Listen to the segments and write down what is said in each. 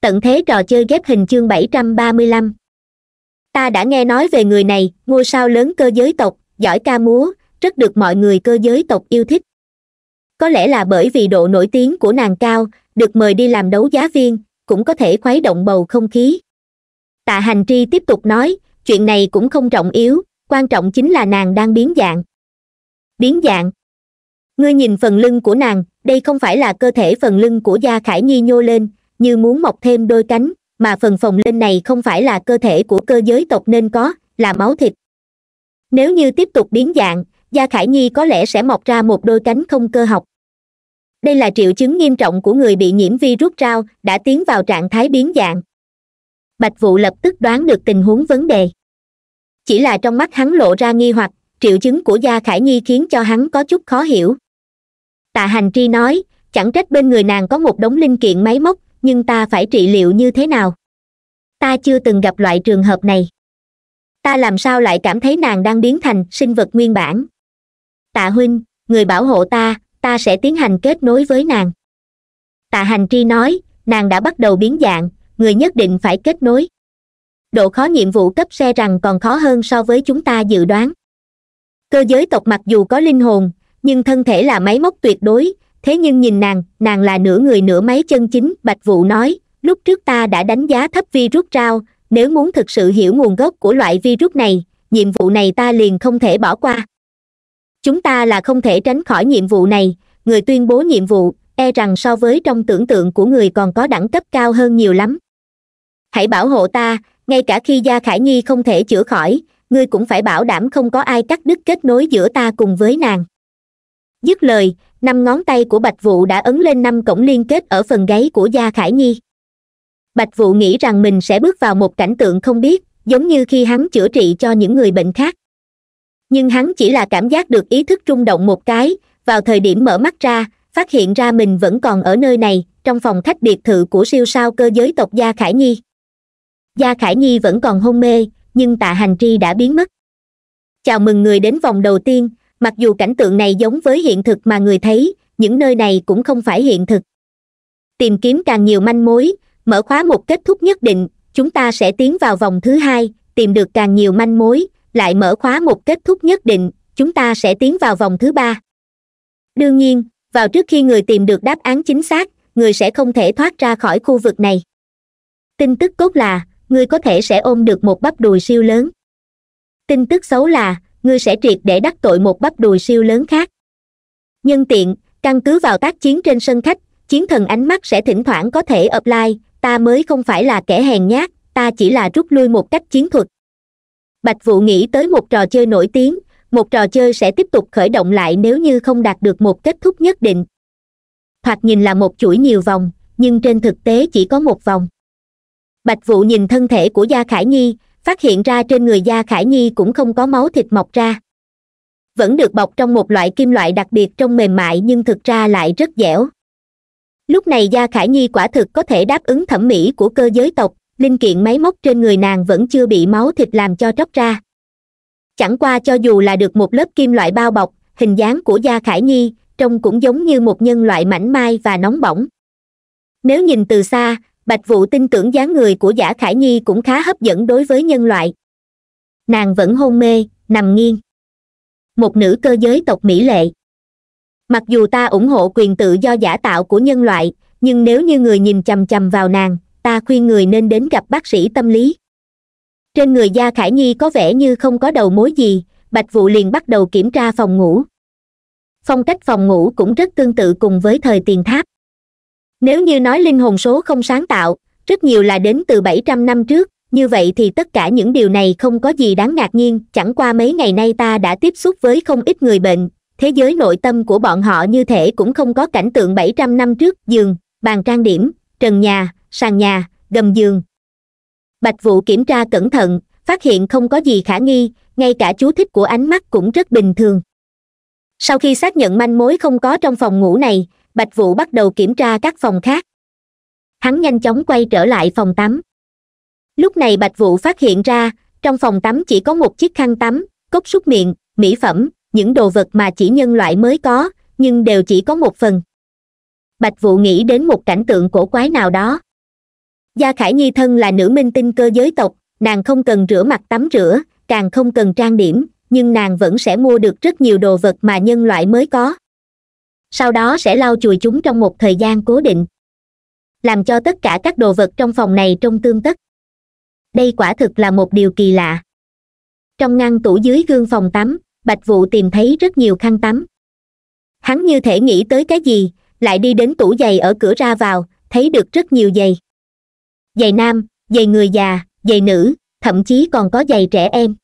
tận thế trò chơi ghép hình chương 735. ta đã nghe nói về người này ngôi sao lớn cơ giới tộc giỏi ca múa rất được mọi người cơ giới tộc yêu thích có lẽ là bởi vì độ nổi tiếng của nàng cao được mời đi làm đấu giá viên cũng có thể khuấy động bầu không khí tạ hành tri tiếp tục nói chuyện này cũng không trọng yếu quan trọng chính là nàng đang biến dạng biến dạng ngươi nhìn phần lưng của nàng đây không phải là cơ thể phần lưng của gia khải nhi nhô lên như muốn mọc thêm đôi cánh mà phần phồng lên này không phải là cơ thể của cơ giới tộc nên có là máu thịt nếu như tiếp tục biến dạng gia khải nhi có lẽ sẽ mọc ra một đôi cánh không cơ học đây là triệu chứng nghiêm trọng của người bị nhiễm virus rao đã tiến vào trạng thái biến dạng bạch vũ lập tức đoán được tình huống vấn đề chỉ là trong mắt hắn lộ ra nghi hoặc triệu chứng của gia khải nhi khiến cho hắn có chút khó hiểu tạ hành tri nói chẳng trách bên người nàng có một đống linh kiện máy móc nhưng ta phải trị liệu như thế nào ta chưa từng gặp loại trường hợp này ta làm sao lại cảm thấy nàng đang biến thành sinh vật nguyên bản tạ huynh người bảo hộ ta ta sẽ tiến hành kết nối với nàng tạ hành tri nói nàng đã bắt đầu biến dạng người nhất định phải kết nối độ khó nhiệm vụ cấp xe rằng còn khó hơn so với chúng ta dự đoán cơ giới tộc mặc dù có linh hồn nhưng thân thể là máy móc tuyệt đối thế nhưng nhìn nàng nàng là nửa người nửa máy chân chính bạch vũ nói lúc trước ta đã đánh giá thấp virus rao nếu muốn thực sự hiểu nguồn gốc của loại virus này nhiệm vụ này ta liền không thể bỏ qua chúng ta là không thể tránh khỏi nhiệm vụ này người tuyên bố nhiệm vụ e rằng so với trong tưởng tượng của người còn có đẳng cấp cao hơn nhiều lắm hãy bảo hộ ta ngay cả khi gia khải nhi không thể chữa khỏi ngươi cũng phải bảo đảm không có ai cắt đứt kết nối giữa ta cùng với nàng dứt lời năm ngón tay của bạch vũ đã ấn lên năm cổng liên kết ở phần gáy của gia khải nhi bạch vũ nghĩ rằng mình sẽ bước vào một cảnh tượng không biết giống như khi hắn chữa trị cho những người bệnh khác nhưng hắn chỉ là cảm giác được ý thức trung động một cái vào thời điểm mở mắt ra phát hiện ra mình vẫn còn ở nơi này trong phòng khách biệt thự của siêu sao cơ giới tộc gia khải nhi gia khải nhi vẫn còn hôn mê nhưng tạ hành tri đã biến mất chào mừng người đến vòng đầu tiên mặc dù cảnh tượng này giống với hiện thực mà người thấy những nơi này cũng không phải hiện thực tìm kiếm càng nhiều manh mối mở khóa một kết thúc nhất định chúng ta sẽ tiến vào vòng thứ hai tìm được càng nhiều manh mối lại mở khóa một kết thúc nhất định chúng ta sẽ tiến vào vòng thứ ba đương nhiên vào trước khi người tìm được đáp án chính xác người sẽ không thể thoát ra khỏi khu vực này tin tức tốt là người có thể sẽ ôm được một bắp đùi siêu lớn tin tức xấu là ngươi sẽ triệt để đắc tội một bắp đùi siêu lớn khác nhân tiện căn cứ vào tác chiến trên sân khách chiến thần ánh mắt sẽ thỉnh thoảng có thể ập lai ta mới không phải là kẻ hèn nhát ta chỉ là rút lui một cách chiến thuật bạch Vũ nghĩ tới một trò chơi nổi tiếng một trò chơi sẽ tiếp tục khởi động lại nếu như không đạt được một kết thúc nhất định thoạt nhìn là một chuỗi nhiều vòng nhưng trên thực tế chỉ có một vòng bạch Vũ nhìn thân thể của gia khải nhi phát hiện ra trên người da khải nhi cũng không có máu thịt mọc ra vẫn được bọc trong một loại kim loại đặc biệt trong mềm mại nhưng thực ra lại rất dẻo lúc này da khải nhi quả thực có thể đáp ứng thẩm mỹ của cơ giới tộc linh kiện máy móc trên người nàng vẫn chưa bị máu thịt làm cho tróc ra chẳng qua cho dù là được một lớp kim loại bao bọc hình dáng của da khải nhi trông cũng giống như một nhân loại mảnh mai và nóng bỏng nếu nhìn từ xa bạch Vũ tin tưởng dáng người của giả khải nhi cũng khá hấp dẫn đối với nhân loại nàng vẫn hôn mê nằm nghiêng một nữ cơ giới tộc mỹ lệ mặc dù ta ủng hộ quyền tự do giả tạo của nhân loại nhưng nếu như người nhìn chằm chằm vào nàng ta khuyên người nên đến gặp bác sĩ tâm lý trên người gia khải nhi có vẻ như không có đầu mối gì bạch Vũ liền bắt đầu kiểm tra phòng ngủ phong cách phòng ngủ cũng rất tương tự cùng với thời tiền tháp nếu như nói linh hồn số không sáng tạo rất nhiều là đến từ bảy trăm năm trước như vậy thì tất cả những điều này không có gì đáng ngạc nhiên chẳng qua mấy ngày nay ta đã tiếp xúc với không ít người bệnh thế giới nội tâm của bọn họ như thể cũng không có cảnh tượng bảy trăm năm trước giường bàn trang điểm trần nhà sàn nhà gầm giường bạch vụ kiểm tra cẩn thận phát hiện không có gì khả nghi ngay cả chú thích của ánh mắt cũng rất bình thường sau khi xác nhận manh mối không có trong phòng ngủ này bạch vũ bắt đầu kiểm tra các phòng khác hắn nhanh chóng quay trở lại phòng tắm lúc này bạch vũ phát hiện ra trong phòng tắm chỉ có một chiếc khăn tắm cốc súc miệng mỹ phẩm những đồ vật mà chỉ nhân loại mới có nhưng đều chỉ có một phần bạch vũ nghĩ đến một cảnh tượng cổ quái nào đó gia khải nhi thân là nữ minh tinh cơ giới tộc nàng không cần rửa mặt tắm rửa càng không cần trang điểm nhưng nàng vẫn sẽ mua được rất nhiều đồ vật mà nhân loại mới có sau đó sẽ lau chùi chúng trong một thời gian cố định làm cho tất cả các đồ vật trong phòng này trông tương tất đây quả thực là một điều kỳ lạ trong ngăn tủ dưới gương phòng tắm bạch Vũ tìm thấy rất nhiều khăn tắm hắn như thể nghĩ tới cái gì lại đi đến tủ giày ở cửa ra vào thấy được rất nhiều giày giày nam giày người già giày nữ thậm chí còn có giày trẻ em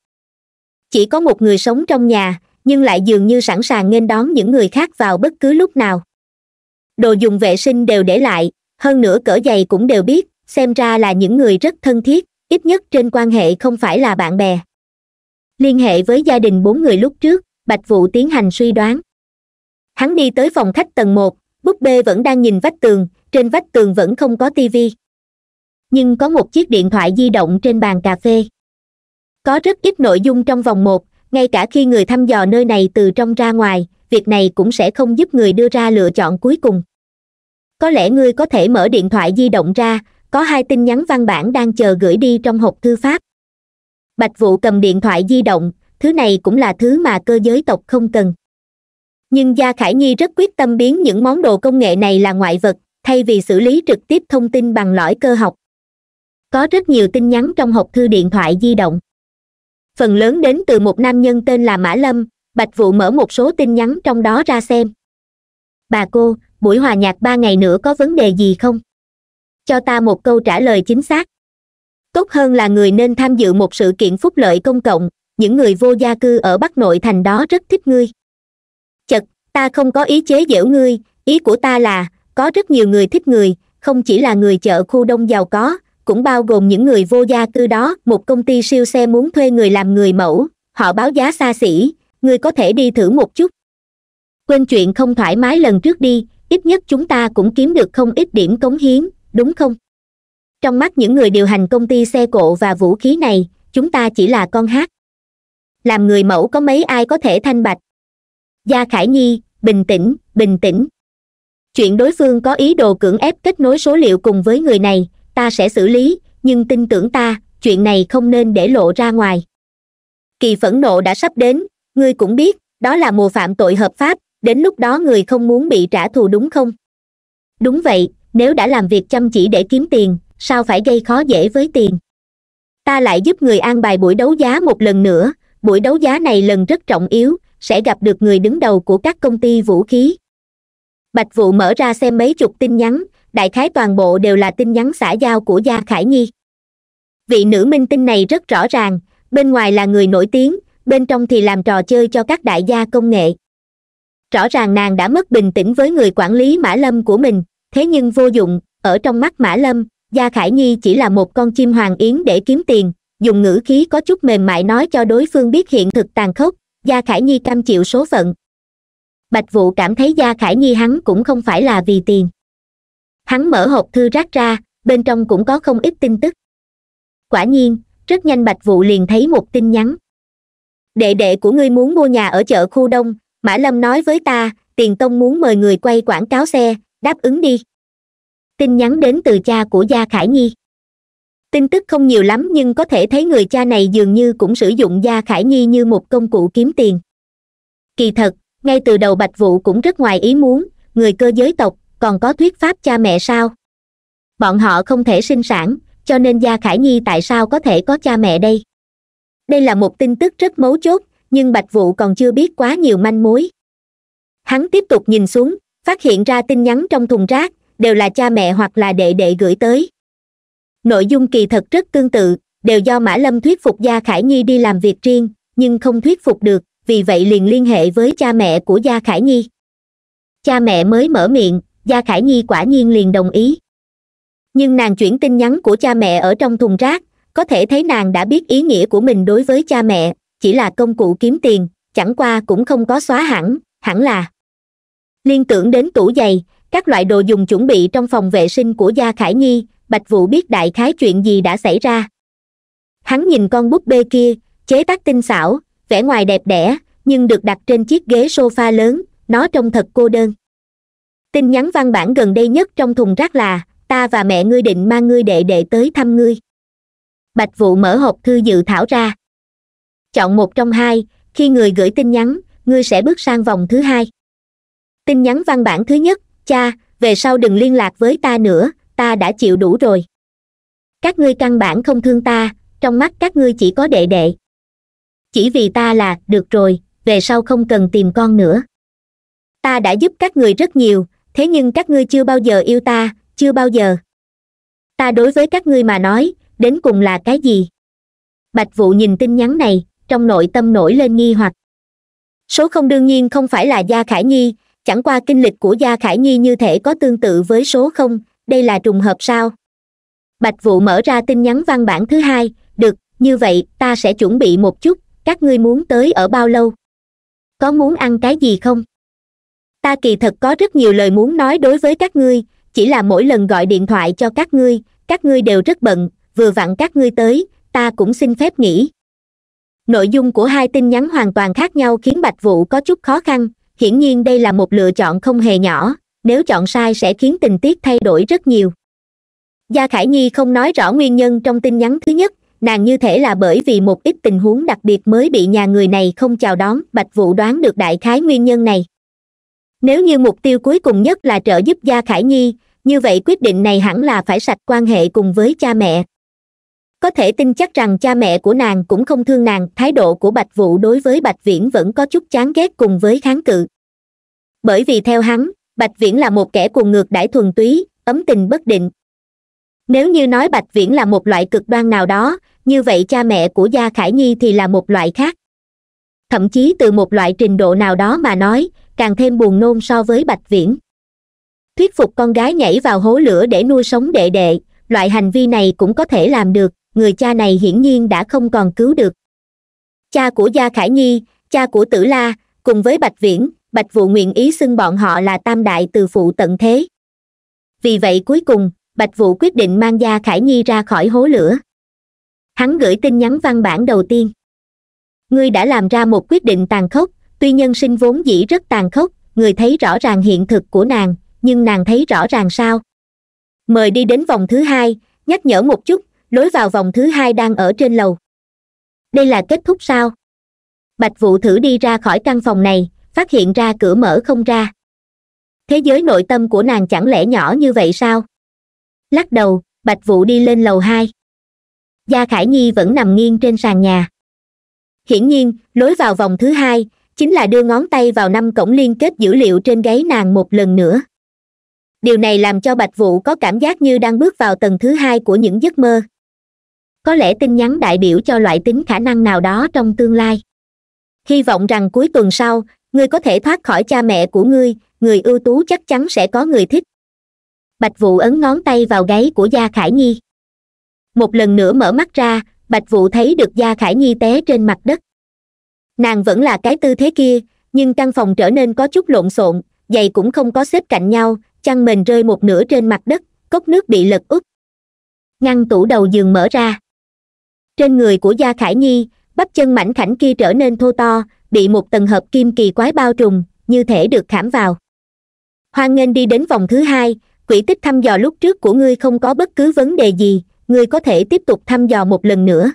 chỉ có một người sống trong nhà nhưng lại dường như sẵn sàng nghênh đón những người khác vào bất cứ lúc nào đồ dùng vệ sinh đều để lại hơn nữa cỡ giày cũng đều biết xem ra là những người rất thân thiết ít nhất trên quan hệ không phải là bạn bè liên hệ với gia đình bốn người lúc trước bạch vụ tiến hành suy đoán hắn đi tới phòng khách tầng một búp bê vẫn đang nhìn vách tường trên vách tường vẫn không có tivi nhưng có một chiếc điện thoại di động trên bàn cà phê có rất ít nội dung trong vòng một ngay cả khi người thăm dò nơi này từ trong ra ngoài việc này cũng sẽ không giúp người đưa ra lựa chọn cuối cùng có lẽ ngươi có thể mở điện thoại di động ra có hai tin nhắn văn bản đang chờ gửi đi trong hộp thư pháp bạch vụ cầm điện thoại di động thứ này cũng là thứ mà cơ giới tộc không cần nhưng gia khải nhi rất quyết tâm biến những món đồ công nghệ này là ngoại vật thay vì xử lý trực tiếp thông tin bằng lõi cơ học có rất nhiều tin nhắn trong hộp thư điện thoại di động phần lớn đến từ một nam nhân tên là mã lâm bạch vũ mở một số tin nhắn trong đó ra xem bà cô buổi hòa nhạc ba ngày nữa có vấn đề gì không cho ta một câu trả lời chính xác tốt hơn là người nên tham dự một sự kiện phúc lợi công cộng những người vô gia cư ở bắc nội thành đó rất thích ngươi chật ta không có ý chế giễu ngươi ý của ta là có rất nhiều người thích người không chỉ là người chợ khu đông giàu có cũng bao gồm những người vô gia cư đó một công ty siêu xe muốn thuê người làm người mẫu họ báo giá xa xỉ người có thể đi thử một chút quên chuyện không thoải mái lần trước đi ít nhất chúng ta cũng kiếm được không ít điểm cống hiến đúng không trong mắt những người điều hành công ty xe cộ và vũ khí này chúng ta chỉ là con hát làm người mẫu có mấy ai có thể thanh bạch gia khải nhi bình tĩnh bình tĩnh chuyện đối phương có ý đồ cưỡng ép kết nối số liệu cùng với người này ta sẽ xử lý nhưng tin tưởng ta chuyện này không nên để lộ ra ngoài kỳ phẫn nộ đã sắp đến ngươi cũng biết đó là mùa phạm tội hợp pháp đến lúc đó người không muốn bị trả thù đúng không đúng vậy nếu đã làm việc chăm chỉ để kiếm tiền sao phải gây khó dễ với tiền ta lại giúp người an bài buổi đấu giá một lần nữa buổi đấu giá này lần rất trọng yếu sẽ gặp được người đứng đầu của các công ty vũ khí bạch vụ mở ra xem mấy chục tin nhắn đại khái toàn bộ đều là tin nhắn xã giao của gia khải nhi vị nữ minh tinh này rất rõ ràng bên ngoài là người nổi tiếng bên trong thì làm trò chơi cho các đại gia công nghệ rõ ràng nàng đã mất bình tĩnh với người quản lý mã lâm của mình thế nhưng vô dụng ở trong mắt mã lâm gia khải nhi chỉ là một con chim hoàng yến để kiếm tiền dùng ngữ khí có chút mềm mại nói cho đối phương biết hiện thực tàn khốc gia khải nhi cam chịu số phận bạch vũ cảm thấy gia khải nhi hắn cũng không phải là vì tiền hắn mở hộp thư rác ra bên trong cũng có không ít tin tức quả nhiên rất nhanh bạch vụ liền thấy một tin nhắn đệ đệ của ngươi muốn mua nhà ở chợ khu đông mã lâm nói với ta tiền tông muốn mời người quay quảng cáo xe đáp ứng đi tin nhắn đến từ cha của gia khải nhi tin tức không nhiều lắm nhưng có thể thấy người cha này dường như cũng sử dụng gia khải nhi như một công cụ kiếm tiền kỳ thật ngay từ đầu bạch vũ cũng rất ngoài ý muốn người cơ giới tộc còn có thuyết pháp cha mẹ sao bọn họ không thể sinh sản cho nên gia khải nhi tại sao có thể có cha mẹ đây đây là một tin tức rất mấu chốt nhưng bạch vụ còn chưa biết quá nhiều manh mối hắn tiếp tục nhìn xuống phát hiện ra tin nhắn trong thùng rác đều là cha mẹ hoặc là đệ đệ gửi tới nội dung kỳ thật rất tương tự đều do mã lâm thuyết phục gia khải nhi đi làm việc riêng nhưng không thuyết phục được vì vậy liền liên hệ với cha mẹ của gia khải nhi cha mẹ mới mở miệng gia khải nhi quả nhiên liền đồng ý nhưng nàng chuyển tin nhắn của cha mẹ ở trong thùng rác có thể thấy nàng đã biết ý nghĩa của mình đối với cha mẹ chỉ là công cụ kiếm tiền chẳng qua cũng không có xóa hẳn hẳn là liên tưởng đến tủ giày các loại đồ dùng chuẩn bị trong phòng vệ sinh của gia khải nhi bạch Vũ biết đại khái chuyện gì đã xảy ra hắn nhìn con búp bê kia chế tác tinh xảo vẻ ngoài đẹp đẽ nhưng được đặt trên chiếc ghế sofa lớn nó trông thật cô đơn tin nhắn văn bản gần đây nhất trong thùng rác là ta và mẹ ngươi định mang ngươi đệ đệ tới thăm ngươi bạch Vũ mở hộp thư dự thảo ra chọn một trong hai khi người gửi tin nhắn ngươi sẽ bước sang vòng thứ hai tin nhắn văn bản thứ nhất cha về sau đừng liên lạc với ta nữa ta đã chịu đủ rồi các ngươi căn bản không thương ta trong mắt các ngươi chỉ có đệ đệ chỉ vì ta là được rồi về sau không cần tìm con nữa ta đã giúp các người rất nhiều thế nhưng các ngươi chưa bao giờ yêu ta chưa bao giờ ta đối với các ngươi mà nói đến cùng là cái gì bạch Vũ nhìn tin nhắn này trong nội tâm nổi lên nghi hoặc số không đương nhiên không phải là gia khải nhi chẳng qua kinh lịch của gia khải nhi như thể có tương tự với số không đây là trùng hợp sao bạch Vũ mở ra tin nhắn văn bản thứ hai được như vậy ta sẽ chuẩn bị một chút các ngươi muốn tới ở bao lâu có muốn ăn cái gì không ta kỳ thật có rất nhiều lời muốn nói đối với các ngươi chỉ là mỗi lần gọi điện thoại cho các ngươi các ngươi đều rất bận vừa vặn các ngươi tới ta cũng xin phép nghỉ nội dung của hai tin nhắn hoàn toàn khác nhau khiến bạch Vũ có chút khó khăn hiển nhiên đây là một lựa chọn không hề nhỏ nếu chọn sai sẽ khiến tình tiết thay đổi rất nhiều gia khải nhi không nói rõ nguyên nhân trong tin nhắn thứ nhất nàng như thể là bởi vì một ít tình huống đặc biệt mới bị nhà người này không chào đón bạch Vũ đoán được đại khái nguyên nhân này nếu như mục tiêu cuối cùng nhất là trợ giúp gia khải nhi như vậy quyết định này hẳn là phải sạch quan hệ cùng với cha mẹ có thể tin chắc rằng cha mẹ của nàng cũng không thương nàng thái độ của bạch vụ đối với bạch viễn vẫn có chút chán ghét cùng với kháng cự bởi vì theo hắn bạch viễn là một kẻ cuồng ngược đãi thuần túy ấm tình bất định nếu như nói bạch viễn là một loại cực đoan nào đó như vậy cha mẹ của gia khải nhi thì là một loại khác thậm chí từ một loại trình độ nào đó mà nói càng thêm buồn nôn so với bạch viễn thuyết phục con gái nhảy vào hố lửa để nuôi sống đệ đệ loại hành vi này cũng có thể làm được người cha này hiển nhiên đã không còn cứu được cha của gia khải nhi cha của tử la cùng với bạch viễn bạch vụ nguyện ý xưng bọn họ là tam đại từ phụ tận thế vì vậy cuối cùng bạch vụ quyết định mang gia khải nhi ra khỏi hố lửa hắn gửi tin nhắn văn bản đầu tiên ngươi đã làm ra một quyết định tàn khốc tuy nhân sinh vốn dĩ rất tàn khốc người thấy rõ ràng hiện thực của nàng nhưng nàng thấy rõ ràng sao mời đi đến vòng thứ hai nhắc nhở một chút lối vào vòng thứ hai đang ở trên lầu đây là kết thúc sao bạch vụ thử đi ra khỏi căn phòng này phát hiện ra cửa mở không ra thế giới nội tâm của nàng chẳng lẽ nhỏ như vậy sao lắc đầu bạch vụ đi lên lầu hai gia khải nhi vẫn nằm nghiêng trên sàn nhà hiển nhiên lối vào vòng thứ hai chính là đưa ngón tay vào năm cổng liên kết dữ liệu trên gáy nàng một lần nữa điều này làm cho bạch vũ có cảm giác như đang bước vào tầng thứ hai của những giấc mơ có lẽ tin nhắn đại biểu cho loại tính khả năng nào đó trong tương lai hy vọng rằng cuối tuần sau ngươi có thể thoát khỏi cha mẹ của ngươi người ưu tú chắc chắn sẽ có người thích bạch vũ ấn ngón tay vào gáy của gia khải nhi một lần nữa mở mắt ra bạch vũ thấy được gia khải nhi té trên mặt đất nàng vẫn là cái tư thế kia nhưng căn phòng trở nên có chút lộn xộn giày cũng không có xếp cạnh nhau chăn mền rơi một nửa trên mặt đất cốc nước bị lật úp ngăn tủ đầu giường mở ra trên người của gia khải nhi bắp chân mảnh khảnh kia trở nên thô to bị một tầng hợp kim kỳ quái bao trùm như thể được khảm vào hoan nghênh đi đến vòng thứ hai quỹ tích thăm dò lúc trước của ngươi không có bất cứ vấn đề gì ngươi có thể tiếp tục thăm dò một lần nữa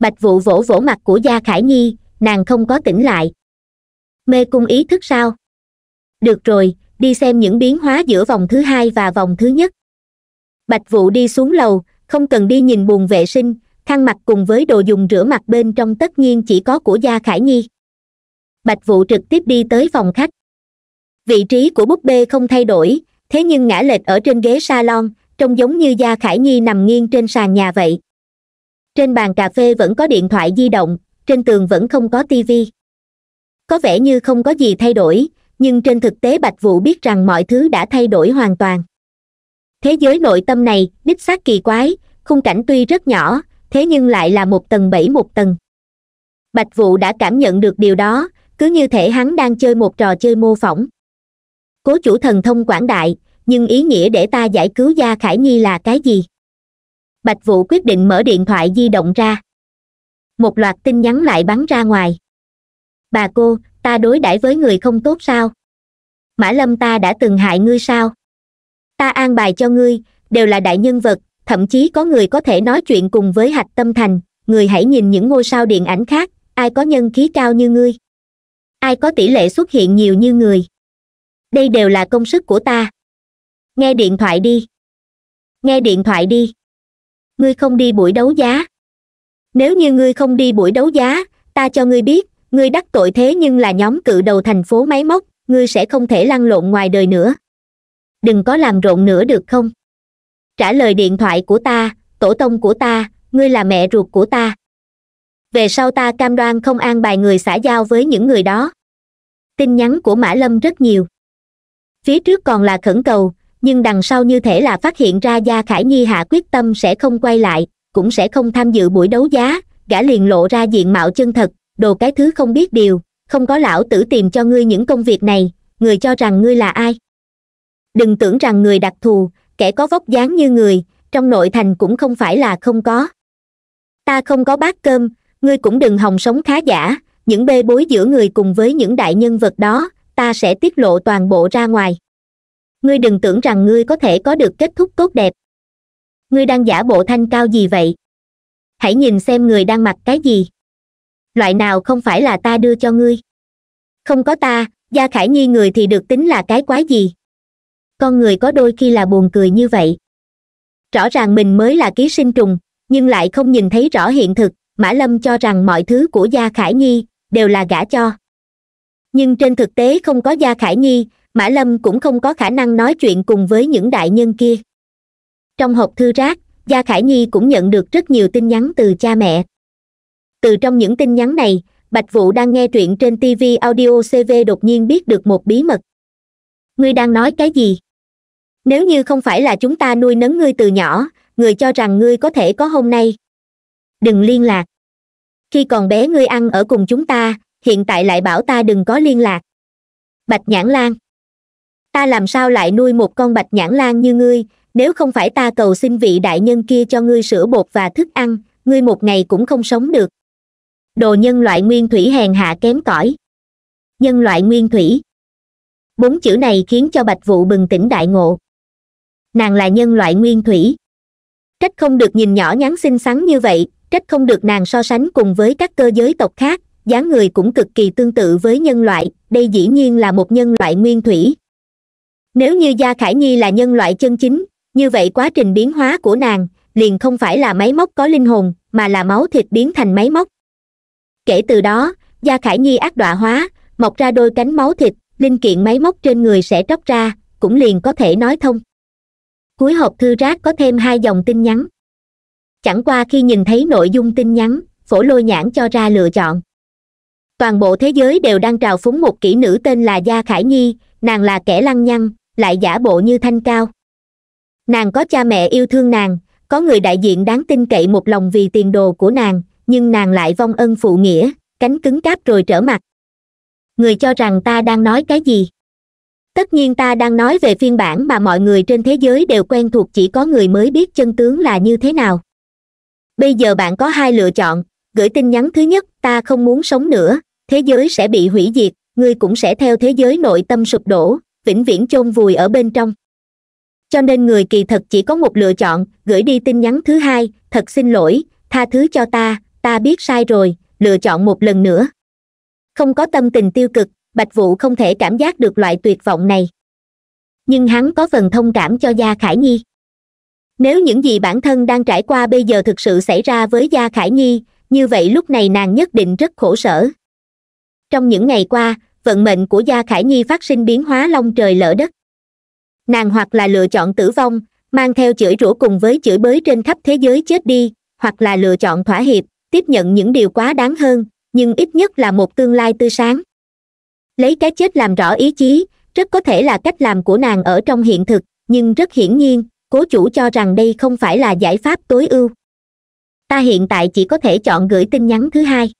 bạch vụ vỗ vỗ mặt của gia khải nhi nàng không có tỉnh lại mê cung ý thức sao được rồi đi xem những biến hóa giữa vòng thứ hai và vòng thứ nhất bạch vụ đi xuống lầu không cần đi nhìn buồng vệ sinh khăn mặt cùng với đồ dùng rửa mặt bên trong tất nhiên chỉ có của gia khải nhi bạch vụ trực tiếp đi tới phòng khách vị trí của búp bê không thay đổi thế nhưng ngã lệch ở trên ghế salon trông giống như gia khải nhi nằm nghiêng trên sàn nhà vậy trên bàn cà phê vẫn có điện thoại di động trên tường vẫn không có tivi có vẻ như không có gì thay đổi nhưng trên thực tế bạch vũ biết rằng mọi thứ đã thay đổi hoàn toàn thế giới nội tâm này đích xác kỳ quái khung cảnh tuy rất nhỏ thế nhưng lại là một tầng bảy một tầng bạch vũ đã cảm nhận được điều đó cứ như thể hắn đang chơi một trò chơi mô phỏng cố chủ thần thông quảng đại nhưng ý nghĩa để ta giải cứu gia khải nhi là cái gì bạch vũ quyết định mở điện thoại di động ra một loạt tin nhắn lại bắn ra ngoài bà cô ta đối đãi với người không tốt sao mã lâm ta đã từng hại ngươi sao ta an bài cho ngươi đều là đại nhân vật thậm chí có người có thể nói chuyện cùng với hạch tâm thành người hãy nhìn những ngôi sao điện ảnh khác ai có nhân khí cao như ngươi ai có tỷ lệ xuất hiện nhiều như người đây đều là công sức của ta nghe điện thoại đi nghe điện thoại đi ngươi không đi buổi đấu giá nếu như ngươi không đi buổi đấu giá ta cho ngươi biết ngươi đắc tội thế nhưng là nhóm cự đầu thành phố máy móc ngươi sẽ không thể lăn lộn ngoài đời nữa đừng có làm rộn nữa được không trả lời điện thoại của ta tổ tông của ta ngươi là mẹ ruột của ta về sau ta cam đoan không an bài người xã giao với những người đó tin nhắn của mã lâm rất nhiều phía trước còn là khẩn cầu nhưng đằng sau như thể là phát hiện ra gia khải nhi hạ quyết tâm sẽ không quay lại cũng sẽ không tham dự buổi đấu giá gã liền lộ ra diện mạo chân thật đồ cái thứ không biết điều không có lão tử tìm cho ngươi những công việc này người cho rằng ngươi là ai đừng tưởng rằng người đặc thù kẻ có vóc dáng như người trong nội thành cũng không phải là không có ta không có bát cơm ngươi cũng đừng hòng sống khá giả những bê bối giữa người cùng với những đại nhân vật đó ta sẽ tiết lộ toàn bộ ra ngoài ngươi đừng tưởng rằng ngươi có thể có được kết thúc tốt đẹp ngươi đang giả bộ thanh cao gì vậy hãy nhìn xem người đang mặc cái gì loại nào không phải là ta đưa cho ngươi không có ta gia khải nhi người thì được tính là cái quái gì con người có đôi khi là buồn cười như vậy rõ ràng mình mới là ký sinh trùng nhưng lại không nhìn thấy rõ hiện thực mã lâm cho rằng mọi thứ của gia khải nhi đều là gả cho nhưng trên thực tế không có gia khải nhi mã lâm cũng không có khả năng nói chuyện cùng với những đại nhân kia trong hộp thư rác gia khải nhi cũng nhận được rất nhiều tin nhắn từ cha mẹ từ trong những tin nhắn này bạch vũ đang nghe truyện trên tv audio cv đột nhiên biết được một bí mật ngươi đang nói cái gì nếu như không phải là chúng ta nuôi nấng ngươi từ nhỏ người cho rằng ngươi có thể có hôm nay đừng liên lạc khi còn bé ngươi ăn ở cùng chúng ta hiện tại lại bảo ta đừng có liên lạc bạch nhãn lan ta làm sao lại nuôi một con bạch nhãn lan như ngươi nếu không phải ta cầu xin vị đại nhân kia cho ngươi sữa bột và thức ăn ngươi một ngày cũng không sống được đồ nhân loại nguyên thủy hèn hạ kém cỏi nhân loại nguyên thủy bốn chữ này khiến cho bạch vụ bừng tỉnh đại ngộ nàng là nhân loại nguyên thủy trách không được nhìn nhỏ nhắn xinh xắn như vậy trách không được nàng so sánh cùng với các cơ giới tộc khác dáng người cũng cực kỳ tương tự với nhân loại đây dĩ nhiên là một nhân loại nguyên thủy nếu như gia khải nhi là nhân loại chân chính như vậy quá trình biến hóa của nàng liền không phải là máy móc có linh hồn mà là máu thịt biến thành máy móc kể từ đó gia khải nhi ác đọa hóa mọc ra đôi cánh máu thịt linh kiện máy móc trên người sẽ tróc ra cũng liền có thể nói thông cuối hộp thư rác có thêm hai dòng tin nhắn chẳng qua khi nhìn thấy nội dung tin nhắn phổ lôi nhãn cho ra lựa chọn toàn bộ thế giới đều đang trào phúng một kỹ nữ tên là gia khải nhi nàng là kẻ lăng nhăng lại giả bộ như thanh cao nàng có cha mẹ yêu thương nàng có người đại diện đáng tin cậy một lòng vì tiền đồ của nàng nhưng nàng lại vong ân phụ nghĩa cánh cứng cáp rồi trở mặt người cho rằng ta đang nói cái gì tất nhiên ta đang nói về phiên bản mà mọi người trên thế giới đều quen thuộc chỉ có người mới biết chân tướng là như thế nào bây giờ bạn có hai lựa chọn gửi tin nhắn thứ nhất ta không muốn sống nữa thế giới sẽ bị hủy diệt ngươi cũng sẽ theo thế giới nội tâm sụp đổ vĩnh viễn chôn vùi ở bên trong cho nên người kỳ thật chỉ có một lựa chọn gửi đi tin nhắn thứ hai thật xin lỗi tha thứ cho ta ta biết sai rồi lựa chọn một lần nữa không có tâm tình tiêu cực bạch vũ không thể cảm giác được loại tuyệt vọng này nhưng hắn có phần thông cảm cho gia khải nhi nếu những gì bản thân đang trải qua bây giờ thực sự xảy ra với gia khải nhi như vậy lúc này nàng nhất định rất khổ sở trong những ngày qua vận mệnh của gia khải nhi phát sinh biến hóa long trời lỡ đất nàng hoặc là lựa chọn tử vong mang theo chửi rủa cùng với chửi bới trên khắp thế giới chết đi hoặc là lựa chọn thỏa hiệp tiếp nhận những điều quá đáng hơn nhưng ít nhất là một tương lai tươi sáng lấy cái chết làm rõ ý chí rất có thể là cách làm của nàng ở trong hiện thực nhưng rất hiển nhiên cố chủ cho rằng đây không phải là giải pháp tối ưu ta hiện tại chỉ có thể chọn gửi tin nhắn thứ hai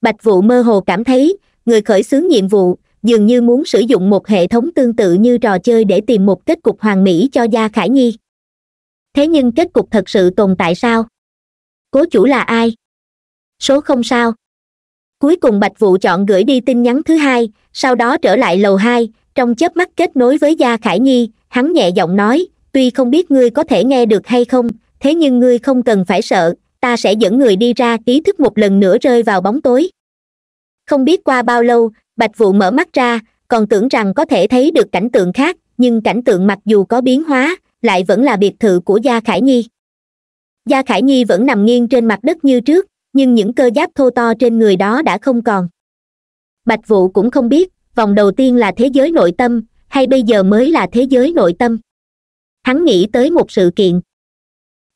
bạch vụ mơ hồ cảm thấy người khởi xướng nhiệm vụ dường như muốn sử dụng một hệ thống tương tự như trò chơi để tìm một kết cục hoàn mỹ cho gia khải nhi thế nhưng kết cục thật sự tồn tại sao cố chủ là ai số không sao cuối cùng bạch vũ chọn gửi đi tin nhắn thứ hai sau đó trở lại lầu hai trong chớp mắt kết nối với gia khải nhi hắn nhẹ giọng nói tuy không biết ngươi có thể nghe được hay không thế nhưng ngươi không cần phải sợ ta sẽ dẫn người đi ra ý thức một lần nữa rơi vào bóng tối không biết qua bao lâu bạch vụ mở mắt ra còn tưởng rằng có thể thấy được cảnh tượng khác nhưng cảnh tượng mặc dù có biến hóa lại vẫn là biệt thự của gia khải nhi gia khải nhi vẫn nằm nghiêng trên mặt đất như trước nhưng những cơ giáp thô to trên người đó đã không còn bạch vụ cũng không biết vòng đầu tiên là thế giới nội tâm hay bây giờ mới là thế giới nội tâm hắn nghĩ tới một sự kiện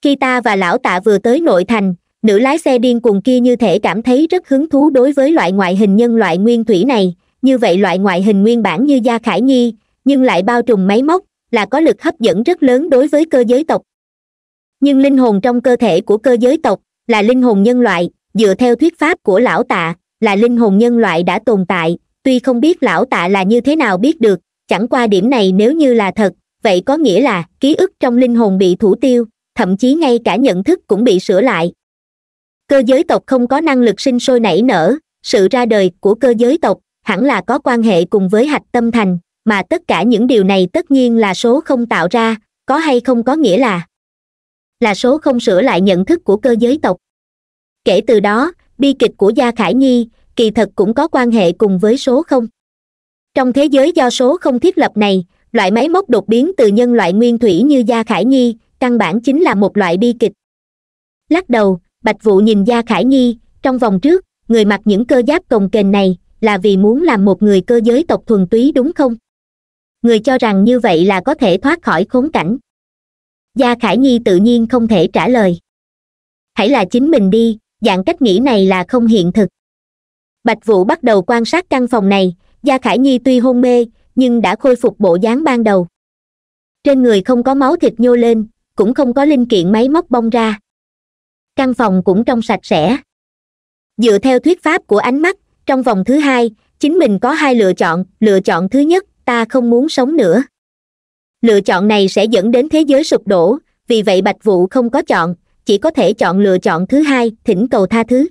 khi ta và lão tạ vừa tới nội thành nữ lái xe điên cuồng kia như thể cảm thấy rất hứng thú đối với loại ngoại hình nhân loại nguyên thủy này như vậy loại ngoại hình nguyên bản như gia khải nhi nhưng lại bao trùm máy móc là có lực hấp dẫn rất lớn đối với cơ giới tộc nhưng linh hồn trong cơ thể của cơ giới tộc là linh hồn nhân loại dựa theo thuyết pháp của lão tạ là linh hồn nhân loại đã tồn tại tuy không biết lão tạ là như thế nào biết được chẳng qua điểm này nếu như là thật vậy có nghĩa là ký ức trong linh hồn bị thủ tiêu thậm chí ngay cả nhận thức cũng bị sửa lại cơ giới tộc không có năng lực sinh sôi nảy nở sự ra đời của cơ giới tộc hẳn là có quan hệ cùng với hạch tâm thành mà tất cả những điều này tất nhiên là số không tạo ra có hay không có nghĩa là là số không sửa lại nhận thức của cơ giới tộc kể từ đó bi kịch của gia khải nhi kỳ thật cũng có quan hệ cùng với số không trong thế giới do số không thiết lập này loại máy móc đột biến từ nhân loại nguyên thủy như gia khải nhi căn bản chính là một loại bi kịch lắc đầu bạch vũ nhìn gia khải nhi trong vòng trước người mặc những cơ giáp cồng kềnh này là vì muốn làm một người cơ giới tộc thuần túy đúng không người cho rằng như vậy là có thể thoát khỏi khốn cảnh gia khải nhi tự nhiên không thể trả lời hãy là chính mình đi dạng cách nghĩ này là không hiện thực bạch vũ bắt đầu quan sát căn phòng này gia khải nhi tuy hôn mê nhưng đã khôi phục bộ dáng ban đầu trên người không có máu thịt nhô lên cũng không có linh kiện máy móc bong ra căn phòng cũng trong sạch sẽ dựa theo thuyết pháp của ánh mắt trong vòng thứ hai chính mình có hai lựa chọn lựa chọn thứ nhất ta không muốn sống nữa lựa chọn này sẽ dẫn đến thế giới sụp đổ vì vậy bạch vũ không có chọn chỉ có thể chọn lựa chọn thứ hai thỉnh cầu tha thứ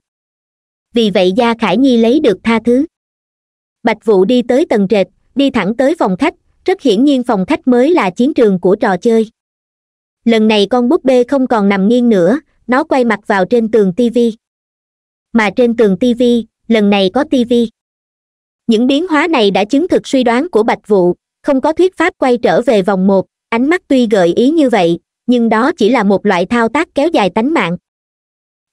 vì vậy gia khải nhi lấy được tha thứ bạch vũ đi tới tầng trệt đi thẳng tới phòng khách rất hiển nhiên phòng khách mới là chiến trường của trò chơi lần này con búp bê không còn nằm nghiêng nữa nó quay mặt vào trên tường tivi mà trên tường tivi lần này có tivi những biến hóa này đã chứng thực suy đoán của bạch vụ không có thuyết pháp quay trở về vòng một ánh mắt tuy gợi ý như vậy nhưng đó chỉ là một loại thao tác kéo dài tánh mạng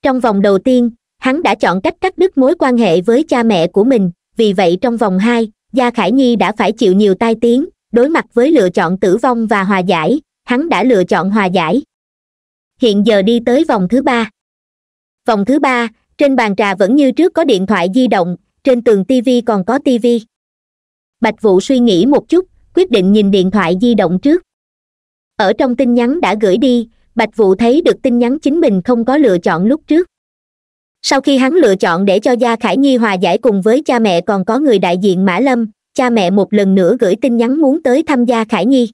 trong vòng đầu tiên hắn đã chọn cách cắt đứt mối quan hệ với cha mẹ của mình vì vậy trong vòng hai gia khải nhi đã phải chịu nhiều tai tiếng đối mặt với lựa chọn tử vong và hòa giải hắn đã lựa chọn hòa giải hiện giờ đi tới vòng thứ ba vòng thứ ba trên bàn trà vẫn như trước có điện thoại di động trên tường tv còn có tv bạch Vũ suy nghĩ một chút quyết định nhìn điện thoại di động trước ở trong tin nhắn đã gửi đi bạch Vũ thấy được tin nhắn chính mình không có lựa chọn lúc trước sau khi hắn lựa chọn để cho gia khải nhi hòa giải cùng với cha mẹ còn có người đại diện mã lâm cha mẹ một lần nữa gửi tin nhắn muốn tới thăm gia khải nhi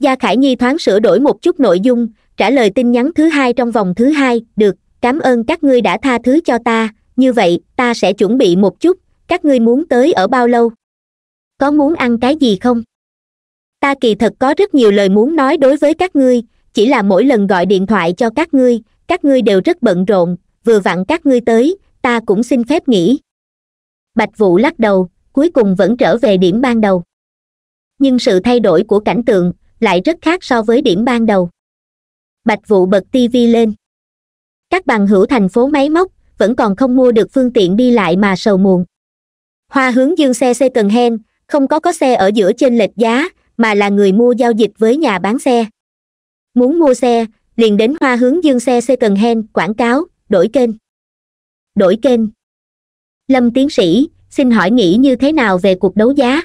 gia khải nhi thoáng sửa đổi một chút nội dung trả lời tin nhắn thứ hai trong vòng thứ hai được cảm ơn các ngươi đã tha thứ cho ta như vậy ta sẽ chuẩn bị một chút các ngươi muốn tới ở bao lâu có muốn ăn cái gì không ta kỳ thật có rất nhiều lời muốn nói đối với các ngươi chỉ là mỗi lần gọi điện thoại cho các ngươi các ngươi đều rất bận rộn vừa vặn các ngươi tới ta cũng xin phép nghỉ bạch Vũ lắc đầu cuối cùng vẫn trở về điểm ban đầu nhưng sự thay đổi của cảnh tượng lại rất khác so với điểm ban đầu bạch vụ bật tv lên các bằng hữu thành phố máy móc vẫn còn không mua được phương tiện đi lại mà sầu muộn hoa hướng dương xe xe cần hen không có có xe ở giữa trên lệch giá mà là người mua giao dịch với nhà bán xe muốn mua xe liền đến hoa hướng dương xe xe cần hen quảng cáo đổi kênh đổi kênh lâm tiến sĩ xin hỏi nghĩ như thế nào về cuộc đấu giá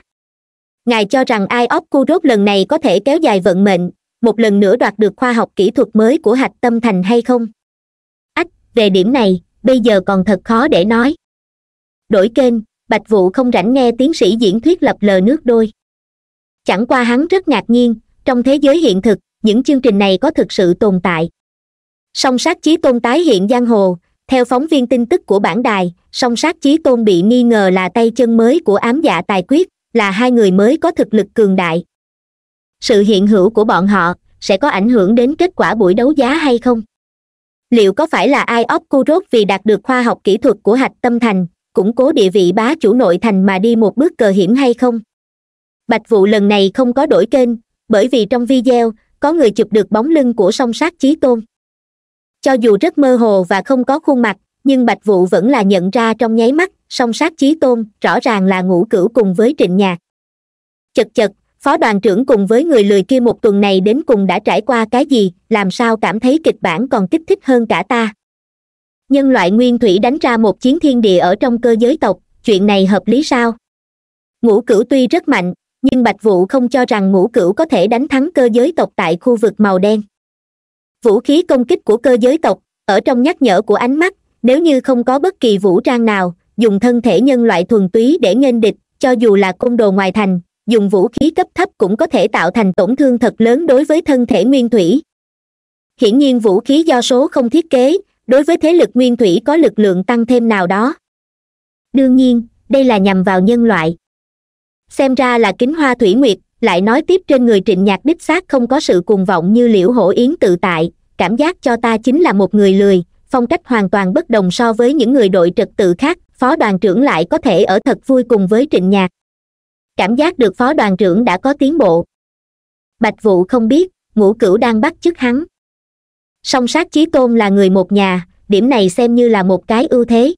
ngài cho rằng ai óc cu rốt lần này có thể kéo dài vận mệnh một lần nữa đoạt được khoa học kỹ thuật mới của hạch tâm thành hay không ách về điểm này bây giờ còn thật khó để nói đổi kênh bạch vũ không rảnh nghe tiến sĩ diễn thuyết lập lờ nước đôi chẳng qua hắn rất ngạc nhiên trong thế giới hiện thực những chương trình này có thực sự tồn tại song sát chí tôn tái hiện giang hồ theo phóng viên tin tức của bản đài song sát chí tôn bị nghi ngờ là tay chân mới của ám dạ tài quyết là hai người mới có thực lực cường đại sự hiện hữu của bọn họ sẽ có ảnh hưởng đến kết quả buổi đấu giá hay không liệu có phải là ai óc cu rốt vì đạt được khoa học kỹ thuật của hạch tâm thành củng cố địa vị bá chủ nội thành mà đi một bước cờ hiểm hay không bạch vụ lần này không có đổi kênh bởi vì trong video có người chụp được bóng lưng của song sát chí tôn cho dù rất mơ hồ và không có khuôn mặt nhưng bạch vụ vẫn là nhận ra trong nháy mắt song sát chí tôn rõ ràng là ngũ cửu cùng với trịnh nhạc chật chật phó đoàn trưởng cùng với người lười kia một tuần này đến cùng đã trải qua cái gì làm sao cảm thấy kịch bản còn kích thích hơn cả ta nhân loại nguyên thủy đánh ra một chiến thiên địa ở trong cơ giới tộc chuyện này hợp lý sao ngũ cửu tuy rất mạnh nhưng bạch Vũ không cho rằng ngũ cửu có thể đánh thắng cơ giới tộc tại khu vực màu đen vũ khí công kích của cơ giới tộc ở trong nhắc nhở của ánh mắt nếu như không có bất kỳ vũ trang nào dùng thân thể nhân loại thuần túy để nghênh địch cho dù là côn đồ ngoài thành dùng vũ khí cấp thấp cũng có thể tạo thành tổn thương thật lớn đối với thân thể nguyên thủy hiển nhiên vũ khí do số không thiết kế đối với thế lực nguyên thủy có lực lượng tăng thêm nào đó đương nhiên đây là nhằm vào nhân loại xem ra là kính hoa thủy nguyệt lại nói tiếp trên người trịnh nhạc đích xác không có sự cuồng vọng như liễu hổ yến tự tại cảm giác cho ta chính là một người lười phong cách hoàn toàn bất đồng so với những người đội trật tự khác phó đoàn trưởng lại có thể ở thật vui cùng với trịnh nhạc cảm giác được phó đoàn trưởng đã có tiến bộ bạch vụ không biết ngũ cửu đang bắt chức hắn song sát chí tôn là người một nhà điểm này xem như là một cái ưu thế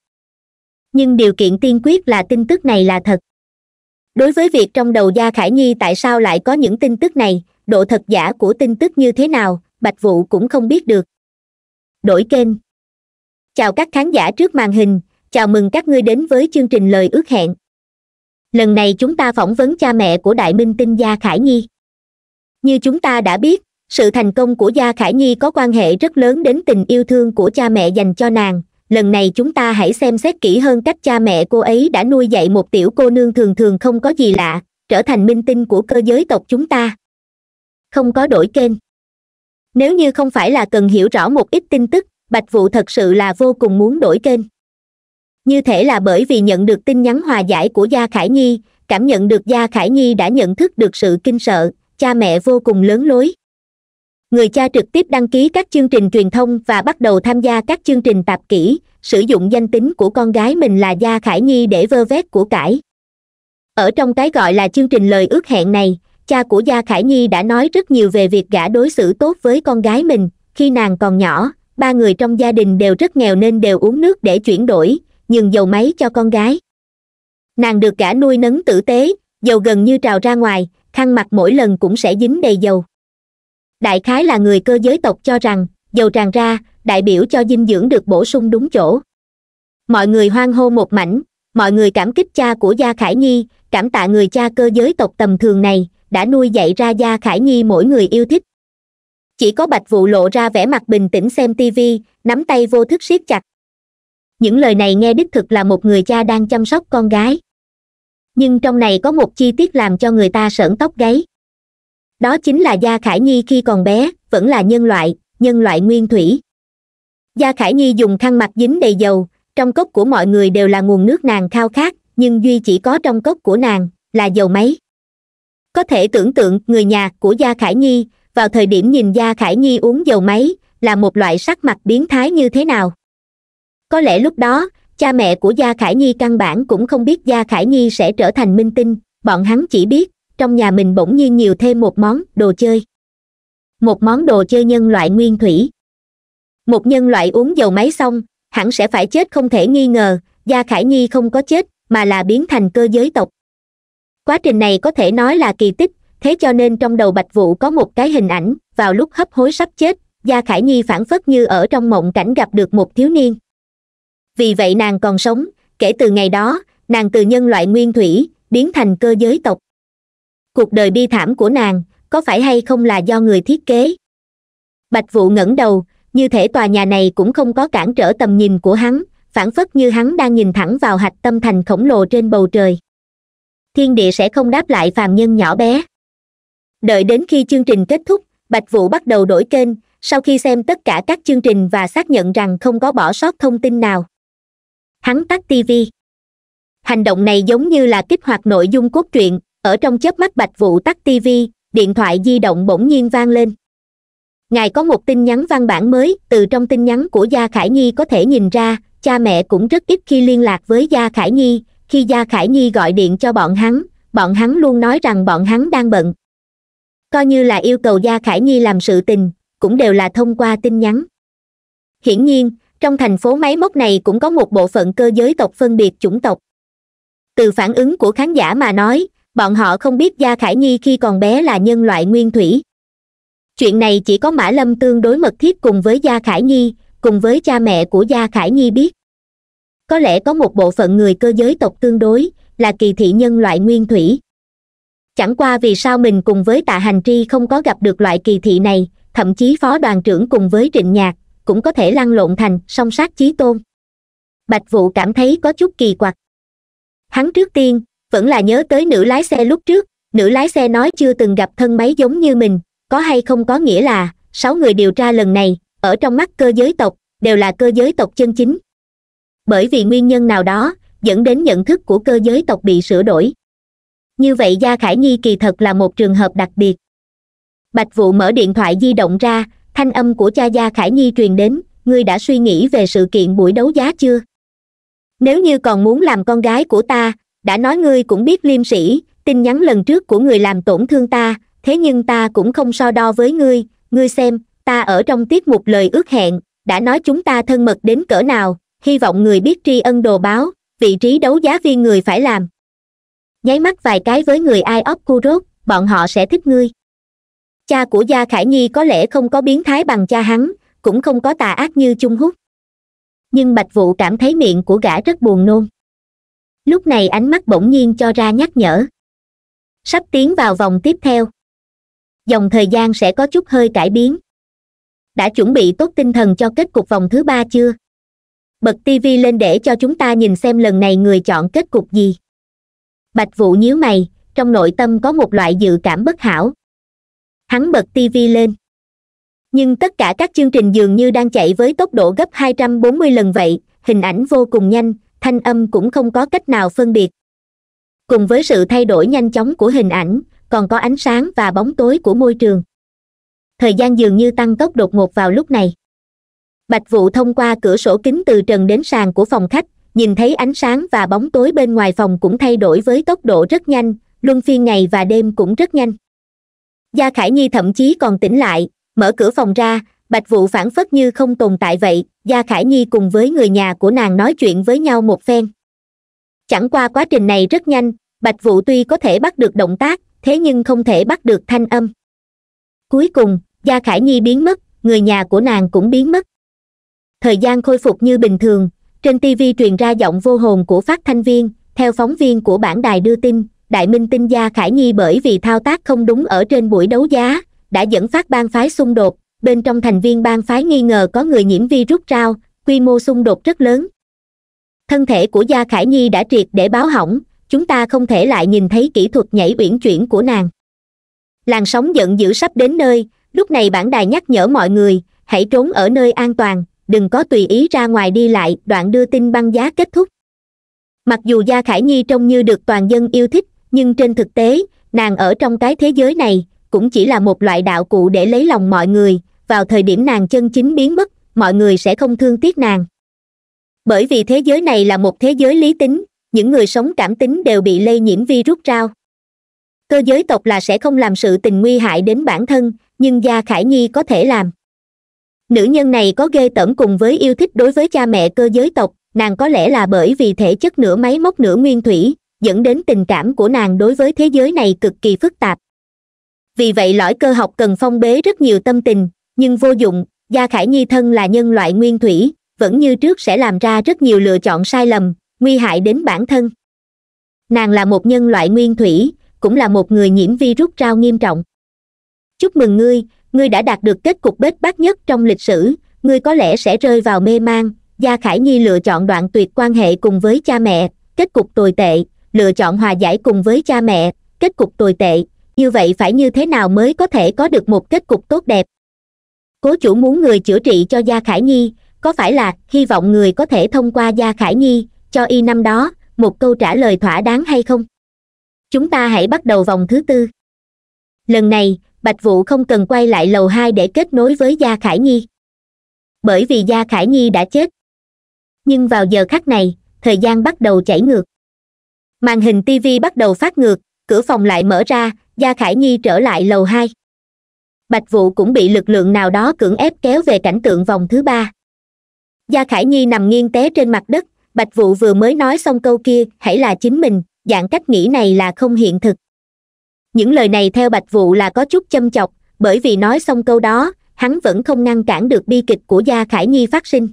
nhưng điều kiện tiên quyết là tin tức này là thật đối với việc trong đầu gia khải nhi tại sao lại có những tin tức này độ thật giả của tin tức như thế nào bạch vụ cũng không biết được đổi kênh chào các khán giả trước màn hình chào mừng các ngươi đến với chương trình lời ước hẹn lần này chúng ta phỏng vấn cha mẹ của đại minh tinh gia khải nhi như chúng ta đã biết sự thành công của gia khải nhi có quan hệ rất lớn đến tình yêu thương của cha mẹ dành cho nàng lần này chúng ta hãy xem xét kỹ hơn cách cha mẹ cô ấy đã nuôi dạy một tiểu cô nương thường thường không có gì lạ trở thành minh tinh của cơ giới tộc chúng ta không có đổi kênh nếu như không phải là cần hiểu rõ một ít tin tức bạch vụ thật sự là vô cùng muốn đổi kênh như thể là bởi vì nhận được tin nhắn hòa giải của gia khải nhi cảm nhận được gia khải nhi đã nhận thức được sự kinh sợ cha mẹ vô cùng lớn lối người cha trực tiếp đăng ký các chương trình truyền thông và bắt đầu tham gia các chương trình tạp kỹ sử dụng danh tính của con gái mình là gia khải nhi để vơ vét của cải ở trong cái gọi là chương trình lời ước hẹn này cha của gia khải nhi đã nói rất nhiều về việc gã đối xử tốt với con gái mình khi nàng còn nhỏ ba người trong gia đình đều rất nghèo nên đều uống nước để chuyển đổi nhường dầu máy cho con gái nàng được cả nuôi nấng tử tế dầu gần như trào ra ngoài khăn mặt mỗi lần cũng sẽ dính đầy dầu đại khái là người cơ giới tộc cho rằng dầu tràn ra đại biểu cho dinh dưỡng được bổ sung đúng chỗ mọi người hoan hô một mảnh mọi người cảm kích cha của gia khải nhi cảm tạ người cha cơ giới tộc tầm thường này đã nuôi dạy ra gia khải nhi mỗi người yêu thích chỉ có bạch vụ lộ ra vẻ mặt bình tĩnh xem tivi nắm tay vô thức siết chặt những lời này nghe đích thực là một người cha đang chăm sóc con gái nhưng trong này có một chi tiết làm cho người ta sởn tóc gáy đó chính là gia khải nhi khi còn bé vẫn là nhân loại nhân loại nguyên thủy gia khải nhi dùng khăn mặt dính đầy dầu trong cốc của mọi người đều là nguồn nước nàng khao khát nhưng duy chỉ có trong cốc của nàng là dầu máy có thể tưởng tượng người nhà của gia khải nhi vào thời điểm nhìn gia khải nhi uống dầu máy là một loại sắc mặt biến thái như thế nào có lẽ lúc đó cha mẹ của gia khải nhi căn bản cũng không biết gia khải nhi sẽ trở thành minh tinh bọn hắn chỉ biết trong nhà mình bỗng nhiên nhiều thêm một món đồ chơi một món đồ chơi nhân loại nguyên thủy một nhân loại uống dầu máy xong hẳn sẽ phải chết không thể nghi ngờ gia khải nhi không có chết mà là biến thành cơ giới tộc quá trình này có thể nói là kỳ tích thế cho nên trong đầu bạch vũ có một cái hình ảnh vào lúc hấp hối sắp chết gia khải nhi phản phất như ở trong mộng cảnh gặp được một thiếu niên vì vậy nàng còn sống kể từ ngày đó nàng từ nhân loại nguyên thủy biến thành cơ giới tộc cuộc đời bi thảm của nàng có phải hay không là do người thiết kế bạch vụ ngẩng đầu như thể tòa nhà này cũng không có cản trở tầm nhìn của hắn phản phất như hắn đang nhìn thẳng vào hạch tâm thành khổng lồ trên bầu trời thiên địa sẽ không đáp lại phàm nhân nhỏ bé đợi đến khi chương trình kết thúc bạch vũ bắt đầu đổi kênh sau khi xem tất cả các chương trình và xác nhận rằng không có bỏ sót thông tin nào hắn tắt tv hành động này giống như là kích hoạt nội dung cốt truyện ở trong chớp mắt bạch vụ tắt tv điện thoại di động bỗng nhiên vang lên ngài có một tin nhắn văn bản mới từ trong tin nhắn của gia khải nhi có thể nhìn ra cha mẹ cũng rất ít khi liên lạc với gia khải nhi khi gia khải nhi gọi điện cho bọn hắn bọn hắn luôn nói rằng bọn hắn đang bận coi như là yêu cầu gia khải nhi làm sự tình cũng đều là thông qua tin nhắn hiển nhiên trong thành phố máy móc này cũng có một bộ phận cơ giới tộc phân biệt chủng tộc từ phản ứng của khán giả mà nói bọn họ không biết gia khải nhi khi còn bé là nhân loại nguyên thủy chuyện này chỉ có mã lâm tương đối mật thiết cùng với gia khải nhi cùng với cha mẹ của gia khải nhi biết có lẽ có một bộ phận người cơ giới tộc tương đối là kỳ thị nhân loại nguyên thủy chẳng qua vì sao mình cùng với tạ hành tri không có gặp được loại kỳ thị này thậm chí phó đoàn trưởng cùng với trịnh nhạc cũng có thể lăn lộn thành song sát chí tôn bạch vụ cảm thấy có chút kỳ quặc hắn trước tiên vẫn là nhớ tới nữ lái xe lúc trước nữ lái xe nói chưa từng gặp thân máy giống như mình có hay không có nghĩa là sáu người điều tra lần này ở trong mắt cơ giới tộc đều là cơ giới tộc chân chính bởi vì nguyên nhân nào đó dẫn đến nhận thức của cơ giới tộc bị sửa đổi như vậy gia khải nhi kỳ thật là một trường hợp đặc biệt bạch vụ mở điện thoại di động ra thanh âm của cha gia khải nhi truyền đến ngươi đã suy nghĩ về sự kiện buổi đấu giá chưa nếu như còn muốn làm con gái của ta đã nói ngươi cũng biết liêm sĩ tin nhắn lần trước của người làm tổn thương ta thế nhưng ta cũng không so đo với ngươi ngươi xem ta ở trong tiết mục lời ước hẹn đã nói chúng ta thân mật đến cỡ nào hy vọng người biết tri ân đồ báo vị trí đấu giá viên người phải làm nháy mắt vài cái với người ai óc cu rốt bọn họ sẽ thích ngươi cha của gia khải nhi có lẽ không có biến thái bằng cha hắn cũng không có tà ác như Trung Húc. nhưng bạch Vũ cảm thấy miệng của gã rất buồn nôn lúc này ánh mắt bỗng nhiên cho ra nhắc nhở sắp tiến vào vòng tiếp theo dòng thời gian sẽ có chút hơi cải biến đã chuẩn bị tốt tinh thần cho kết cục vòng thứ ba chưa bật tv lên để cho chúng ta nhìn xem lần này người chọn kết cục gì bạch Vũ nhíu mày trong nội tâm có một loại dự cảm bất hảo hắn bật tivi lên nhưng tất cả các chương trình dường như đang chạy với tốc độ gấp 240 lần vậy hình ảnh vô cùng nhanh thanh âm cũng không có cách nào phân biệt cùng với sự thay đổi nhanh chóng của hình ảnh còn có ánh sáng và bóng tối của môi trường thời gian dường như tăng tốc đột ngột vào lúc này bạch vụ thông qua cửa sổ kính từ trần đến sàn của phòng khách nhìn thấy ánh sáng và bóng tối bên ngoài phòng cũng thay đổi với tốc độ rất nhanh luân phiên ngày và đêm cũng rất nhanh gia khải nhi thậm chí còn tỉnh lại mở cửa phòng ra bạch Vũ phản phất như không tồn tại vậy gia khải nhi cùng với người nhà của nàng nói chuyện với nhau một phen chẳng qua quá trình này rất nhanh bạch Vũ tuy có thể bắt được động tác thế nhưng không thể bắt được thanh âm cuối cùng gia khải nhi biến mất người nhà của nàng cũng biến mất thời gian khôi phục như bình thường trên tv truyền ra giọng vô hồn của phát thanh viên theo phóng viên của bản đài đưa tin đại minh tinh gia khải nhi bởi vì thao tác không đúng ở trên buổi đấu giá đã dẫn phát bang phái xung đột bên trong thành viên bang phái nghi ngờ có người nhiễm virus rao quy mô xung đột rất lớn thân thể của gia khải nhi đã triệt để báo hỏng chúng ta không thể lại nhìn thấy kỹ thuật nhảy uyển chuyển của nàng làn sóng giận dữ sắp đến nơi lúc này bản đài nhắc nhở mọi người hãy trốn ở nơi an toàn đừng có tùy ý ra ngoài đi lại đoạn đưa tin băng giá kết thúc mặc dù gia khải nhi trông như được toàn dân yêu thích nhưng trên thực tế nàng ở trong cái thế giới này cũng chỉ là một loại đạo cụ để lấy lòng mọi người vào thời điểm nàng chân chính biến mất mọi người sẽ không thương tiếc nàng bởi vì thế giới này là một thế giới lý tính những người sống cảm tính đều bị lây nhiễm virus rao cơ giới tộc là sẽ không làm sự tình nguy hại đến bản thân nhưng gia khải nhi có thể làm nữ nhân này có ghê tởm cùng với yêu thích đối với cha mẹ cơ giới tộc nàng có lẽ là bởi vì thể chất nửa máy móc nửa nguyên thủy dẫn đến tình cảm của nàng đối với thế giới này cực kỳ phức tạp vì vậy lõi cơ học cần phong bế rất nhiều tâm tình nhưng vô dụng gia khải nhi thân là nhân loại nguyên thủy vẫn như trước sẽ làm ra rất nhiều lựa chọn sai lầm nguy hại đến bản thân nàng là một nhân loại nguyên thủy cũng là một người nhiễm virus rao nghiêm trọng chúc mừng ngươi ngươi đã đạt được kết cục bết bát nhất trong lịch sử ngươi có lẽ sẽ rơi vào mê mang gia khải nhi lựa chọn đoạn tuyệt quan hệ cùng với cha mẹ kết cục tồi tệ lựa chọn hòa giải cùng với cha mẹ kết cục tồi tệ như vậy phải như thế nào mới có thể có được một kết cục tốt đẹp cố chủ muốn người chữa trị cho gia khải nhi có phải là hy vọng người có thể thông qua gia khải nhi cho y năm đó một câu trả lời thỏa đáng hay không chúng ta hãy bắt đầu vòng thứ tư lần này bạch vũ không cần quay lại lầu hai để kết nối với gia khải nhi bởi vì gia khải nhi đã chết nhưng vào giờ khắc này thời gian bắt đầu chảy ngược màn hình tv bắt đầu phát ngược cửa phòng lại mở ra gia khải nhi trở lại lầu hai bạch vụ cũng bị lực lượng nào đó cưỡng ép kéo về cảnh tượng vòng thứ ba gia khải nhi nằm nghiêng té trên mặt đất bạch vụ vừa mới nói xong câu kia hãy là chính mình dạng cách nghĩ này là không hiện thực những lời này theo bạch vụ là có chút châm chọc bởi vì nói xong câu đó hắn vẫn không ngăn cản được bi kịch của gia khải nhi phát sinh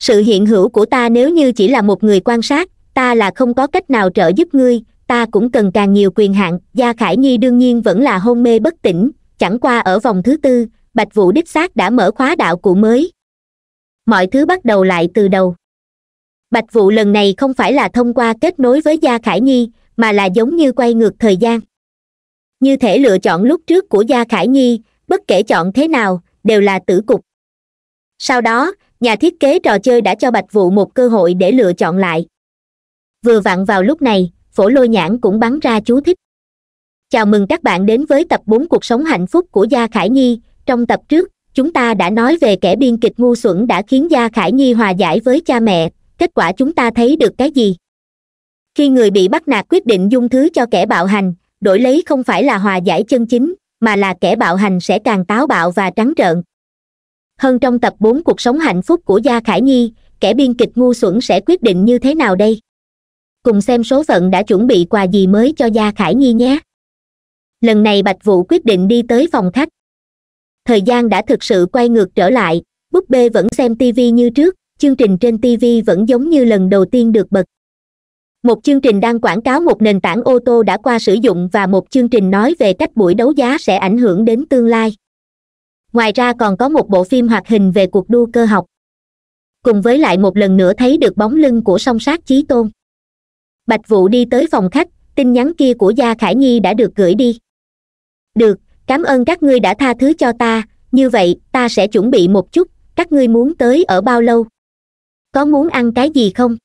sự hiện hữu của ta nếu như chỉ là một người quan sát ta là không có cách nào trợ giúp ngươi ta cũng cần càng nhiều quyền hạn gia khải nhi đương nhiên vẫn là hôn mê bất tỉnh chẳng qua ở vòng thứ tư bạch vũ đích xác đã mở khóa đạo cụ mới mọi thứ bắt đầu lại từ đầu bạch vũ lần này không phải là thông qua kết nối với gia khải nhi mà là giống như quay ngược thời gian như thể lựa chọn lúc trước của gia khải nhi bất kể chọn thế nào đều là tử cục sau đó nhà thiết kế trò chơi đã cho bạch vũ một cơ hội để lựa chọn lại vừa vặn vào lúc này phổ lôi nhãn cũng bắn ra chú thích chào mừng các bạn đến với tập bốn cuộc sống hạnh phúc của gia khải nhi trong tập trước chúng ta đã nói về kẻ biên kịch ngu xuẩn đã khiến gia khải nhi hòa giải với cha mẹ kết quả chúng ta thấy được cái gì khi người bị bắt nạt quyết định dung thứ cho kẻ bạo hành đổi lấy không phải là hòa giải chân chính mà là kẻ bạo hành sẽ càng táo bạo và trắng trợn hơn trong tập bốn cuộc sống hạnh phúc của gia khải nhi kẻ biên kịch ngu xuẩn sẽ quyết định như thế nào đây cùng xem số phận đã chuẩn bị quà gì mới cho gia khải nhi nhé lần này bạch vũ quyết định đi tới phòng khách thời gian đã thực sự quay ngược trở lại búp bê vẫn xem tivi như trước chương trình trên tivi vẫn giống như lần đầu tiên được bật một chương trình đang quảng cáo một nền tảng ô tô đã qua sử dụng và một chương trình nói về cách buổi đấu giá sẽ ảnh hưởng đến tương lai ngoài ra còn có một bộ phim hoạt hình về cuộc đua cơ học cùng với lại một lần nữa thấy được bóng lưng của song sát chí tôn bạch Vũ đi tới phòng khách tin nhắn kia của gia khải nhi đã được gửi đi được cảm ơn các ngươi đã tha thứ cho ta như vậy ta sẽ chuẩn bị một chút các ngươi muốn tới ở bao lâu có muốn ăn cái gì không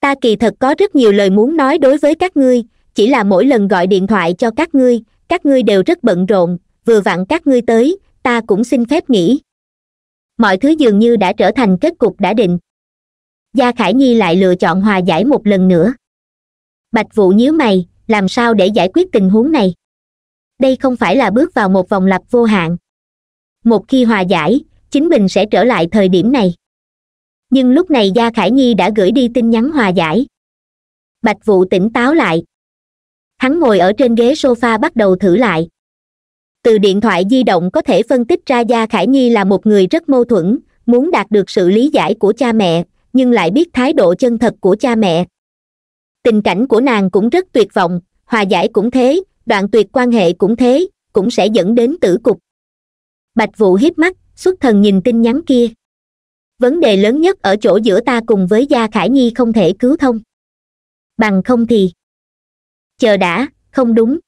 ta kỳ thật có rất nhiều lời muốn nói đối với các ngươi chỉ là mỗi lần gọi điện thoại cho các ngươi các ngươi đều rất bận rộn vừa vặn các ngươi tới ta cũng xin phép nghỉ mọi thứ dường như đã trở thành kết cục đã định gia khải nhi lại lựa chọn hòa giải một lần nữa bạch Vũ nhíu mày làm sao để giải quyết tình huống này đây không phải là bước vào một vòng lặp vô hạn một khi hòa giải chính mình sẽ trở lại thời điểm này nhưng lúc này gia khải nhi đã gửi đi tin nhắn hòa giải bạch Vũ tỉnh táo lại hắn ngồi ở trên ghế sofa bắt đầu thử lại từ điện thoại di động có thể phân tích ra gia khải nhi là một người rất mâu thuẫn muốn đạt được sự lý giải của cha mẹ nhưng lại biết thái độ chân thật của cha mẹ tình cảnh của nàng cũng rất tuyệt vọng hòa giải cũng thế đoạn tuyệt quan hệ cũng thế cũng sẽ dẫn đến tử cục bạch vụ hiếp mắt xuất thần nhìn tin nhắn kia vấn đề lớn nhất ở chỗ giữa ta cùng với gia khải nhi không thể cứu thông bằng không thì chờ đã không đúng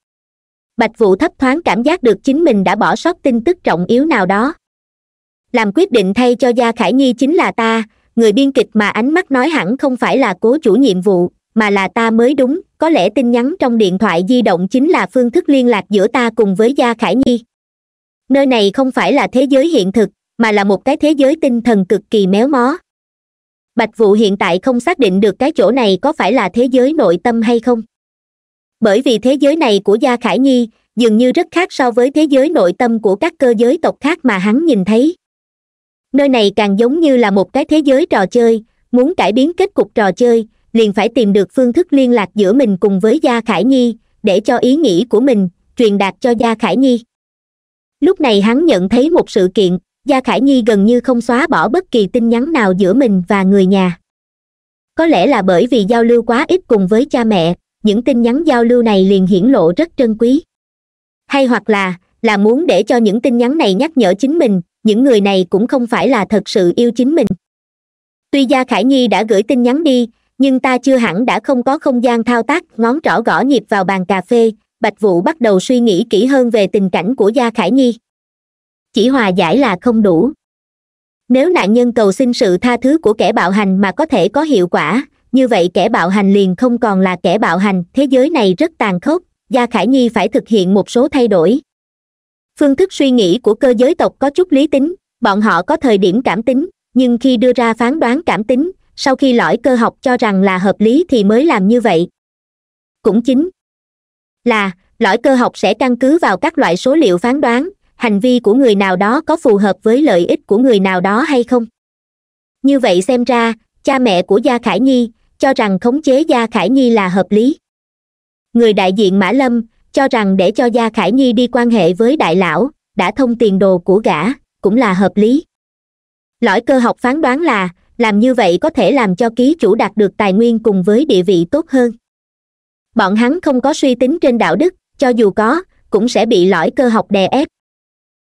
bạch vụ thấp thoáng cảm giác được chính mình đã bỏ sót tin tức trọng yếu nào đó làm quyết định thay cho gia khải nhi chính là ta người biên kịch mà ánh mắt nói hẳn không phải là cố chủ nhiệm vụ mà là ta mới đúng có lẽ tin nhắn trong điện thoại di động chính là phương thức liên lạc giữa ta cùng với gia khải nhi nơi này không phải là thế giới hiện thực mà là một cái thế giới tinh thần cực kỳ méo mó bạch vũ hiện tại không xác định được cái chỗ này có phải là thế giới nội tâm hay không bởi vì thế giới này của gia khải nhi dường như rất khác so với thế giới nội tâm của các cơ giới tộc khác mà hắn nhìn thấy nơi này càng giống như là một cái thế giới trò chơi muốn cải biến kết cục trò chơi liền phải tìm được phương thức liên lạc giữa mình cùng với gia khải nhi để cho ý nghĩ của mình truyền đạt cho gia khải nhi lúc này hắn nhận thấy một sự kiện gia khải nhi gần như không xóa bỏ bất kỳ tin nhắn nào giữa mình và người nhà có lẽ là bởi vì giao lưu quá ít cùng với cha mẹ những tin nhắn giao lưu này liền hiển lộ rất trân quý hay hoặc là là muốn để cho những tin nhắn này nhắc nhở chính mình những người này cũng không phải là thật sự yêu chính mình tuy gia khải nhi đã gửi tin nhắn đi nhưng ta chưa hẳn đã không có không gian thao tác ngón trỏ gõ nhịp vào bàn cà phê bạch vũ bắt đầu suy nghĩ kỹ hơn về tình cảnh của gia khải nhi chỉ hòa giải là không đủ nếu nạn nhân cầu xin sự tha thứ của kẻ bạo hành mà có thể có hiệu quả như vậy kẻ bạo hành liền không còn là kẻ bạo hành thế giới này rất tàn khốc gia khải nhi phải thực hiện một số thay đổi phương thức suy nghĩ của cơ giới tộc có chút lý tính bọn họ có thời điểm cảm tính nhưng khi đưa ra phán đoán cảm tính sau khi lõi cơ học cho rằng là hợp lý thì mới làm như vậy cũng chính là lõi cơ học sẽ căn cứ vào các loại số liệu phán đoán hành vi của người nào đó có phù hợp với lợi ích của người nào đó hay không như vậy xem ra cha mẹ của gia khải nhi cho rằng khống chế gia khải nhi là hợp lý người đại diện mã lâm cho rằng để cho gia khải nhi đi quan hệ với đại lão đã thông tiền đồ của gã cũng là hợp lý lõi cơ học phán đoán là làm như vậy có thể làm cho ký chủ đạt được tài nguyên cùng với địa vị tốt hơn bọn hắn không có suy tính trên đạo đức cho dù có cũng sẽ bị lõi cơ học đè ép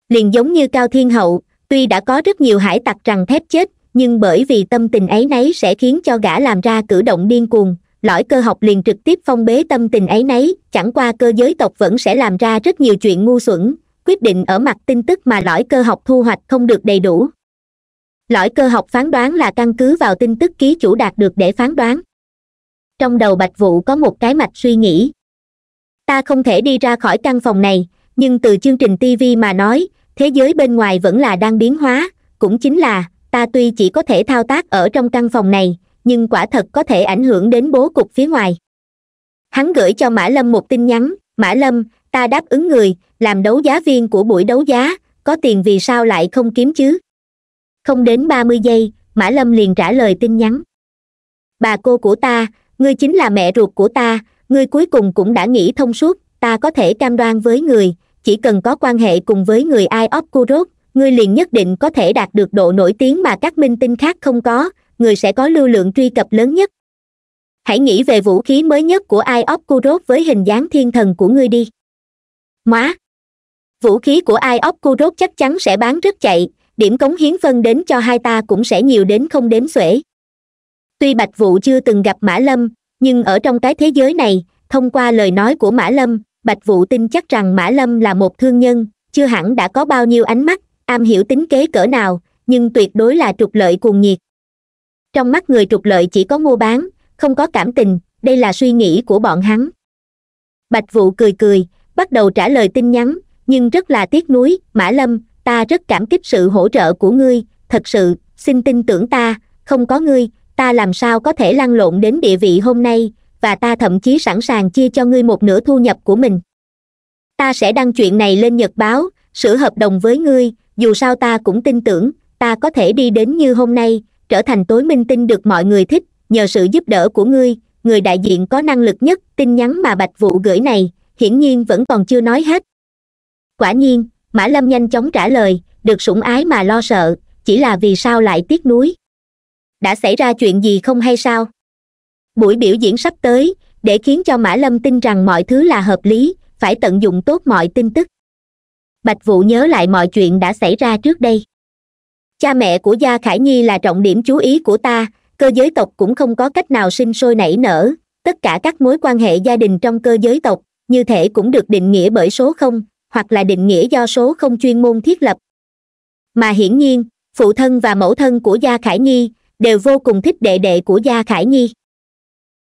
liền giống như cao thiên hậu tuy đã có rất nhiều hải tặc rằng thép chết nhưng bởi vì tâm tình ấy nấy sẽ khiến cho gã làm ra cử động điên cuồng lõi cơ học liền trực tiếp phong bế tâm tình ấy nấy chẳng qua cơ giới tộc vẫn sẽ làm ra rất nhiều chuyện ngu xuẩn quyết định ở mặt tin tức mà lõi cơ học thu hoạch không được đầy đủ lõi cơ học phán đoán là căn cứ vào tin tức ký chủ đạt được để phán đoán trong đầu bạch vũ có một cái mạch suy nghĩ ta không thể đi ra khỏi căn phòng này nhưng từ chương trình tv mà nói thế giới bên ngoài vẫn là đang biến hóa cũng chính là ta tuy chỉ có thể thao tác ở trong căn phòng này nhưng quả thật có thể ảnh hưởng đến bố cục phía ngoài hắn gửi cho mã lâm một tin nhắn mã lâm ta đáp ứng người làm đấu giá viên của buổi đấu giá có tiền vì sao lại không kiếm chứ không đến ba mươi giây mã lâm liền trả lời tin nhắn bà cô của ta ngươi chính là mẹ ruột của ta ngươi cuối cùng cũng đã nghĩ thông suốt ta có thể cam đoan với người chỉ cần có quan hệ cùng với người ai óp cu rốt ngươi liền nhất định có thể đạt được độ nổi tiếng mà các minh tinh khác không có người sẽ có lưu lượng truy cập lớn nhất hãy nghĩ về vũ khí mới nhất của ai óp cu rốt với hình dáng thiên thần của ngươi đi móa vũ khí của ai óp cu rốt chắc chắn sẽ bán rất chạy điểm cống hiến phân đến cho hai ta cũng sẽ nhiều đến không đếm xuể tuy bạch Vũ chưa từng gặp mã lâm nhưng ở trong cái thế giới này thông qua lời nói của mã lâm bạch Vũ tin chắc rằng mã lâm là một thương nhân chưa hẳn đã có bao nhiêu ánh mắt am hiểu tính kế cỡ nào nhưng tuyệt đối là trục lợi cuồng nhiệt trong mắt người trục lợi chỉ có mua bán không có cảm tình đây là suy nghĩ của bọn hắn bạch Vũ cười cười bắt đầu trả lời tin nhắn nhưng rất là tiếc nuối mã lâm ta rất cảm kích sự hỗ trợ của ngươi thật sự xin tin tưởng ta không có ngươi ta làm sao có thể lăn lộn đến địa vị hôm nay và ta thậm chí sẵn sàng chia cho ngươi một nửa thu nhập của mình ta sẽ đăng chuyện này lên nhật báo sửa hợp đồng với ngươi dù sao ta cũng tin tưởng ta có thể đi đến như hôm nay trở thành tối minh tinh được mọi người thích nhờ sự giúp đỡ của ngươi người đại diện có năng lực nhất tin nhắn mà bạch vụ gửi này hiển nhiên vẫn còn chưa nói hết quả nhiên mã lâm nhanh chóng trả lời được sủng ái mà lo sợ chỉ là vì sao lại tiếc nuối đã xảy ra chuyện gì không hay sao buổi biểu diễn sắp tới để khiến cho mã lâm tin rằng mọi thứ là hợp lý phải tận dụng tốt mọi tin tức bạch Vũ nhớ lại mọi chuyện đã xảy ra trước đây cha mẹ của gia khải nhi là trọng điểm chú ý của ta cơ giới tộc cũng không có cách nào sinh sôi nảy nở tất cả các mối quan hệ gia đình trong cơ giới tộc như thể cũng được định nghĩa bởi số không hoặc là định nghĩa do số không chuyên môn thiết lập mà hiển nhiên phụ thân và mẫu thân của gia khải nhi đều vô cùng thích đệ đệ của gia khải nhi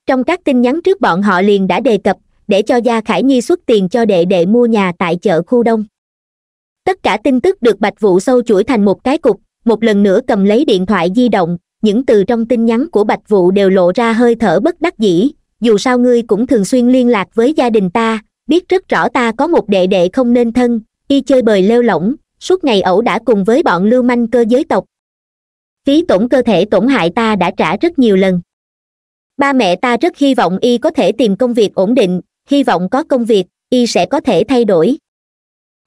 trong các tin nhắn trước bọn họ liền đã đề cập để cho gia khải nhi xuất tiền cho đệ đệ mua nhà tại chợ khu đông tất cả tin tức được bạch vụ sâu chuỗi thành một cái cục một lần nữa cầm lấy điện thoại di động những từ trong tin nhắn của bạch vụ đều lộ ra hơi thở bất đắc dĩ dù sao ngươi cũng thường xuyên liên lạc với gia đình ta biết rất rõ ta có một đệ đệ không nên thân y chơi bời lêu lỏng suốt ngày ẩu đã cùng với bọn lưu manh cơ giới tộc phí tổn cơ thể tổn hại ta đã trả rất nhiều lần ba mẹ ta rất hy vọng y có thể tìm công việc ổn định hy vọng có công việc y sẽ có thể thay đổi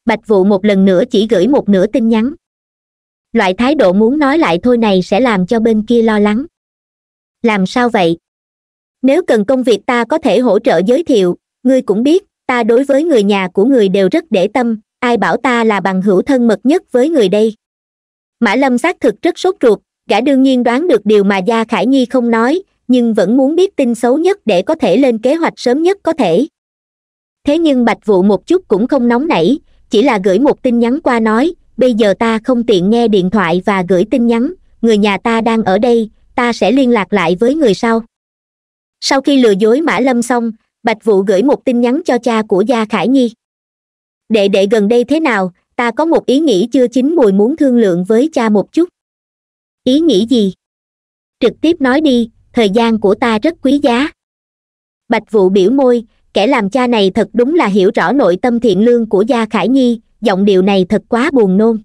bạch vụ một lần nữa chỉ gửi một nửa tin nhắn loại thái độ muốn nói lại thôi này sẽ làm cho bên kia lo lắng làm sao vậy nếu cần công việc ta có thể hỗ trợ giới thiệu ngươi cũng biết ta đối với người nhà của người đều rất để tâm ai bảo ta là bằng hữu thân mật nhất với người đây mã lâm xác thực rất sốt ruột gã đương nhiên đoán được điều mà gia khải nhi không nói nhưng vẫn muốn biết tin xấu nhất để có thể lên kế hoạch sớm nhất có thể thế nhưng bạch vụ một chút cũng không nóng nảy chỉ là gửi một tin nhắn qua nói bây giờ ta không tiện nghe điện thoại và gửi tin nhắn người nhà ta đang ở đây ta sẽ liên lạc lại với người sau sau khi lừa dối mã lâm xong bạch Vũ gửi một tin nhắn cho cha của gia khải nhi đệ đệ gần đây thế nào ta có một ý nghĩ chưa chính mùi muốn thương lượng với cha một chút ý nghĩ gì trực tiếp nói đi thời gian của ta rất quý giá bạch Vũ biểu môi kẻ làm cha này thật đúng là hiểu rõ nội tâm thiện lương của gia khải nhi giọng điệu này thật quá buồn nôn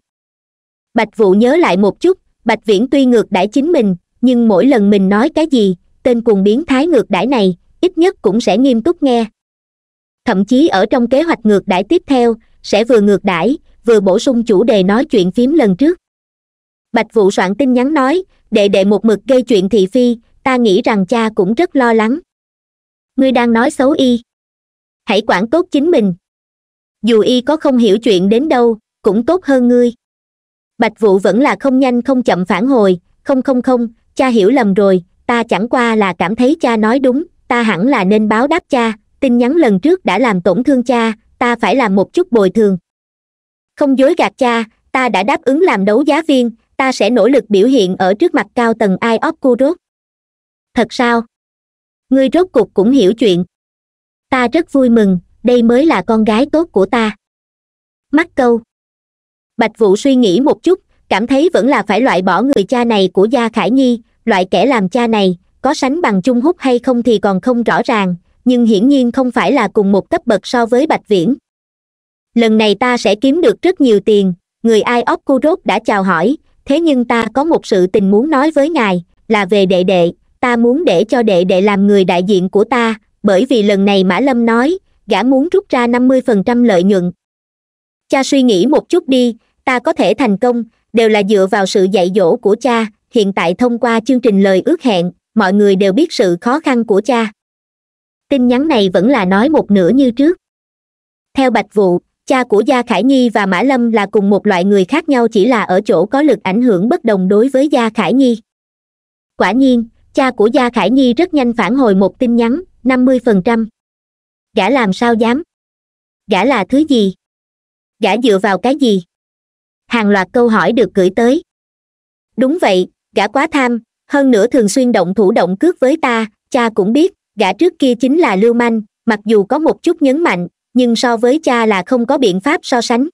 bạch Vũ nhớ lại một chút bạch viễn tuy ngược đãi chính mình nhưng mỗi lần mình nói cái gì tên cùng biến thái ngược đãi này ít nhất cũng sẽ nghiêm túc nghe thậm chí ở trong kế hoạch ngược đãi tiếp theo sẽ vừa ngược đãi vừa bổ sung chủ đề nói chuyện phím lần trước bạch vụ soạn tin nhắn nói đệ đệ một mực gây chuyện thị phi ta nghĩ rằng cha cũng rất lo lắng ngươi đang nói xấu y hãy quản tốt chính mình dù y có không hiểu chuyện đến đâu cũng tốt hơn ngươi bạch vụ vẫn là không nhanh không chậm phản hồi không không không cha hiểu lầm rồi ta chẳng qua là cảm thấy cha nói đúng ta hẳn là nên báo đáp cha tin nhắn lần trước đã làm tổn thương cha ta phải làm một chút bồi thường không dối gạt cha ta đã đáp ứng làm đấu giá viên ta sẽ nỗ lực biểu hiện ở trước mặt cao tầng ai óp cu rốt thật sao ngươi rốt cục cũng hiểu chuyện ta rất vui mừng đây mới là con gái tốt của ta mắc câu bạch vũ suy nghĩ một chút cảm thấy vẫn là phải loại bỏ người cha này của gia khải nhi loại kẻ làm cha này có sánh bằng chung hút hay không thì còn không rõ ràng nhưng hiển nhiên không phải là cùng một cấp bậc so với bạch viễn lần này ta sẽ kiếm được rất nhiều tiền người ai óc cu rốt đã chào hỏi thế nhưng ta có một sự tình muốn nói với ngài là về đệ đệ ta muốn để cho đệ đệ làm người đại diện của ta bởi vì lần này mã lâm nói gã muốn rút ra năm mươi phần trăm lợi nhuận cha suy nghĩ một chút đi ta có thể thành công đều là dựa vào sự dạy dỗ của cha hiện tại thông qua chương trình lời ước hẹn mọi người đều biết sự khó khăn của cha tin nhắn này vẫn là nói một nửa như trước theo bạch vụ cha của gia khải nhi và mã lâm là cùng một loại người khác nhau chỉ là ở chỗ có lực ảnh hưởng bất đồng đối với gia khải nhi quả nhiên cha của gia khải nhi rất nhanh phản hồi một tin nhắn năm mươi phần trăm gã làm sao dám gã là thứ gì gã dựa vào cái gì hàng loạt câu hỏi được gửi tới đúng vậy gã quá tham hơn nữa thường xuyên động thủ động cướp với ta cha cũng biết gã trước kia chính là lưu manh mặc dù có một chút nhấn mạnh nhưng so với cha là không có biện pháp so sánh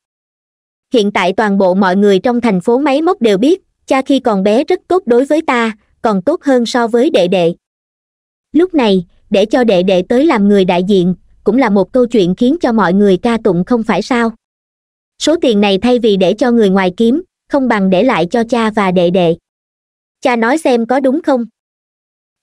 hiện tại toàn bộ mọi người trong thành phố máy móc đều biết cha khi còn bé rất tốt đối với ta còn tốt hơn so với đệ đệ lúc này để cho đệ đệ tới làm người đại diện cũng là một câu chuyện khiến cho mọi người ca tụng không phải sao số tiền này thay vì để cho người ngoài kiếm không bằng để lại cho cha và đệ đệ cha nói xem có đúng không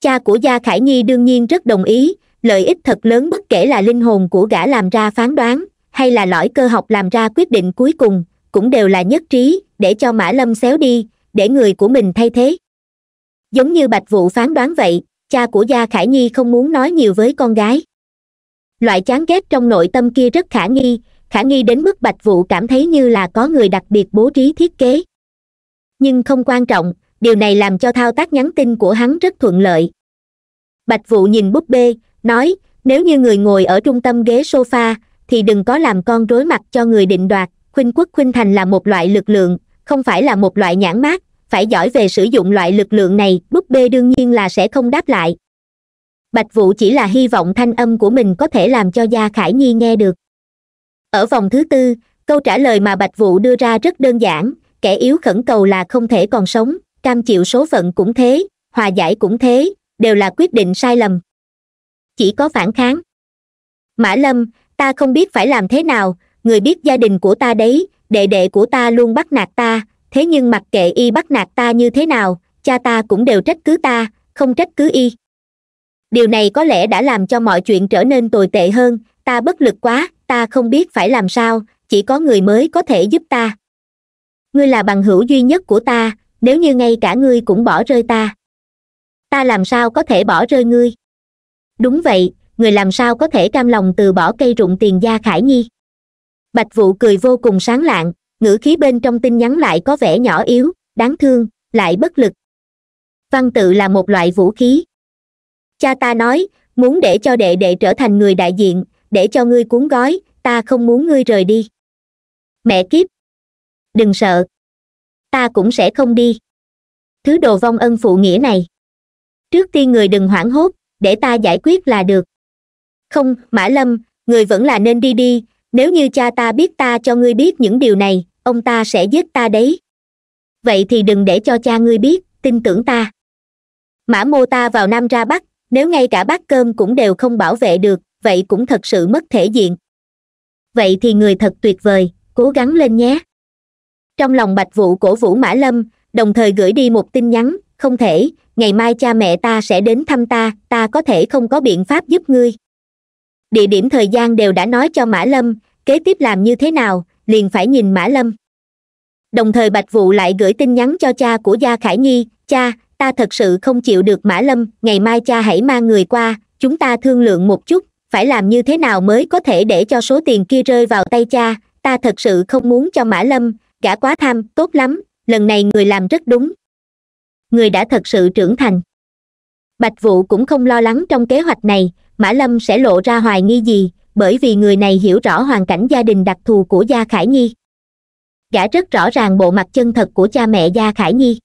cha của gia khải nhi đương nhiên rất đồng ý lợi ích thật lớn bất kể là linh hồn của gã làm ra phán đoán hay là lõi cơ học làm ra quyết định cuối cùng cũng đều là nhất trí để cho mã lâm xéo đi để người của mình thay thế giống như bạch vụ phán đoán vậy cha của gia khải nhi không muốn nói nhiều với con gái loại chán ghét trong nội tâm kia rất khả nghi khả nghi đến mức bạch vụ cảm thấy như là có người đặc biệt bố trí thiết kế nhưng không quan trọng điều này làm cho thao tác nhắn tin của hắn rất thuận lợi bạch vụ nhìn búp bê nói nếu như người ngồi ở trung tâm ghế sofa thì đừng có làm con rối mặt cho người định đoạt khuynh quốc khuynh thành là một loại lực lượng không phải là một loại nhãn mát phải giỏi về sử dụng loại lực lượng này búp bê đương nhiên là sẽ không đáp lại bạch vụ chỉ là hy vọng thanh âm của mình có thể làm cho gia khải nhi nghe được ở vòng thứ tư câu trả lời mà bạch vụ đưa ra rất đơn giản kẻ yếu khẩn cầu là không thể còn sống cam chịu số phận cũng thế hòa giải cũng thế đều là quyết định sai lầm chỉ có phản kháng mã lâm ta không biết phải làm thế nào người biết gia đình của ta đấy đệ đệ của ta luôn bắt nạt ta thế nhưng mặc kệ y bắt nạt ta như thế nào cha ta cũng đều trách cứ ta không trách cứ y điều này có lẽ đã làm cho mọi chuyện trở nên tồi tệ hơn ta bất lực quá ta không biết phải làm sao chỉ có người mới có thể giúp ta ngươi là bằng hữu duy nhất của ta nếu như ngay cả ngươi cũng bỏ rơi ta ta làm sao có thể bỏ rơi ngươi đúng vậy người làm sao có thể cam lòng từ bỏ cây rụng tiền gia khải nhi bạch vụ cười vô cùng sáng lạng ngữ khí bên trong tin nhắn lại có vẻ nhỏ yếu đáng thương lại bất lực văn tự là một loại vũ khí cha ta nói muốn để cho đệ đệ trở thành người đại diện để cho ngươi cuốn gói ta không muốn ngươi rời đi mẹ kiếp đừng sợ ta cũng sẽ không đi thứ đồ vong ân phụ nghĩa này trước tiên người đừng hoảng hốt để ta giải quyết là được không mã lâm người vẫn là nên đi đi nếu như cha ta biết ta cho ngươi biết những điều này ông ta sẽ giết ta đấy vậy thì đừng để cho cha ngươi biết tin tưởng ta mã mô ta vào nam ra bắc nếu ngay cả bát cơm cũng đều không bảo vệ được vậy cũng thật sự mất thể diện vậy thì người thật tuyệt vời cố gắng lên nhé trong lòng bạch vụ cổ vũ mã lâm đồng thời gửi đi một tin nhắn không thể ngày mai cha mẹ ta sẽ đến thăm ta ta có thể không có biện pháp giúp ngươi địa điểm thời gian đều đã nói cho mã lâm kế tiếp làm như thế nào liền phải nhìn mã lâm đồng thời bạch vụ lại gửi tin nhắn cho cha của gia khải nhi cha ta thật sự không chịu được mã lâm ngày mai cha hãy mang người qua chúng ta thương lượng một chút phải làm như thế nào mới có thể để cho số tiền kia rơi vào tay cha ta thật sự không muốn cho mã lâm gã quá tham tốt lắm lần này người làm rất đúng người đã thật sự trưởng thành bạch vũ cũng không lo lắng trong kế hoạch này mã lâm sẽ lộ ra hoài nghi gì bởi vì người này hiểu rõ hoàn cảnh gia đình đặc thù của gia khải nhi gã rất rõ ràng bộ mặt chân thật của cha mẹ gia khải nhi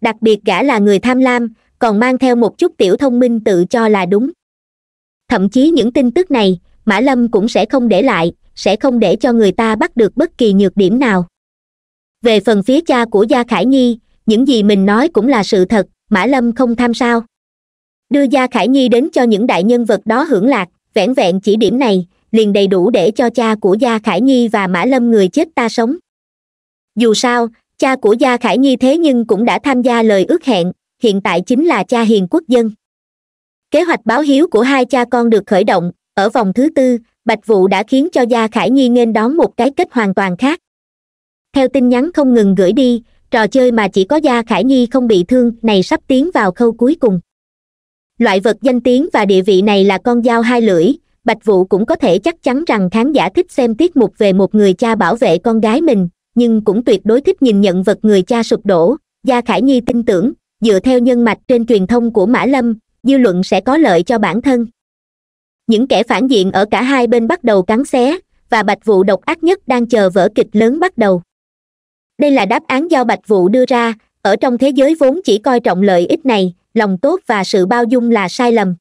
đặc biệt gã là người tham lam còn mang theo một chút tiểu thông minh tự cho là đúng thậm chí những tin tức này mã lâm cũng sẽ không để lại sẽ không để cho người ta bắt được bất kỳ nhược điểm nào về phần phía cha của gia khải nhi những gì mình nói cũng là sự thật mã lâm không tham sao đưa gia khải nhi đến cho những đại nhân vật đó hưởng lạc vẻn vẹn chỉ điểm này liền đầy đủ để cho cha của gia khải nhi và mã lâm người chết ta sống dù sao cha của gia khải nhi thế nhưng cũng đã tham gia lời ước hẹn hiện tại chính là cha hiền quốc dân kế hoạch báo hiếu của hai cha con được khởi động ở vòng thứ tư bạch vụ đã khiến cho gia khải nhi nên đón một cái kết hoàn toàn khác theo tin nhắn không ngừng gửi đi trò chơi mà chỉ có gia khải nhi không bị thương này sắp tiến vào khâu cuối cùng loại vật danh tiếng và địa vị này là con dao hai lưỡi bạch Vũ cũng có thể chắc chắn rằng khán giả thích xem tiết mục về một người cha bảo vệ con gái mình nhưng cũng tuyệt đối thích nhìn nhận vật người cha sụp đổ gia khải nhi tin tưởng dựa theo nhân mạch trên truyền thông của mã lâm dư luận sẽ có lợi cho bản thân những kẻ phản diện ở cả hai bên bắt đầu cắn xé và bạch Vũ độc ác nhất đang chờ vở kịch lớn bắt đầu đây là đáp án do bạch Vũ đưa ra ở trong thế giới vốn chỉ coi trọng lợi ích này lòng tốt và sự bao dung là sai lầm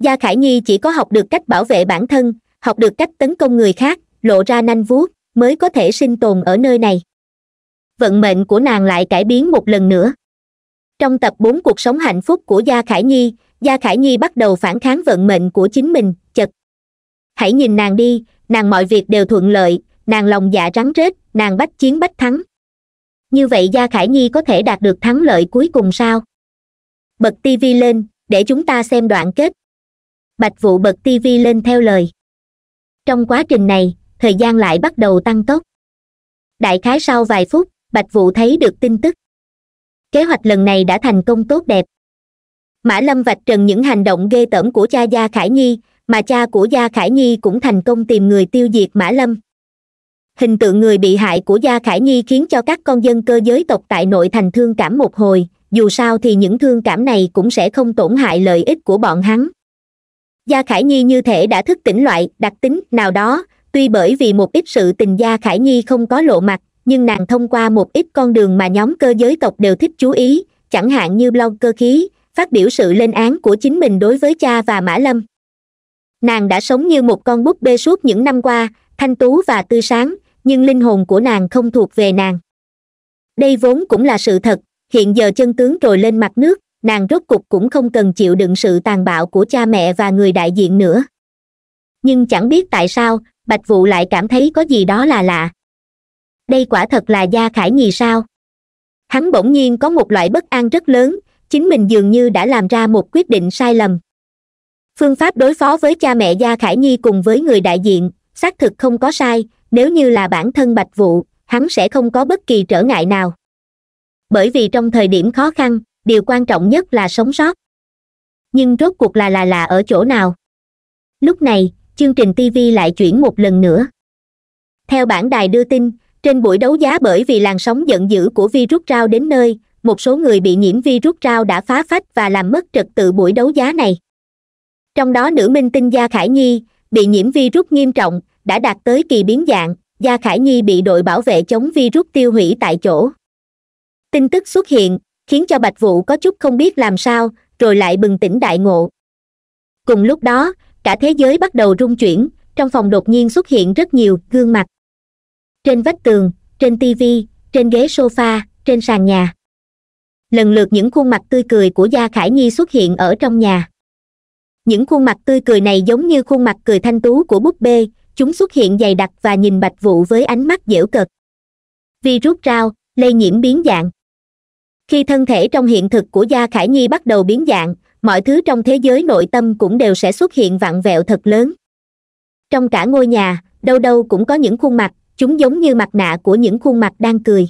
gia khải nhi chỉ có học được cách bảo vệ bản thân học được cách tấn công người khác lộ ra nanh vuốt mới có thể sinh tồn ở nơi này vận mệnh của nàng lại cải biến một lần nữa trong tập bốn cuộc sống hạnh phúc của gia khải nhi gia khải nhi bắt đầu phản kháng vận mệnh của chính mình chật hãy nhìn nàng đi nàng mọi việc đều thuận lợi nàng lòng dạ rắn rết nàng bách chiến bách thắng như vậy gia khải nhi có thể đạt được thắng lợi cuối cùng sao bật tivi lên để chúng ta xem đoạn kết bạch vụ bật tivi lên theo lời trong quá trình này thời gian lại bắt đầu tăng tốc đại khái sau vài phút bạch vụ thấy được tin tức kế hoạch lần này đã thành công tốt đẹp mã lâm vạch trần những hành động ghê tởm của cha gia khải nhi mà cha của gia khải nhi cũng thành công tìm người tiêu diệt mã lâm hình tượng người bị hại của gia khải nhi khiến cho các con dân cơ giới tộc tại nội thành thương cảm một hồi dù sao thì những thương cảm này cũng sẽ không tổn hại lợi ích của bọn hắn gia khải nhi như thể đã thức tỉnh loại đặc tính nào đó tuy bởi vì một ít sự tình gia khải nhi không có lộ mặt nhưng nàng thông qua một ít con đường mà nhóm cơ giới tộc đều thích chú ý chẳng hạn như blog cơ khí phát biểu sự lên án của chính mình đối với cha và mã lâm nàng đã sống như một con búp bê suốt những năm qua thanh tú và tươi sáng nhưng linh hồn của nàng không thuộc về nàng đây vốn cũng là sự thật hiện giờ chân tướng trồi lên mặt nước nàng rốt cục cũng không cần chịu đựng sự tàn bạo của cha mẹ và người đại diện nữa nhưng chẳng biết tại sao bạch vũ lại cảm thấy có gì đó là lạ đây quả thật là gia khải nhì sao hắn bỗng nhiên có một loại bất an rất lớn chính mình dường như đã làm ra một quyết định sai lầm phương pháp đối phó với cha mẹ gia khải nhi cùng với người đại diện xác thực không có sai nếu như là bản thân bạch vụ hắn sẽ không có bất kỳ trở ngại nào bởi vì trong thời điểm khó khăn điều quan trọng nhất là sống sót nhưng rốt cuộc là là là ở chỗ nào lúc này chương trình tv lại chuyển một lần nữa theo bản đài đưa tin trên buổi đấu giá bởi vì làn sóng giận dữ của virus rao đến nơi một số người bị nhiễm virus rao đã phá phách và làm mất trật tự buổi đấu giá này trong đó nữ minh tinh gia khải nhi bị nhiễm virus nghiêm trọng đã đạt tới kỳ biến dạng gia khải nhi bị đội bảo vệ chống virus tiêu hủy tại chỗ tin tức xuất hiện khiến cho bạch vũ có chút không biết làm sao rồi lại bừng tỉnh đại ngộ cùng lúc đó cả thế giới bắt đầu rung chuyển trong phòng đột nhiên xuất hiện rất nhiều gương mặt trên vách tường trên tivi trên ghế sofa trên sàn nhà lần lượt những khuôn mặt tươi cười của gia khải nhi xuất hiện ở trong nhà những khuôn mặt tươi cười này giống như khuôn mặt cười thanh tú của búp bê chúng xuất hiện dày đặc và nhìn bạch vụ với ánh mắt dễu cợt virus rao lây nhiễm biến dạng khi thân thể trong hiện thực của gia khải nhi bắt đầu biến dạng mọi thứ trong thế giới nội tâm cũng đều sẽ xuất hiện vặn vẹo thật lớn trong cả ngôi nhà đâu đâu cũng có những khuôn mặt chúng giống như mặt nạ của những khuôn mặt đang cười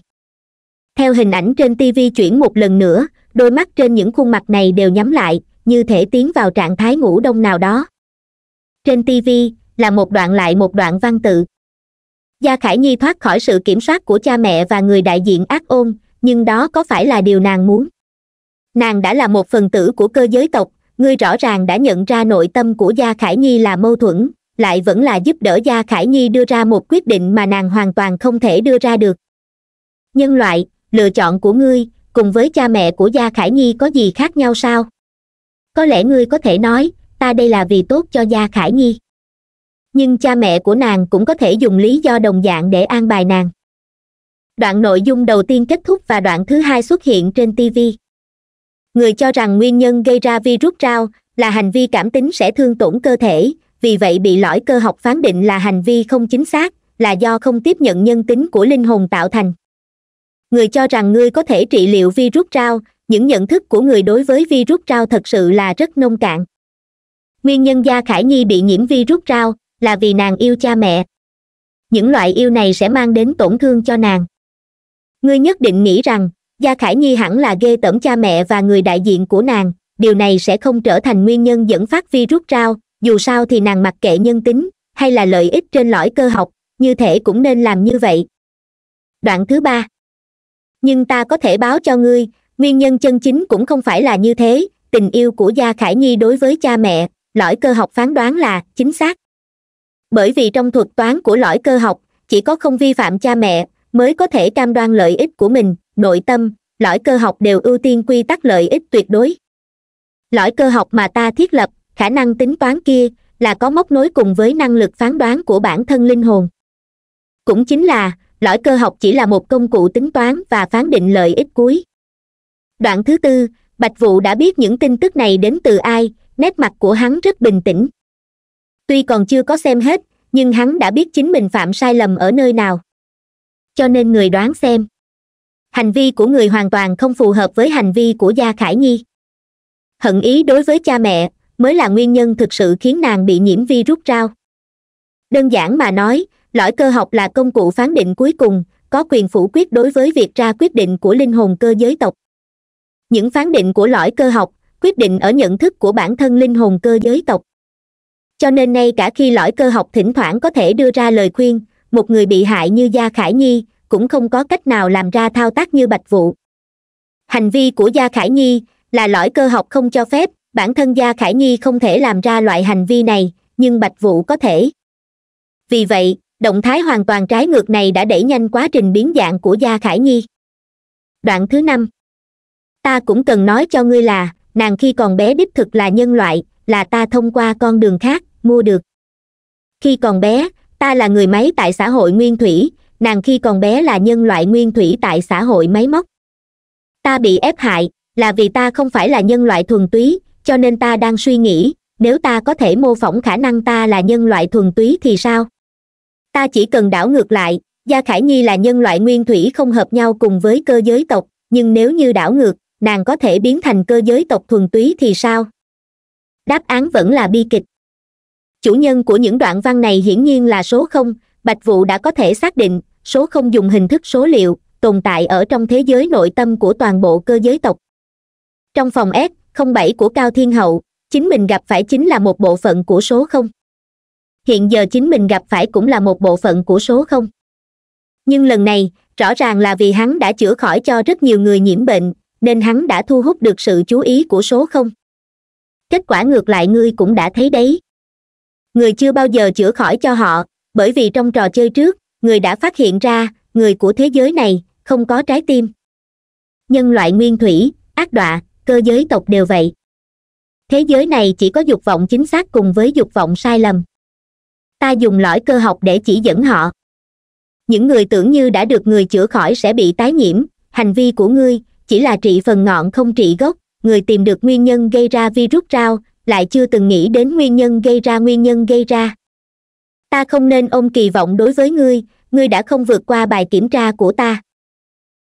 theo hình ảnh trên tv chuyển một lần nữa đôi mắt trên những khuôn mặt này đều nhắm lại như thể tiến vào trạng thái ngủ đông nào đó trên tv là một đoạn lại một đoạn văn tự gia khải nhi thoát khỏi sự kiểm soát của cha mẹ và người đại diện ác ôn nhưng đó có phải là điều nàng muốn nàng đã là một phần tử của cơ giới tộc ngươi rõ ràng đã nhận ra nội tâm của gia khải nhi là mâu thuẫn lại vẫn là giúp đỡ gia khải nhi đưa ra một quyết định mà nàng hoàn toàn không thể đưa ra được nhân loại lựa chọn của ngươi cùng với cha mẹ của gia khải nhi có gì khác nhau sao có lẽ ngươi có thể nói ta đây là vì tốt cho gia khải nhi nhưng cha mẹ của nàng cũng có thể dùng lý do đồng dạng để an bài nàng đoạn nội dung đầu tiên kết thúc và đoạn thứ hai xuất hiện trên tv người cho rằng nguyên nhân gây ra virus rao là hành vi cảm tính sẽ thương tổn cơ thể vì vậy bị lõi cơ học phán định là hành vi không chính xác là do không tiếp nhận nhân tính của linh hồn tạo thành người cho rằng ngươi có thể trị liệu virus rao những nhận thức của người đối với virus rao thật sự là rất nông cạn nguyên nhân gia khải nhi bị nhiễm virus rao là vì nàng yêu cha mẹ những loại yêu này sẽ mang đến tổn thương cho nàng ngươi nhất định nghĩ rằng gia khải nhi hẳn là ghê tởm cha mẹ và người đại diện của nàng điều này sẽ không trở thành nguyên nhân dẫn phát virus rút rao dù sao thì nàng mặc kệ nhân tính hay là lợi ích trên lõi cơ học như thể cũng nên làm như vậy đoạn thứ ba nhưng ta có thể báo cho ngươi nguyên nhân chân chính cũng không phải là như thế tình yêu của gia khải nhi đối với cha mẹ lõi cơ học phán đoán là chính xác bởi vì trong thuật toán của lõi cơ học chỉ có không vi phạm cha mẹ mới có thể cam đoan lợi ích của mình nội tâm lõi cơ học đều ưu tiên quy tắc lợi ích tuyệt đối lõi cơ học mà ta thiết lập khả năng tính toán kia là có móc nối cùng với năng lực phán đoán của bản thân linh hồn cũng chính là lõi cơ học chỉ là một công cụ tính toán và phán định lợi ích cuối đoạn thứ tư bạch vụ đã biết những tin tức này đến từ ai nét mặt của hắn rất bình tĩnh tuy còn chưa có xem hết nhưng hắn đã biết chính mình phạm sai lầm ở nơi nào cho nên người đoán xem hành vi của người hoàn toàn không phù hợp với hành vi của gia khải nhi hận ý đối với cha mẹ mới là nguyên nhân thực sự khiến nàng bị nhiễm vi rút rao đơn giản mà nói lõi cơ học là công cụ phán định cuối cùng có quyền phủ quyết đối với việc ra quyết định của linh hồn cơ giới tộc những phán định của lõi cơ học quyết định ở nhận thức của bản thân linh hồn cơ giới tộc cho nên ngay cả khi lõi cơ học thỉnh thoảng có thể đưa ra lời khuyên một người bị hại như gia khải nhi cũng không có cách nào làm ra thao tác như bạch vụ hành vi của gia khải nhi là lõi cơ học không cho phép bản thân gia khải nhi không thể làm ra loại hành vi này nhưng bạch vụ có thể vì vậy động thái hoàn toàn trái ngược này đã đẩy nhanh quá trình biến dạng của gia khải nhi đoạn thứ năm ta cũng cần nói cho ngươi là nàng khi còn bé đích thực là nhân loại là ta thông qua con đường khác mua được khi còn bé ta là người máy tại xã hội nguyên thủy nàng khi còn bé là nhân loại nguyên thủy tại xã hội máy móc ta bị ép hại là vì ta không phải là nhân loại thuần túy cho nên ta đang suy nghĩ nếu ta có thể mô phỏng khả năng ta là nhân loại thuần túy thì sao ta chỉ cần đảo ngược lại gia khải nhi là nhân loại nguyên thủy không hợp nhau cùng với cơ giới tộc nhưng nếu như đảo ngược nàng có thể biến thành cơ giới tộc thuần túy thì sao đáp án vẫn là bi kịch chủ nhân của những đoạn văn này hiển nhiên là số không bạch Vũ đã có thể xác định số không dùng hình thức số liệu tồn tại ở trong thế giới nội tâm của toàn bộ cơ giới tộc trong phòng s 07 của cao thiên hậu chính mình gặp phải chính là một bộ phận của số không hiện giờ chính mình gặp phải cũng là một bộ phận của số không nhưng lần này rõ ràng là vì hắn đã chữa khỏi cho rất nhiều người nhiễm bệnh nên hắn đã thu hút được sự chú ý của số không kết quả ngược lại ngươi cũng đã thấy đấy người chưa bao giờ chữa khỏi cho họ bởi vì trong trò chơi trước người đã phát hiện ra người của thế giới này không có trái tim nhân loại nguyên thủy ác đọa cơ giới tộc đều vậy thế giới này chỉ có dục vọng chính xác cùng với dục vọng sai lầm ta dùng lõi cơ học để chỉ dẫn họ những người tưởng như đã được người chữa khỏi sẽ bị tái nhiễm hành vi của ngươi chỉ là trị phần ngọn không trị gốc người tìm được nguyên nhân gây ra virus rao lại chưa từng nghĩ đến nguyên nhân gây ra nguyên nhân gây ra ta không nên ôm kỳ vọng đối với ngươi ngươi đã không vượt qua bài kiểm tra của ta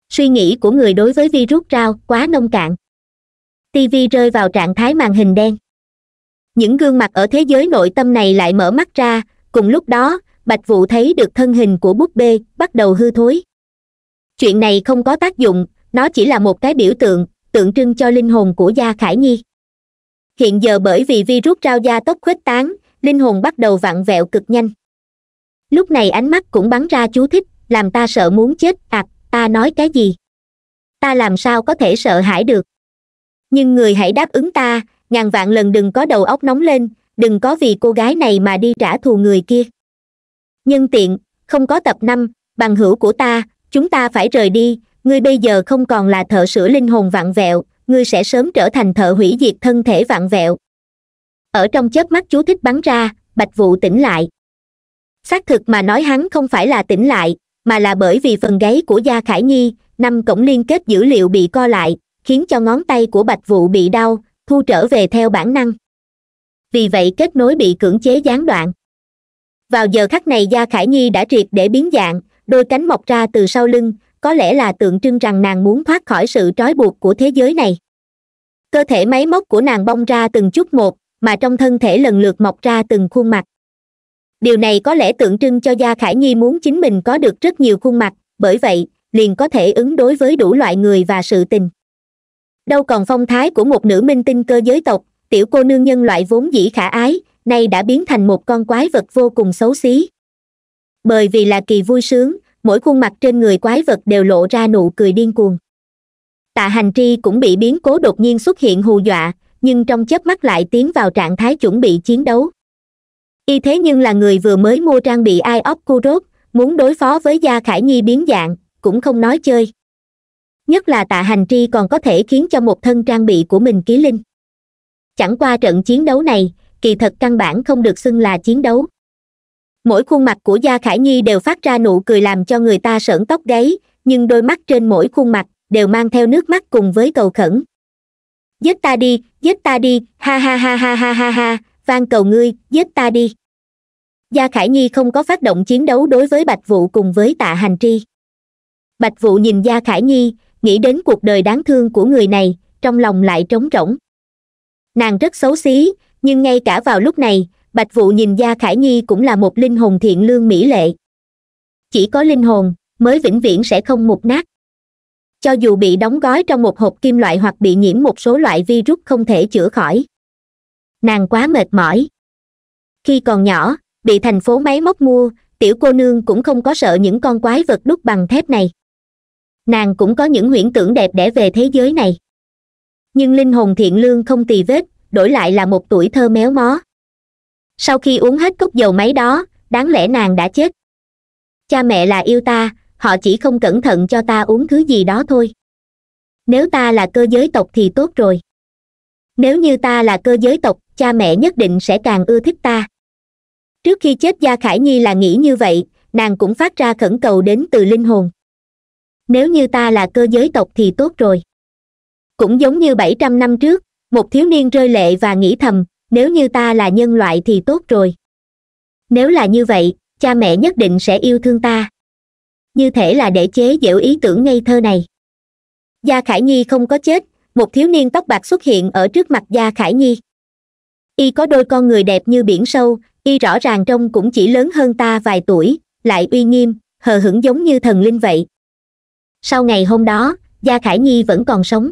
suy nghĩ của người đối với virus rao quá nông cạn tv rơi vào trạng thái màn hình đen những gương mặt ở thế giới nội tâm này lại mở mắt ra cùng lúc đó bạch vũ thấy được thân hình của búp bê bắt đầu hư thối chuyện này không có tác dụng nó chỉ là một cái biểu tượng tượng trưng cho linh hồn của gia khải nhi hiện giờ bởi vì virus rau da tốc khuếch tán linh hồn bắt đầu vặn vẹo cực nhanh lúc này ánh mắt cũng bắn ra chú thích làm ta sợ muốn chết ạc à, ta nói cái gì ta làm sao có thể sợ hãi được nhưng người hãy đáp ứng ta ngàn vạn lần đừng có đầu óc nóng lên đừng có vì cô gái này mà đi trả thù người kia nhân tiện không có tập năm bằng hữu của ta chúng ta phải rời đi ngươi bây giờ không còn là thợ sửa linh hồn vặn vẹo ngươi sẽ sớm trở thành thợ hủy diệt thân thể vạn vẹo ở trong chớp mắt chú thích bắn ra bạch vụ tỉnh lại xác thực mà nói hắn không phải là tỉnh lại mà là bởi vì phần gáy của gia khải nhi năm cổng liên kết dữ liệu bị co lại khiến cho ngón tay của bạch vụ bị đau thu trở về theo bản năng vì vậy kết nối bị cưỡng chế gián đoạn vào giờ khắc này gia khải nhi đã triệt để biến dạng đôi cánh mọc ra từ sau lưng có lẽ là tượng trưng rằng nàng muốn thoát khỏi sự trói buộc của thế giới này cơ thể máy móc của nàng bong ra từng chút một mà trong thân thể lần lượt mọc ra từng khuôn mặt điều này có lẽ tượng trưng cho gia khải nhi muốn chính mình có được rất nhiều khuôn mặt bởi vậy liền có thể ứng đối với đủ loại người và sự tình đâu còn phong thái của một nữ minh tinh cơ giới tộc tiểu cô nương nhân loại vốn dĩ khả ái nay đã biến thành một con quái vật vô cùng xấu xí bởi vì là kỳ vui sướng mỗi khuôn mặt trên người quái vật đều lộ ra nụ cười điên cuồng tạ hành tri cũng bị biến cố đột nhiên xuất hiện hù dọa nhưng trong chớp mắt lại tiến vào trạng thái chuẩn bị chiến đấu y thế nhưng là người vừa mới mua trang bị ai óc cu rốt muốn đối phó với gia khải nhi biến dạng cũng không nói chơi nhất là tạ hành tri còn có thể khiến cho một thân trang bị của mình ký linh chẳng qua trận chiến đấu này kỳ thật căn bản không được xưng là chiến đấu mỗi khuôn mặt của gia khải nhi đều phát ra nụ cười làm cho người ta sởn tóc gáy nhưng đôi mắt trên mỗi khuôn mặt đều mang theo nước mắt cùng với cầu khẩn giết ta đi giết ta đi ha ha ha ha ha ha ha van cầu ngươi giết ta đi gia khải nhi không có phát động chiến đấu đối với bạch vũ cùng với tạ hành tri bạch vũ nhìn gia khải nhi nghĩ đến cuộc đời đáng thương của người này trong lòng lại trống rỗng nàng rất xấu xí nhưng ngay cả vào lúc này bạch vụ nhìn gia khải nhi cũng là một linh hồn thiện lương mỹ lệ chỉ có linh hồn mới vĩnh viễn sẽ không mục nát cho dù bị đóng gói trong một hộp kim loại hoặc bị nhiễm một số loại virus không thể chữa khỏi nàng quá mệt mỏi khi còn nhỏ bị thành phố máy móc mua tiểu cô nương cũng không có sợ những con quái vật đúc bằng thép này nàng cũng có những huyễn tưởng đẹp đẽ về thế giới này nhưng linh hồn thiện lương không tì vết đổi lại là một tuổi thơ méo mó sau khi uống hết cốc dầu máy đó đáng lẽ nàng đã chết cha mẹ là yêu ta họ chỉ không cẩn thận cho ta uống thứ gì đó thôi nếu ta là cơ giới tộc thì tốt rồi nếu như ta là cơ giới tộc cha mẹ nhất định sẽ càng ưa thích ta trước khi chết gia khải nhi là nghĩ như vậy nàng cũng phát ra khẩn cầu đến từ linh hồn nếu như ta là cơ giới tộc thì tốt rồi cũng giống như bảy trăm năm trước một thiếu niên rơi lệ và nghĩ thầm nếu như ta là nhân loại thì tốt rồi nếu là như vậy cha mẹ nhất định sẽ yêu thương ta như thể là để chế giễu ý tưởng ngây thơ này gia khải nhi không có chết một thiếu niên tóc bạc xuất hiện ở trước mặt gia khải nhi y có đôi con người đẹp như biển sâu y rõ ràng trông cũng chỉ lớn hơn ta vài tuổi lại uy nghiêm hờ hững giống như thần linh vậy sau ngày hôm đó gia khải nhi vẫn còn sống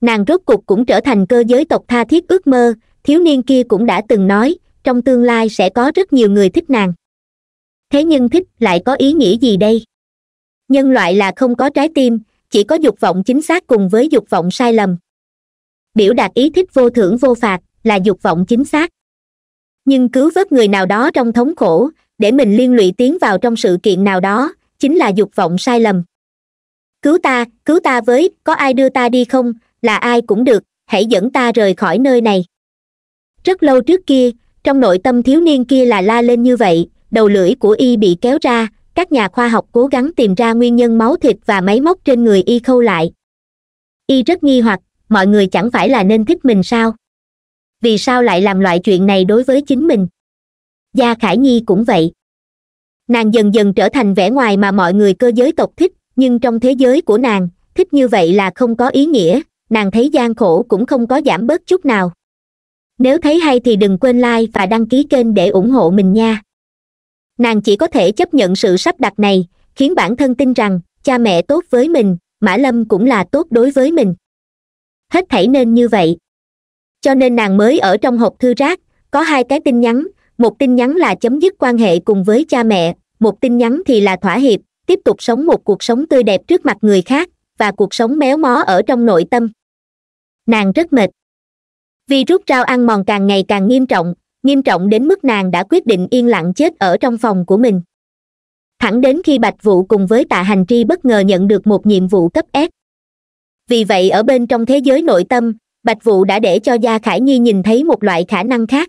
nàng rốt cục cũng trở thành cơ giới tộc tha thiết ước mơ thiếu niên kia cũng đã từng nói trong tương lai sẽ có rất nhiều người thích nàng thế nhưng thích lại có ý nghĩa gì đây nhân loại là không có trái tim chỉ có dục vọng chính xác cùng với dục vọng sai lầm biểu đạt ý thích vô thưởng vô phạt là dục vọng chính xác nhưng cứu vớt người nào đó trong thống khổ để mình liên lụy tiến vào trong sự kiện nào đó chính là dục vọng sai lầm cứu ta cứu ta với có ai đưa ta đi không là ai cũng được hãy dẫn ta rời khỏi nơi này rất lâu trước kia trong nội tâm thiếu niên kia là la lên như vậy đầu lưỡi của y bị kéo ra các nhà khoa học cố gắng tìm ra nguyên nhân máu thịt và máy móc trên người y khâu lại y rất nghi hoặc mọi người chẳng phải là nên thích mình sao vì sao lại làm loại chuyện này đối với chính mình gia khải nhi cũng vậy nàng dần dần trở thành vẻ ngoài mà mọi người cơ giới tộc thích nhưng trong thế giới của nàng thích như vậy là không có ý nghĩa nàng thấy gian khổ cũng không có giảm bớt chút nào nếu thấy hay thì đừng quên like và đăng ký kênh để ủng hộ mình nha nàng chỉ có thể chấp nhận sự sắp đặt này khiến bản thân tin rằng cha mẹ tốt với mình mã lâm cũng là tốt đối với mình hết thảy nên như vậy cho nên nàng mới ở trong hộp thư rác có hai cái tin nhắn một tin nhắn là chấm dứt quan hệ cùng với cha mẹ một tin nhắn thì là thỏa hiệp tiếp tục sống một cuộc sống tươi đẹp trước mặt người khác và cuộc sống méo mó ở trong nội tâm nàng rất mệt vi rút rao ăn mòn càng ngày càng nghiêm trọng nghiêm trọng đến mức nàng đã quyết định yên lặng chết ở trong phòng của mình thẳng đến khi bạch vụ cùng với tạ hành tri bất ngờ nhận được một nhiệm vụ cấp s vì vậy ở bên trong thế giới nội tâm bạch vụ đã để cho gia khải nhi nhìn thấy một loại khả năng khác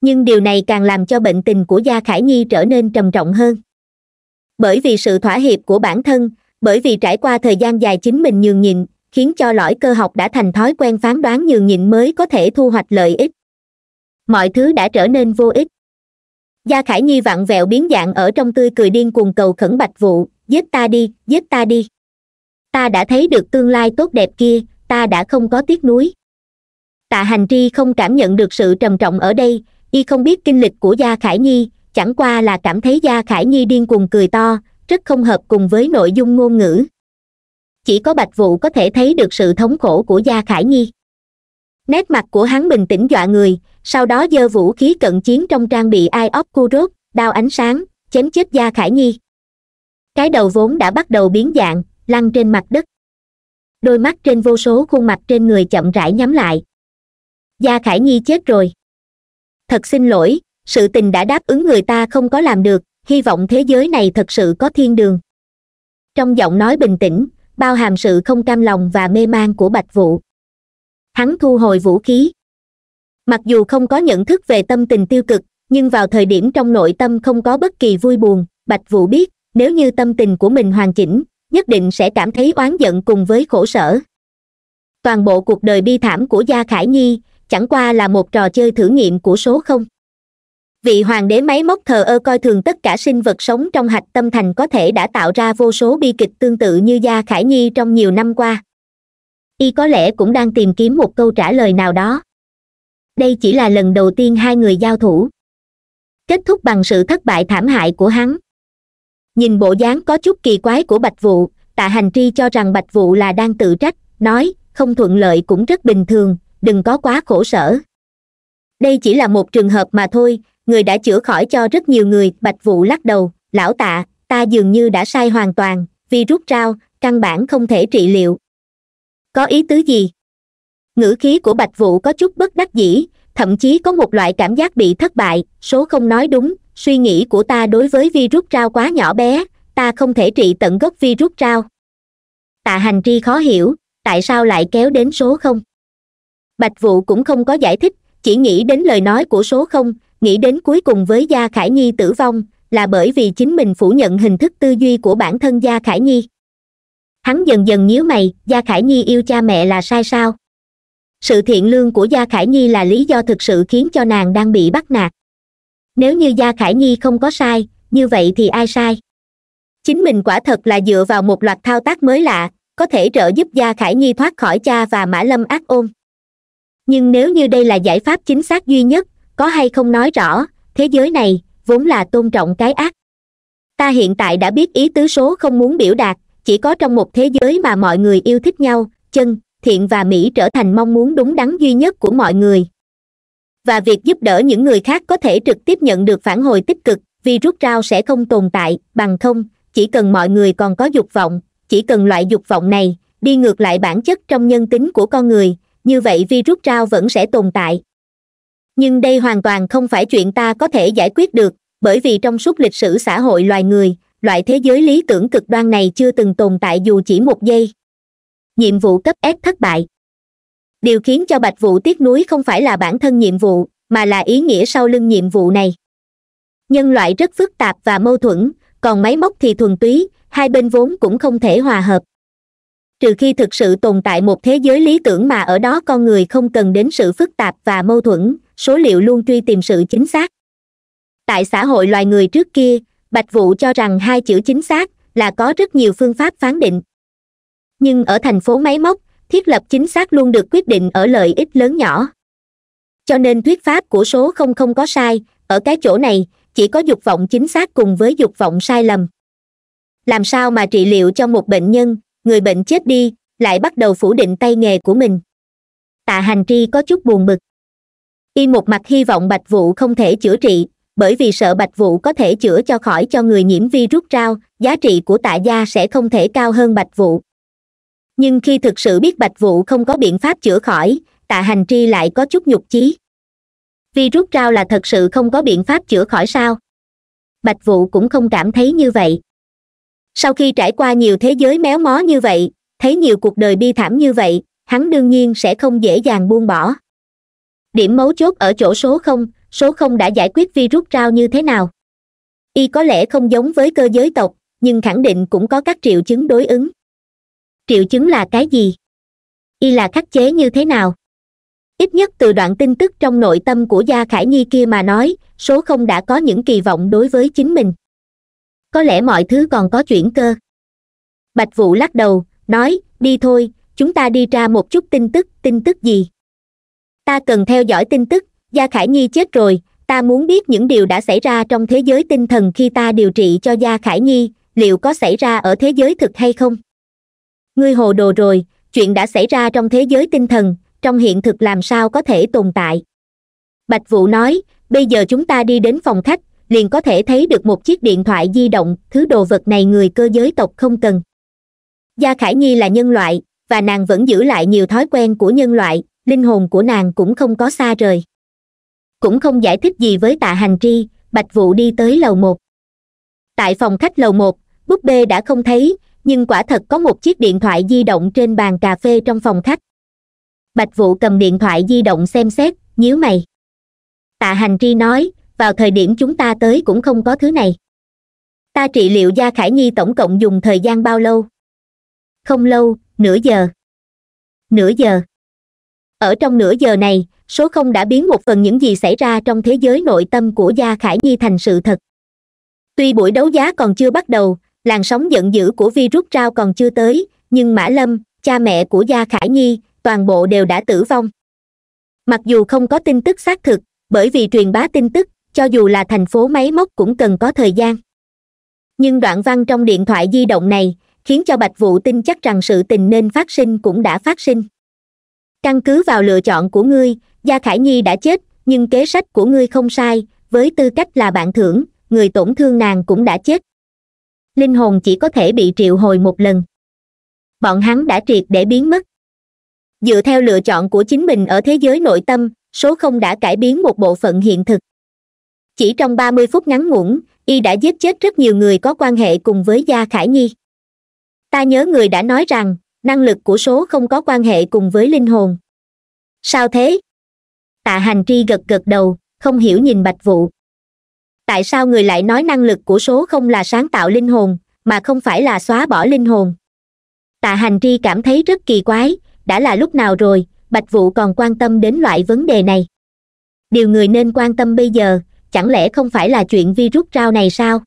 nhưng điều này càng làm cho bệnh tình của gia khải nhi trở nên trầm trọng hơn bởi vì sự thỏa hiệp của bản thân bởi vì trải qua thời gian dài chính mình nhường nhịn khiến cho lõi cơ học đã thành thói quen phán đoán nhường nhịn mới có thể thu hoạch lợi ích mọi thứ đã trở nên vô ích gia khải nhi vặn vẹo biến dạng ở trong tươi cười điên cuồng cầu khẩn bạch vụ giết ta đi giết ta đi ta đã thấy được tương lai tốt đẹp kia ta đã không có tiếc nuối tạ hành tri không cảm nhận được sự trầm trọng ở đây y không biết kinh lịch của gia khải nhi chẳng qua là cảm thấy gia khải nhi điên cuồng cười to rất không hợp cùng với nội dung ngôn ngữ chỉ có bạch vụ có thể thấy được sự thống khổ của gia khải nhi nét mặt của hắn bình tĩnh dọa người sau đó giơ vũ khí cận chiến trong trang bị ai óc cu rốt đao ánh sáng chém chết gia khải nhi cái đầu vốn đã bắt đầu biến dạng lăn trên mặt đất đôi mắt trên vô số khuôn mặt trên người chậm rãi nhắm lại gia khải nhi chết rồi thật xin lỗi sự tình đã đáp ứng người ta không có làm được hy vọng thế giới này thật sự có thiên đường trong giọng nói bình tĩnh bao hàm sự không cam lòng và mê man của bạch Vũ. hắn thu hồi vũ khí mặc dù không có nhận thức về tâm tình tiêu cực nhưng vào thời điểm trong nội tâm không có bất kỳ vui buồn bạch Vũ biết nếu như tâm tình của mình hoàn chỉnh nhất định sẽ cảm thấy oán giận cùng với khổ sở toàn bộ cuộc đời bi thảm của gia khải nhi chẳng qua là một trò chơi thử nghiệm của số không vị hoàng đế máy móc thờ ơ coi thường tất cả sinh vật sống trong hạch tâm thành có thể đã tạo ra vô số bi kịch tương tự như gia khải nhi trong nhiều năm qua y có lẽ cũng đang tìm kiếm một câu trả lời nào đó đây chỉ là lần đầu tiên hai người giao thủ kết thúc bằng sự thất bại thảm hại của hắn nhìn bộ dáng có chút kỳ quái của bạch vụ tạ hành tri cho rằng bạch vụ là đang tự trách nói không thuận lợi cũng rất bình thường đừng có quá khổ sở đây chỉ là một trường hợp mà thôi người đã chữa khỏi cho rất nhiều người bạch vụ lắc đầu lão tạ ta dường như đã sai hoàn toàn vì rút rao căn bản không thể trị liệu có ý tứ gì ngữ khí của bạch vụ có chút bất đắc dĩ thậm chí có một loại cảm giác bị thất bại số không nói đúng suy nghĩ của ta đối với virus rao quá nhỏ bé ta không thể trị tận gốc virus rao tạ hành tri khó hiểu tại sao lại kéo đến số không bạch vụ cũng không có giải thích chỉ nghĩ đến lời nói của số không nghĩ đến cuối cùng với gia khải nhi tử vong là bởi vì chính mình phủ nhận hình thức tư duy của bản thân gia khải nhi hắn dần dần nhíu mày gia khải nhi yêu cha mẹ là sai sao sự thiện lương của gia khải nhi là lý do thực sự khiến cho nàng đang bị bắt nạt nếu như gia khải nhi không có sai như vậy thì ai sai chính mình quả thật là dựa vào một loạt thao tác mới lạ có thể trợ giúp gia khải nhi thoát khỏi cha và mã lâm ác ôn nhưng nếu như đây là giải pháp chính xác duy nhất có hay không nói rõ thế giới này vốn là tôn trọng cái ác ta hiện tại đã biết ý tứ số không muốn biểu đạt chỉ có trong một thế giới mà mọi người yêu thích nhau chân thiện và mỹ trở thành mong muốn đúng đắn duy nhất của mọi người và việc giúp đỡ những người khác có thể trực tiếp nhận được phản hồi tích cực vì rút rao sẽ không tồn tại bằng không chỉ cần mọi người còn có dục vọng chỉ cần loại dục vọng này đi ngược lại bản chất trong nhân tính của con người như vậy virus rút rao vẫn sẽ tồn tại nhưng đây hoàn toàn không phải chuyện ta có thể giải quyết được bởi vì trong suốt lịch sử xã hội loài người loại thế giới lý tưởng cực đoan này chưa từng tồn tại dù chỉ một giây nhiệm vụ cấp ép thất bại điều khiến cho bạch vụ tiếc nuối không phải là bản thân nhiệm vụ mà là ý nghĩa sau lưng nhiệm vụ này nhân loại rất phức tạp và mâu thuẫn còn máy móc thì thuần túy hai bên vốn cũng không thể hòa hợp trừ khi thực sự tồn tại một thế giới lý tưởng mà ở đó con người không cần đến sự phức tạp và mâu thuẫn số liệu luôn truy tìm sự chính xác tại xã hội loài người trước kia bạch vũ cho rằng hai chữ chính xác là có rất nhiều phương pháp phán định nhưng ở thành phố máy móc thiết lập chính xác luôn được quyết định ở lợi ích lớn nhỏ cho nên thuyết pháp của số không không có sai ở cái chỗ này chỉ có dục vọng chính xác cùng với dục vọng sai lầm làm sao mà trị liệu cho một bệnh nhân người bệnh chết đi lại bắt đầu phủ định tay nghề của mình tạ hành tri có chút buồn bực y một mặt hy vọng bạch vụ không thể chữa trị bởi vì sợ bạch vụ có thể chữa cho khỏi cho người nhiễm virus rao giá trị của tạ gia sẽ không thể cao hơn bạch vụ nhưng khi thực sự biết bạch vụ không có biện pháp chữa khỏi tạ hành tri lại có chút nhục chí virus rao là thật sự không có biện pháp chữa khỏi sao bạch vụ cũng không cảm thấy như vậy sau khi trải qua nhiều thế giới méo mó như vậy thấy nhiều cuộc đời bi thảm như vậy hắn đương nhiên sẽ không dễ dàng buông bỏ điểm mấu chốt ở chỗ số không số không đã giải quyết virus rao như thế nào y có lẽ không giống với cơ giới tộc nhưng khẳng định cũng có các triệu chứng đối ứng triệu chứng là cái gì y là khắc chế như thế nào ít nhất từ đoạn tin tức trong nội tâm của gia khải nhi kia mà nói số không đã có những kỳ vọng đối với chính mình có lẽ mọi thứ còn có chuyển cơ bạch vụ lắc đầu nói đi thôi chúng ta đi ra một chút tin tức tin tức gì ta cần theo dõi tin tức gia khải nhi chết rồi ta muốn biết những điều đã xảy ra trong thế giới tinh thần khi ta điều trị cho gia khải nhi liệu có xảy ra ở thế giới thực hay không ngươi hồ đồ rồi chuyện đã xảy ra trong thế giới tinh thần trong hiện thực làm sao có thể tồn tại bạch Vũ nói bây giờ chúng ta đi đến phòng khách liền có thể thấy được một chiếc điện thoại di động thứ đồ vật này người cơ giới tộc không cần gia khải nhi là nhân loại và nàng vẫn giữ lại nhiều thói quen của nhân loại linh hồn của nàng cũng không có xa rời cũng không giải thích gì với tạ hành tri bạch Vũ đi tới lầu một tại phòng khách lầu một búp bê đã không thấy nhưng quả thật có một chiếc điện thoại di động trên bàn cà phê trong phòng khách bạch Vũ cầm điện thoại di động xem xét nhíu mày tạ hành tri nói vào thời điểm chúng ta tới cũng không có thứ này ta trị liệu gia khải nhi tổng cộng dùng thời gian bao lâu không lâu nửa giờ nửa giờ ở trong nửa giờ này số không đã biến một phần những gì xảy ra trong thế giới nội tâm của gia khải nhi thành sự thật tuy buổi đấu giá còn chưa bắt đầu làn sóng giận dữ của virus rao còn chưa tới nhưng mã lâm cha mẹ của gia khải nhi toàn bộ đều đã tử vong mặc dù không có tin tức xác thực bởi vì truyền bá tin tức cho dù là thành phố máy móc cũng cần có thời gian nhưng đoạn văn trong điện thoại di động này khiến cho bạch vũ tin chắc rằng sự tình nên phát sinh cũng đã phát sinh căn cứ vào lựa chọn của ngươi gia khải nhi đã chết nhưng kế sách của ngươi không sai với tư cách là bạn thưởng người tổn thương nàng cũng đã chết linh hồn chỉ có thể bị triệu hồi một lần bọn hắn đã triệt để biến mất dựa theo lựa chọn của chính mình ở thế giới nội tâm số không đã cải biến một bộ phận hiện thực chỉ trong ba mươi phút ngắn ngủn y đã giết chết rất nhiều người có quan hệ cùng với gia khải nhi ta nhớ người đã nói rằng năng lực của số không có quan hệ cùng với linh hồn sao thế tạ hành tri gật gật đầu không hiểu nhìn bạch vụ tại sao người lại nói năng lực của số không là sáng tạo linh hồn mà không phải là xóa bỏ linh hồn tạ hành tri cảm thấy rất kỳ quái đã là lúc nào rồi bạch vụ còn quan tâm đến loại vấn đề này điều người nên quan tâm bây giờ chẳng lẽ không phải là chuyện virus rao này sao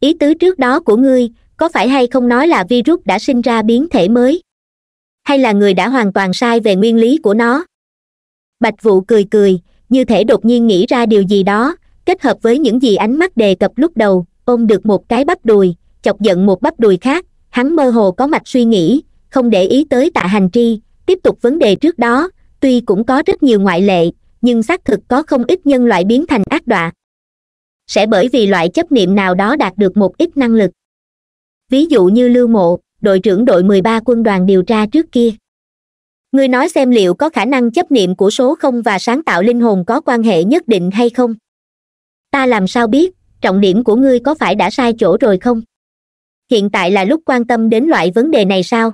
ý tứ trước đó của ngươi có phải hay không nói là virus đã sinh ra biến thể mới hay là người đã hoàn toàn sai về nguyên lý của nó bạch vụ cười cười như thể đột nhiên nghĩ ra điều gì đó kết hợp với những gì ánh mắt đề cập lúc đầu ôm được một cái bắp đùi chọc giận một bắp đùi khác hắn mơ hồ có mạch suy nghĩ không để ý tới tạ hành tri tiếp tục vấn đề trước đó tuy cũng có rất nhiều ngoại lệ nhưng xác thực có không ít nhân loại biến thành ác đọa sẽ bởi vì loại chấp niệm nào đó đạt được một ít năng lực ví dụ như lưu mộ đội trưởng đội mười ba quân đoàn điều tra trước kia ngươi nói xem liệu có khả năng chấp niệm của số không và sáng tạo linh hồn có quan hệ nhất định hay không ta làm sao biết trọng điểm của ngươi có phải đã sai chỗ rồi không hiện tại là lúc quan tâm đến loại vấn đề này sao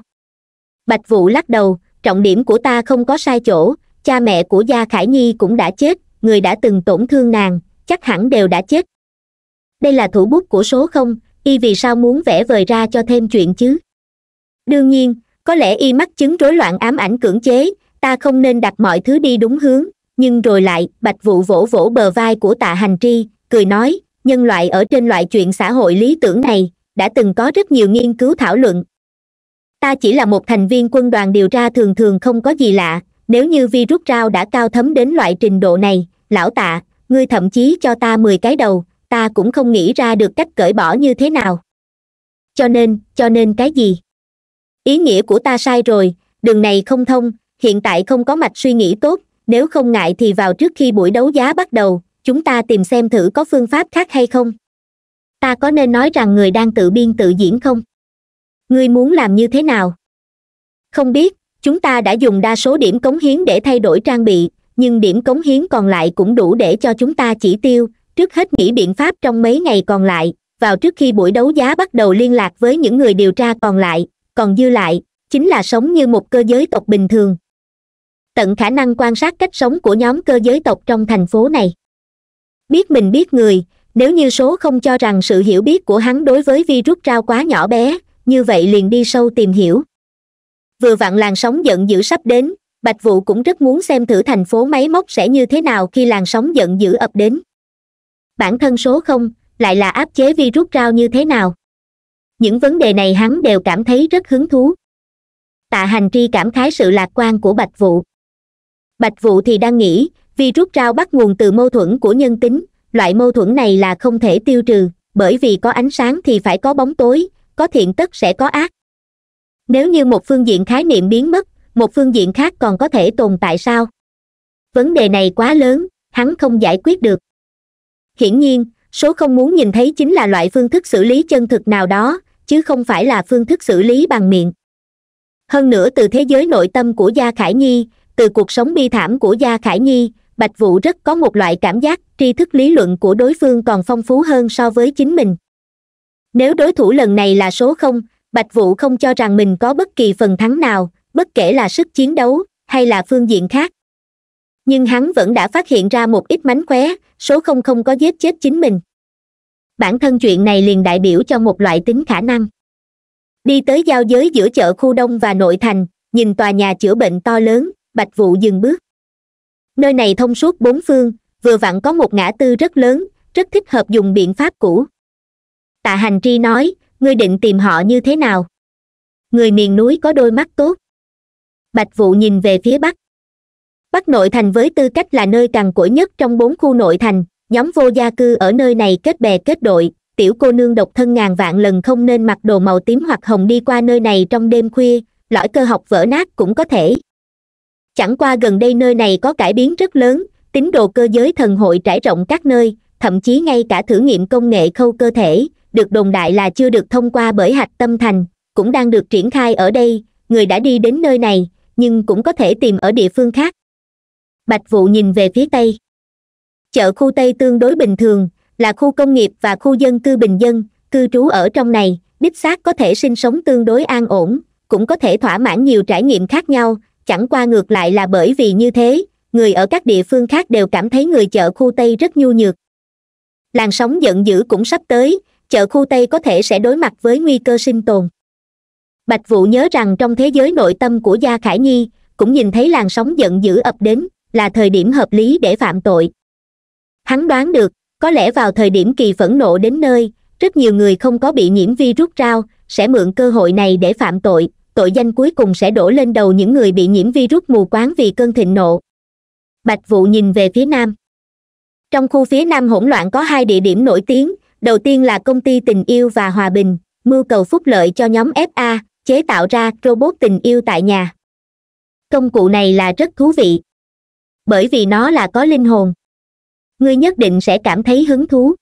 bạch vũ lắc đầu trọng điểm của ta không có sai chỗ cha mẹ của gia khải nhi cũng đã chết người đã từng tổn thương nàng chắc hẳn đều đã chết đây là thủ bút của số không y vì sao muốn vẽ vời ra cho thêm chuyện chứ đương nhiên có lẽ y mắc chứng rối loạn ám ảnh cưỡng chế ta không nên đặt mọi thứ đi đúng hướng nhưng rồi lại bạch vụ vỗ vỗ bờ vai của tạ hành tri cười nói nhân loại ở trên loại chuyện xã hội lý tưởng này đã từng có rất nhiều nghiên cứu thảo luận ta chỉ là một thành viên quân đoàn điều tra thường thường không có gì lạ nếu như virus rao đã cao thấm đến loại trình độ này lão tạ ngươi thậm chí cho ta mười cái đầu ta cũng không nghĩ ra được cách cởi bỏ như thế nào cho nên cho nên cái gì ý nghĩa của ta sai rồi đường này không thông hiện tại không có mạch suy nghĩ tốt nếu không ngại thì vào trước khi buổi đấu giá bắt đầu chúng ta tìm xem thử có phương pháp khác hay không ta có nên nói rằng người đang tự biên tự diễn không ngươi muốn làm như thế nào không biết chúng ta đã dùng đa số điểm cống hiến để thay đổi trang bị nhưng điểm cống hiến còn lại cũng đủ để cho chúng ta chỉ tiêu trước hết nghĩ biện pháp trong mấy ngày còn lại vào trước khi buổi đấu giá bắt đầu liên lạc với những người điều tra còn lại còn dư lại chính là sống như một cơ giới tộc bình thường tận khả năng quan sát cách sống của nhóm cơ giới tộc trong thành phố này biết mình biết người nếu như số không cho rằng sự hiểu biết của hắn đối với virus rao quá nhỏ bé như vậy liền đi sâu tìm hiểu vừa vặn làn sóng giận dữ sắp đến bạch vũ cũng rất muốn xem thử thành phố máy móc sẽ như thế nào khi làn sóng giận dữ ập đến bản thân số không lại là áp chế virus rao như thế nào những vấn đề này hắn đều cảm thấy rất hứng thú tạ hành tri cảm khái sự lạc quan của bạch vụ bạch vụ thì đang nghĩ virus rao bắt nguồn từ mâu thuẫn của nhân tính loại mâu thuẫn này là không thể tiêu trừ bởi vì có ánh sáng thì phải có bóng tối có thiện tất sẽ có ác nếu như một phương diện khái niệm biến mất một phương diện khác còn có thể tồn tại sao vấn đề này quá lớn hắn không giải quyết được hiển nhiên số không muốn nhìn thấy chính là loại phương thức xử lý chân thực nào đó chứ không phải là phương thức xử lý bằng miệng hơn nữa từ thế giới nội tâm của gia khải nhi từ cuộc sống bi thảm của gia khải nhi bạch vũ rất có một loại cảm giác tri thức lý luận của đối phương còn phong phú hơn so với chính mình nếu đối thủ lần này là số không bạch vũ không cho rằng mình có bất kỳ phần thắng nào bất kể là sức chiến đấu hay là phương diện khác nhưng hắn vẫn đã phát hiện ra một ít mánh khóe số không không có giết chết chính mình bản thân chuyện này liền đại biểu cho một loại tính khả năng đi tới giao giới giữa chợ khu đông và nội thành nhìn tòa nhà chữa bệnh to lớn bạch vụ dừng bước nơi này thông suốt bốn phương vừa vặn có một ngã tư rất lớn rất thích hợp dùng biện pháp cũ tạ hành tri nói ngươi định tìm họ như thế nào người miền núi có đôi mắt tốt bạch vụ nhìn về phía bắc bắc nội thành với tư cách là nơi cằn cỗi nhất trong bốn khu nội thành nhóm vô gia cư ở nơi này kết bè kết đội tiểu cô nương độc thân ngàn vạn lần không nên mặc đồ màu tím hoặc hồng đi qua nơi này trong đêm khuya lõi cơ học vỡ nát cũng có thể chẳng qua gần đây nơi này có cải biến rất lớn tín đồ cơ giới thần hội trải rộng các nơi thậm chí ngay cả thử nghiệm công nghệ khâu cơ thể được đồn đại là chưa được thông qua bởi hạch tâm thành cũng đang được triển khai ở đây người đã đi đến nơi này nhưng cũng có thể tìm ở địa phương khác bạch Vũ nhìn về phía tây chợ khu tây tương đối bình thường là khu công nghiệp và khu dân cư bình dân cư trú ở trong này đích xác có thể sinh sống tương đối an ổn cũng có thể thỏa mãn nhiều trải nghiệm khác nhau chẳng qua ngược lại là bởi vì như thế người ở các địa phương khác đều cảm thấy người chợ khu tây rất nhu nhược làn sóng giận dữ cũng sắp tới chợ khu tây có thể sẽ đối mặt với nguy cơ sinh tồn bạch Vũ nhớ rằng trong thế giới nội tâm của gia khải nhi cũng nhìn thấy làn sóng giận dữ ập đến là thời điểm hợp lý để phạm tội hắn đoán được có lẽ vào thời điểm kỳ phẫn nộ đến nơi rất nhiều người không có bị nhiễm virus rút rao sẽ mượn cơ hội này để phạm tội tội danh cuối cùng sẽ đổ lên đầu những người bị nhiễm virus mù quáng vì cơn thịnh nộ bạch Vũ nhìn về phía nam trong khu phía nam hỗn loạn có hai địa điểm nổi tiếng đầu tiên là công ty tình yêu và hòa bình mưu cầu phúc lợi cho nhóm fa chế tạo ra robot tình yêu tại nhà công cụ này là rất thú vị bởi vì nó là có linh hồn ngươi nhất định sẽ cảm thấy hứng thú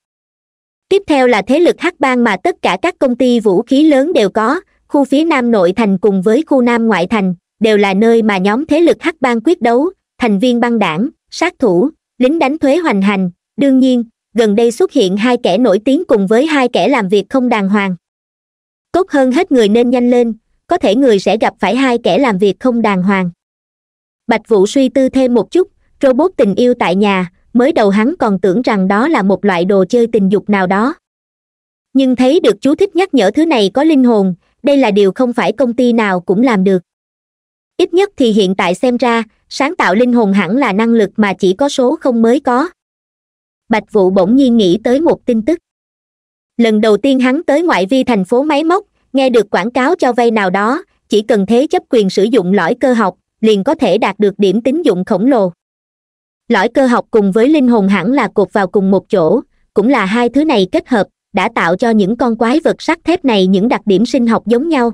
tiếp theo là thế lực hắc bang mà tất cả các công ty vũ khí lớn đều có khu phía nam nội thành cùng với khu nam ngoại thành đều là nơi mà nhóm thế lực hắc bang quyết đấu thành viên băng đảng sát thủ lính đánh thuế hoành hành đương nhiên gần đây xuất hiện hai kẻ nổi tiếng cùng với hai kẻ làm việc không đàng hoàng tốt hơn hết người nên nhanh lên có thể người sẽ gặp phải hai kẻ làm việc không đàng hoàng bạch vũ suy tư thêm một chút robot tình yêu tại nhà mới đầu hắn còn tưởng rằng đó là một loại đồ chơi tình dục nào đó nhưng thấy được chú thích nhắc nhở thứ này có linh hồn đây là điều không phải công ty nào cũng làm được ít nhất thì hiện tại xem ra sáng tạo linh hồn hẳn là năng lực mà chỉ có số không mới có bạch Vũ bỗng nhiên nghĩ tới một tin tức lần đầu tiên hắn tới ngoại vi thành phố máy móc nghe được quảng cáo cho vay nào đó chỉ cần thế chấp quyền sử dụng lõi cơ học liền có thể đạt được điểm tín dụng khổng lồ lõi cơ học cùng với linh hồn hẳn là cột vào cùng một chỗ cũng là hai thứ này kết hợp đã tạo cho những con quái vật sắt thép này những đặc điểm sinh học giống nhau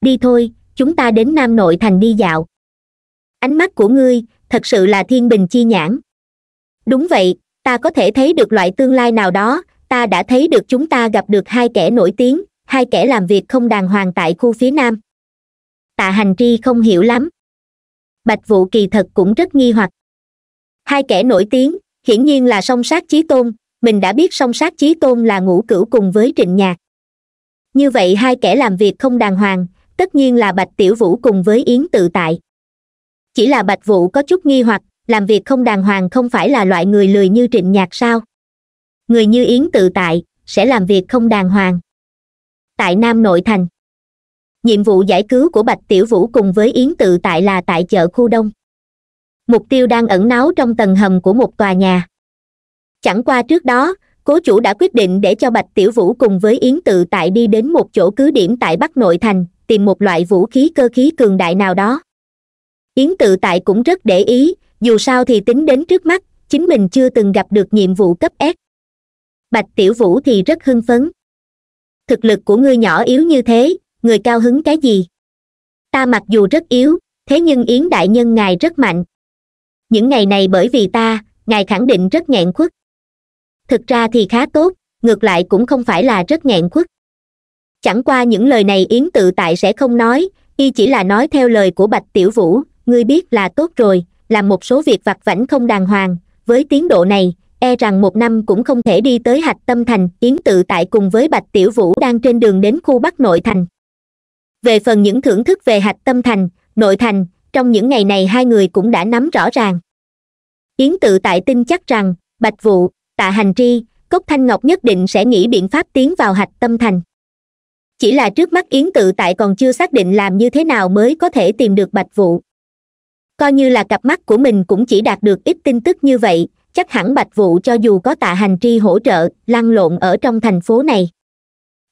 đi thôi chúng ta đến nam nội thành đi dạo ánh mắt của ngươi thật sự là thiên bình chi nhãn đúng vậy ta có thể thấy được loại tương lai nào đó ta đã thấy được chúng ta gặp được hai kẻ nổi tiếng hai kẻ làm việc không đàng hoàng tại khu phía nam tạ hành tri không hiểu lắm bạch Vũ kỳ thật cũng rất nghi hoặc hai kẻ nổi tiếng hiển nhiên là song sát chí tôn mình đã biết song sát chí tôn là ngũ cửu cùng với trịnh nhạc như vậy hai kẻ làm việc không đàng hoàng tất nhiên là bạch tiểu vũ cùng với yến tự tại chỉ là bạch vũ có chút nghi hoặc làm việc không đàng hoàng không phải là loại người lười như trịnh nhạc sao người như yến tự tại sẽ làm việc không đàng hoàng tại nam nội thành nhiệm vụ giải cứu của bạch tiểu vũ cùng với yến tự tại là tại chợ khu đông mục tiêu đang ẩn náu trong tầng hầm của một tòa nhà chẳng qua trước đó cố chủ đã quyết định để cho bạch tiểu vũ cùng với yến tự tại đi đến một chỗ cứ điểm tại bắc nội thành tìm một loại vũ khí cơ khí cường đại nào đó yến tự tại cũng rất để ý dù sao thì tính đến trước mắt chính mình chưa từng gặp được nhiệm vụ cấp s bạch tiểu vũ thì rất hưng phấn thực lực của ngươi nhỏ yếu như thế người cao hứng cái gì ta mặc dù rất yếu thế nhưng yến đại nhân ngài rất mạnh những ngày này bởi vì ta ngài khẳng định rất nghẹn khuất thực ra thì khá tốt ngược lại cũng không phải là rất nghẹn khuất chẳng qua những lời này yến tự tại sẽ không nói y chỉ là nói theo lời của bạch tiểu vũ ngươi biết là tốt rồi làm một số việc vặt vảnh không đàng hoàng với tiến độ này e rằng một năm cũng không thể đi tới hạch tâm thành yến tự tại cùng với bạch tiểu vũ đang trên đường đến khu bắc nội thành về phần những thưởng thức về hạch tâm thành nội thành trong những ngày này hai người cũng đã nắm rõ ràng yến tự tại tin chắc rằng bạch vụ tạ hành tri cốc thanh ngọc nhất định sẽ nghĩ biện pháp tiến vào hạch tâm thành chỉ là trước mắt yến tự tại còn chưa xác định làm như thế nào mới có thể tìm được bạch vụ coi như là cặp mắt của mình cũng chỉ đạt được ít tin tức như vậy chắc hẳn bạch vụ cho dù có tạ hành tri hỗ trợ lăn lộn ở trong thành phố này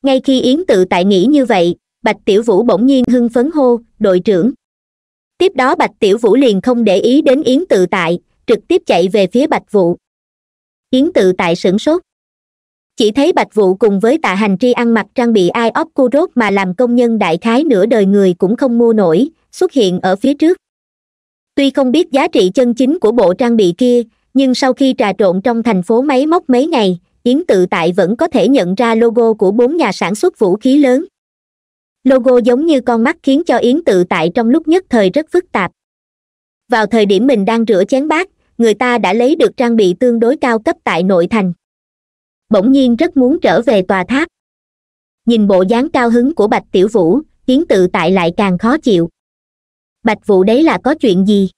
ngay khi yến tự tại nghĩ như vậy bạch tiểu vũ bỗng nhiên hưng phấn hô đội trưởng tiếp đó bạch tiểu vũ liền không để ý đến yến tự tại trực tiếp chạy về phía bạch vũ yến tự tại sửng sốt chỉ thấy bạch vũ cùng với tạ hành tri ăn mặc trang bị ai óc cu rốt mà làm công nhân đại khái nửa đời người cũng không mua nổi xuất hiện ở phía trước tuy không biết giá trị chân chính của bộ trang bị kia nhưng sau khi trà trộn trong thành phố máy móc mấy ngày yến tự tại vẫn có thể nhận ra logo của bốn nhà sản xuất vũ khí lớn logo giống như con mắt khiến cho yến tự tại trong lúc nhất thời rất phức tạp vào thời điểm mình đang rửa chén bát người ta đã lấy được trang bị tương đối cao cấp tại nội thành bỗng nhiên rất muốn trở về tòa tháp nhìn bộ dáng cao hứng của bạch tiểu vũ yến tự tại lại càng khó chịu bạch vũ đấy là có chuyện gì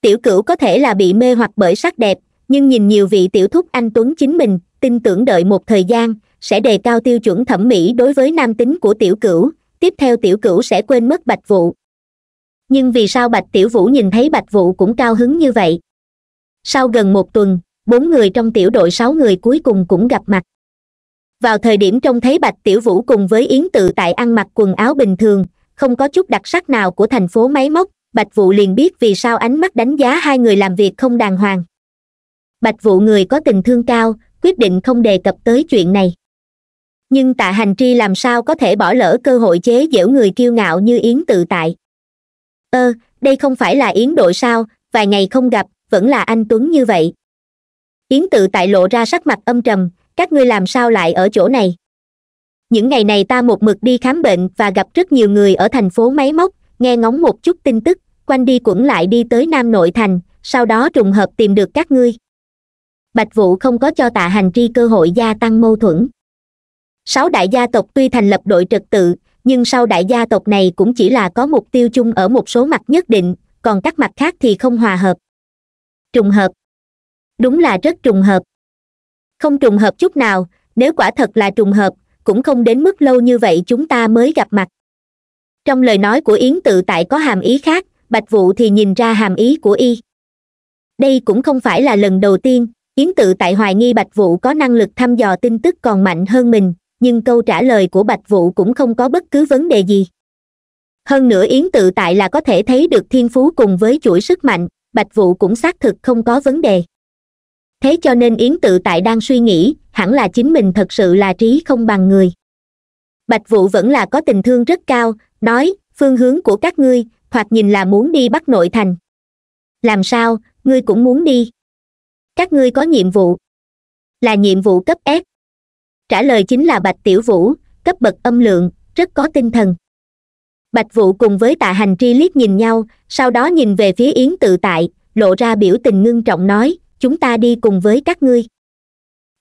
tiểu cửu có thể là bị mê hoặc bởi sắc đẹp nhưng nhìn nhiều vị tiểu thúc anh tuấn chính mình tin tưởng đợi một thời gian sẽ đề cao tiêu chuẩn thẩm mỹ đối với nam tính của tiểu cửu tiếp theo tiểu cửu sẽ quên mất bạch vụ nhưng vì sao bạch tiểu vũ nhìn thấy bạch vụ cũng cao hứng như vậy sau gần một tuần bốn người trong tiểu đội sáu người cuối cùng cũng gặp mặt vào thời điểm trông thấy bạch tiểu vũ cùng với yến tự tại ăn mặc quần áo bình thường không có chút đặc sắc nào của thành phố máy móc bạch vụ liền biết vì sao ánh mắt đánh giá hai người làm việc không đàng hoàng bạch vụ người có tình thương cao quyết định không đề cập tới chuyện này nhưng tạ hành tri làm sao có thể bỏ lỡ cơ hội chế giễu người kiêu ngạo như yến tự tại ơ ờ, đây không phải là yến đội sao vài ngày không gặp vẫn là anh tuấn như vậy yến tự tại lộ ra sắc mặt âm trầm các ngươi làm sao lại ở chỗ này những ngày này ta một mực đi khám bệnh và gặp rất nhiều người ở thành phố máy móc nghe ngóng một chút tin tức quanh đi quẩn lại đi tới nam nội thành sau đó trùng hợp tìm được các ngươi bạch Vũ không có cho tạ hành tri cơ hội gia tăng mâu thuẫn sáu đại gia tộc tuy thành lập đội trật tự nhưng sau đại gia tộc này cũng chỉ là có mục tiêu chung ở một số mặt nhất định còn các mặt khác thì không hòa hợp trùng hợp đúng là rất trùng hợp không trùng hợp chút nào nếu quả thật là trùng hợp cũng không đến mức lâu như vậy chúng ta mới gặp mặt trong lời nói của yến tự tại có hàm ý khác bạch vũ thì nhìn ra hàm ý của y đây cũng không phải là lần đầu tiên yến tự tại hoài nghi bạch vũ có năng lực thăm dò tin tức còn mạnh hơn mình nhưng câu trả lời của bạch vũ cũng không có bất cứ vấn đề gì hơn nữa yến tự tại là có thể thấy được thiên phú cùng với chuỗi sức mạnh bạch vũ cũng xác thực không có vấn đề thế cho nên yến tự tại đang suy nghĩ hẳn là chính mình thật sự là trí không bằng người bạch vũ vẫn là có tình thương rất cao nói phương hướng của các ngươi hoặc nhìn là muốn đi bắc nội thành làm sao ngươi cũng muốn đi các ngươi có nhiệm vụ là nhiệm vụ cấp s trả lời chính là bạch tiểu vũ cấp bậc âm lượng rất có tinh thần bạch vũ cùng với tạ hành tri liếc nhìn nhau sau đó nhìn về phía yến tự tại lộ ra biểu tình ngưng trọng nói chúng ta đi cùng với các ngươi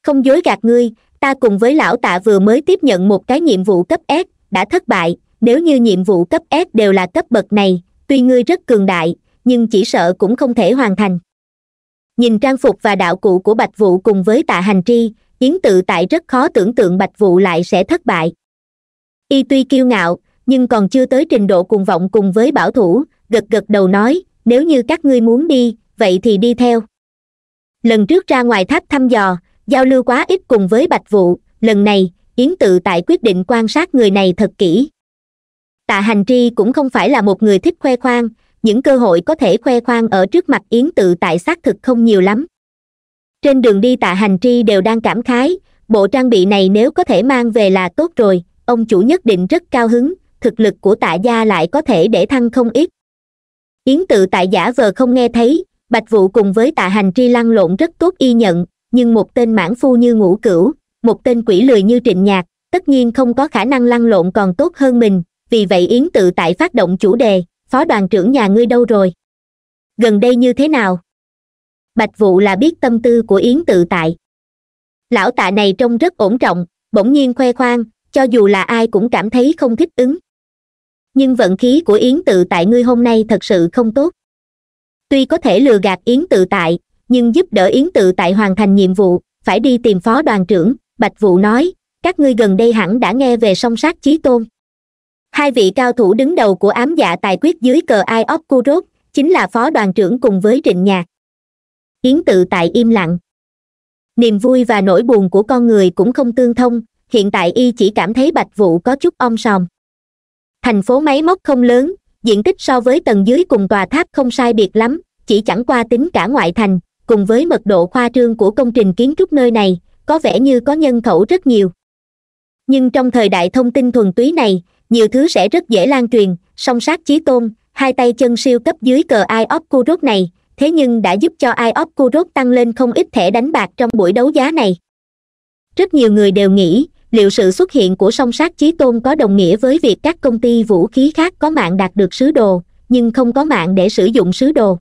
không dối gạt ngươi ta cùng với lão tạ vừa mới tiếp nhận một cái nhiệm vụ cấp s đã thất bại nếu như nhiệm vụ cấp s đều là cấp bậc này tuy ngươi rất cường đại nhưng chỉ sợ cũng không thể hoàn thành nhìn trang phục và đạo cụ của bạch vũ cùng với tạ hành tri yến tự tại rất khó tưởng tượng bạch vụ lại sẽ thất bại y tuy kiêu ngạo nhưng còn chưa tới trình độ cùng vọng cùng với bảo thủ gật gật đầu nói nếu như các ngươi muốn đi vậy thì đi theo lần trước ra ngoài tháp thăm dò giao lưu quá ít cùng với bạch vụ lần này yến tự tại quyết định quan sát người này thật kỹ tạ hành tri cũng không phải là một người thích khoe khoang những cơ hội có thể khoe khoang ở trước mặt yến tự tại xác thực không nhiều lắm trên đường đi tạ hành tri đều đang cảm khái bộ trang bị này nếu có thể mang về là tốt rồi ông chủ nhất định rất cao hứng thực lực của tạ gia lại có thể để thăng không ít yến tự tại giả vờ không nghe thấy bạch Vũ cùng với tạ hành tri lăn lộn rất tốt y nhận nhưng một tên mãn phu như ngũ cửu một tên quỷ lười như trịnh nhạc tất nhiên không có khả năng lăn lộn còn tốt hơn mình vì vậy yến tự tại phát động chủ đề phó đoàn trưởng nhà ngươi đâu rồi gần đây như thế nào bạch vụ là biết tâm tư của yến tự tại lão tạ này trông rất ổn trọng bỗng nhiên khoe khoang cho dù là ai cũng cảm thấy không thích ứng nhưng vận khí của yến tự tại ngươi hôm nay thật sự không tốt tuy có thể lừa gạt yến tự tại nhưng giúp đỡ yến tự tại hoàn thành nhiệm vụ phải đi tìm phó đoàn trưởng bạch vụ nói các ngươi gần đây hẳn đã nghe về song sát chí tôn hai vị cao thủ đứng đầu của ám dạ tài quyết dưới cờ ai óc cu rốt chính là phó đoàn trưởng cùng với trịnh nhạc yến tự tại im lặng niềm vui và nỗi buồn của con người cũng không tương thông hiện tại y chỉ cảm thấy bạch vụ có chút om sòm thành phố máy móc không lớn diện tích so với tầng dưới cùng tòa tháp không sai biệt lắm chỉ chẳng qua tính cả ngoại thành cùng với mật độ khoa trương của công trình kiến trúc nơi này có vẻ như có nhân khẩu rất nhiều nhưng trong thời đại thông tin thuần túy này nhiều thứ sẽ rất dễ lan truyền song sát chí tôn hai tay chân siêu cấp dưới cờ ai óc cu rốt này thế nhưng đã giúp cho iop kurok tăng lên không ít thẻ đánh bạc trong buổi đấu giá này rất nhiều người đều nghĩ liệu sự xuất hiện của song sát chí tôn có đồng nghĩa với việc các công ty vũ khí khác có mạng đạt được sứ đồ nhưng không có mạng để sử dụng sứ đồ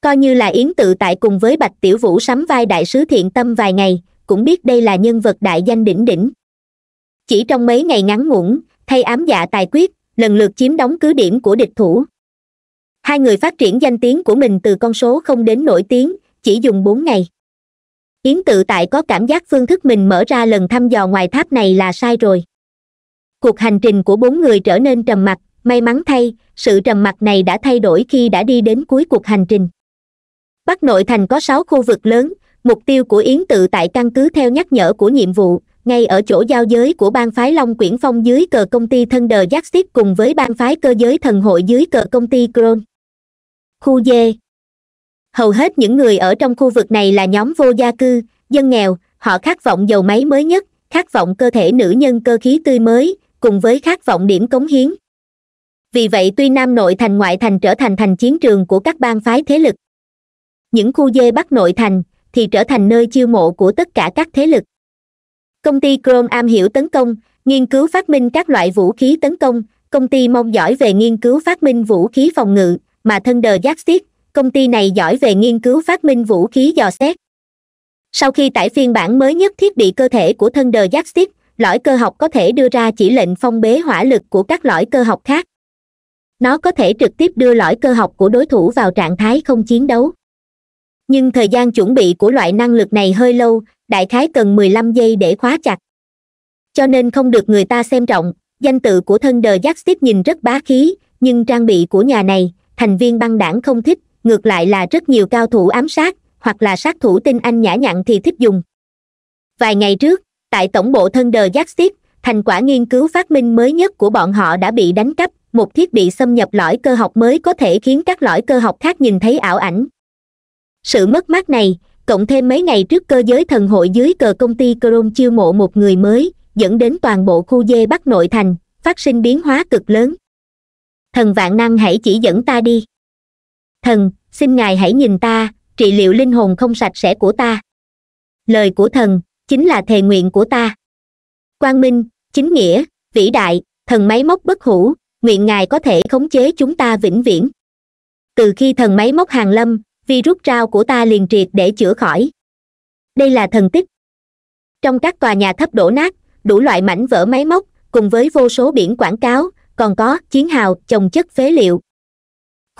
coi như là yến tự tại cùng với bạch tiểu vũ sắm vai đại sứ thiện tâm vài ngày cũng biết đây là nhân vật đại danh đỉnh đỉnh chỉ trong mấy ngày ngắn ngủn thay ám dạ tài quyết lần lượt chiếm đóng cứ điểm của địch thủ hai người phát triển danh tiếng của mình từ con số không đến nổi tiếng chỉ dùng bốn ngày yến tự tại có cảm giác phương thức mình mở ra lần thăm dò ngoài tháp này là sai rồi cuộc hành trình của bốn người trở nên trầm mặc may mắn thay sự trầm mặc này đã thay đổi khi đã đi đến cuối cuộc hành trình bắc nội thành có sáu khu vực lớn mục tiêu của yến tự tại căn cứ theo nhắc nhở của nhiệm vụ ngay ở chỗ giao giới của ban phái long quyển phong dưới cờ công ty thân đờ giác tiếp cùng với ban phái cơ giới thần hội dưới cờ công ty cron khu dê hầu hết những người ở trong khu vực này là nhóm vô gia cư dân nghèo họ khát vọng dầu máy mới nhất khát vọng cơ thể nữ nhân cơ khí tươi mới cùng với khát vọng điểm cống hiến vì vậy tuy nam nội thành ngoại thành trở thành thành chiến trường của các bang phái thế lực những khu dê bắc nội thành thì trở thành nơi chiêu mộ của tất cả các thế lực công ty chrome am hiểu tấn công nghiên cứu phát minh các loại vũ khí tấn công công ty mong giỏi về nghiên cứu phát minh vũ khí phòng ngự mà thân đờ giác xiết công ty này giỏi về nghiên cứu phát minh vũ khí dò xét sau khi tải phiên bản mới nhất thiết bị cơ thể của thân đờ giác xiết lõi cơ học có thể đưa ra chỉ lệnh phong bế hỏa lực của các lõi cơ học khác nó có thể trực tiếp đưa lõi cơ học của đối thủ vào trạng thái không chiến đấu nhưng thời gian chuẩn bị của loại năng lực này hơi lâu đại khái cần 15 giây để khóa chặt cho nên không được người ta xem trọng danh tự của thân đờ giác xếp nhìn rất bá khí nhưng trang bị của nhà này thành viên băng đảng không thích ngược lại là rất nhiều cao thủ ám sát hoặc là sát thủ tinh anh nhã nhặn thì thích dùng vài ngày trước tại tổng bộ thân đờ giác tiếp thành quả nghiên cứu phát minh mới nhất của bọn họ đã bị đánh cắp một thiết bị xâm nhập lõi cơ học mới có thể khiến các lõi cơ học khác nhìn thấy ảo ảnh sự mất mát này cộng thêm mấy ngày trước cơ giới thần hội dưới cờ công ty chrome chiêu mộ một người mới dẫn đến toàn bộ khu dê bắc nội thành phát sinh biến hóa cực lớn thần vạn năng hãy chỉ dẫn ta đi thần xin ngài hãy nhìn ta trị liệu linh hồn không sạch sẽ của ta lời của thần chính là thề nguyện của ta quang minh chính nghĩa vĩ đại thần máy móc bất hủ nguyện ngài có thể khống chế chúng ta vĩnh viễn từ khi thần máy móc hàng lâm virus rút rao của ta liền triệt để chữa khỏi đây là thần tích trong các tòa nhà thấp đổ nát đủ loại mảnh vỡ máy móc cùng với vô số biển quảng cáo còn có chiến hào chồng chất phế liệu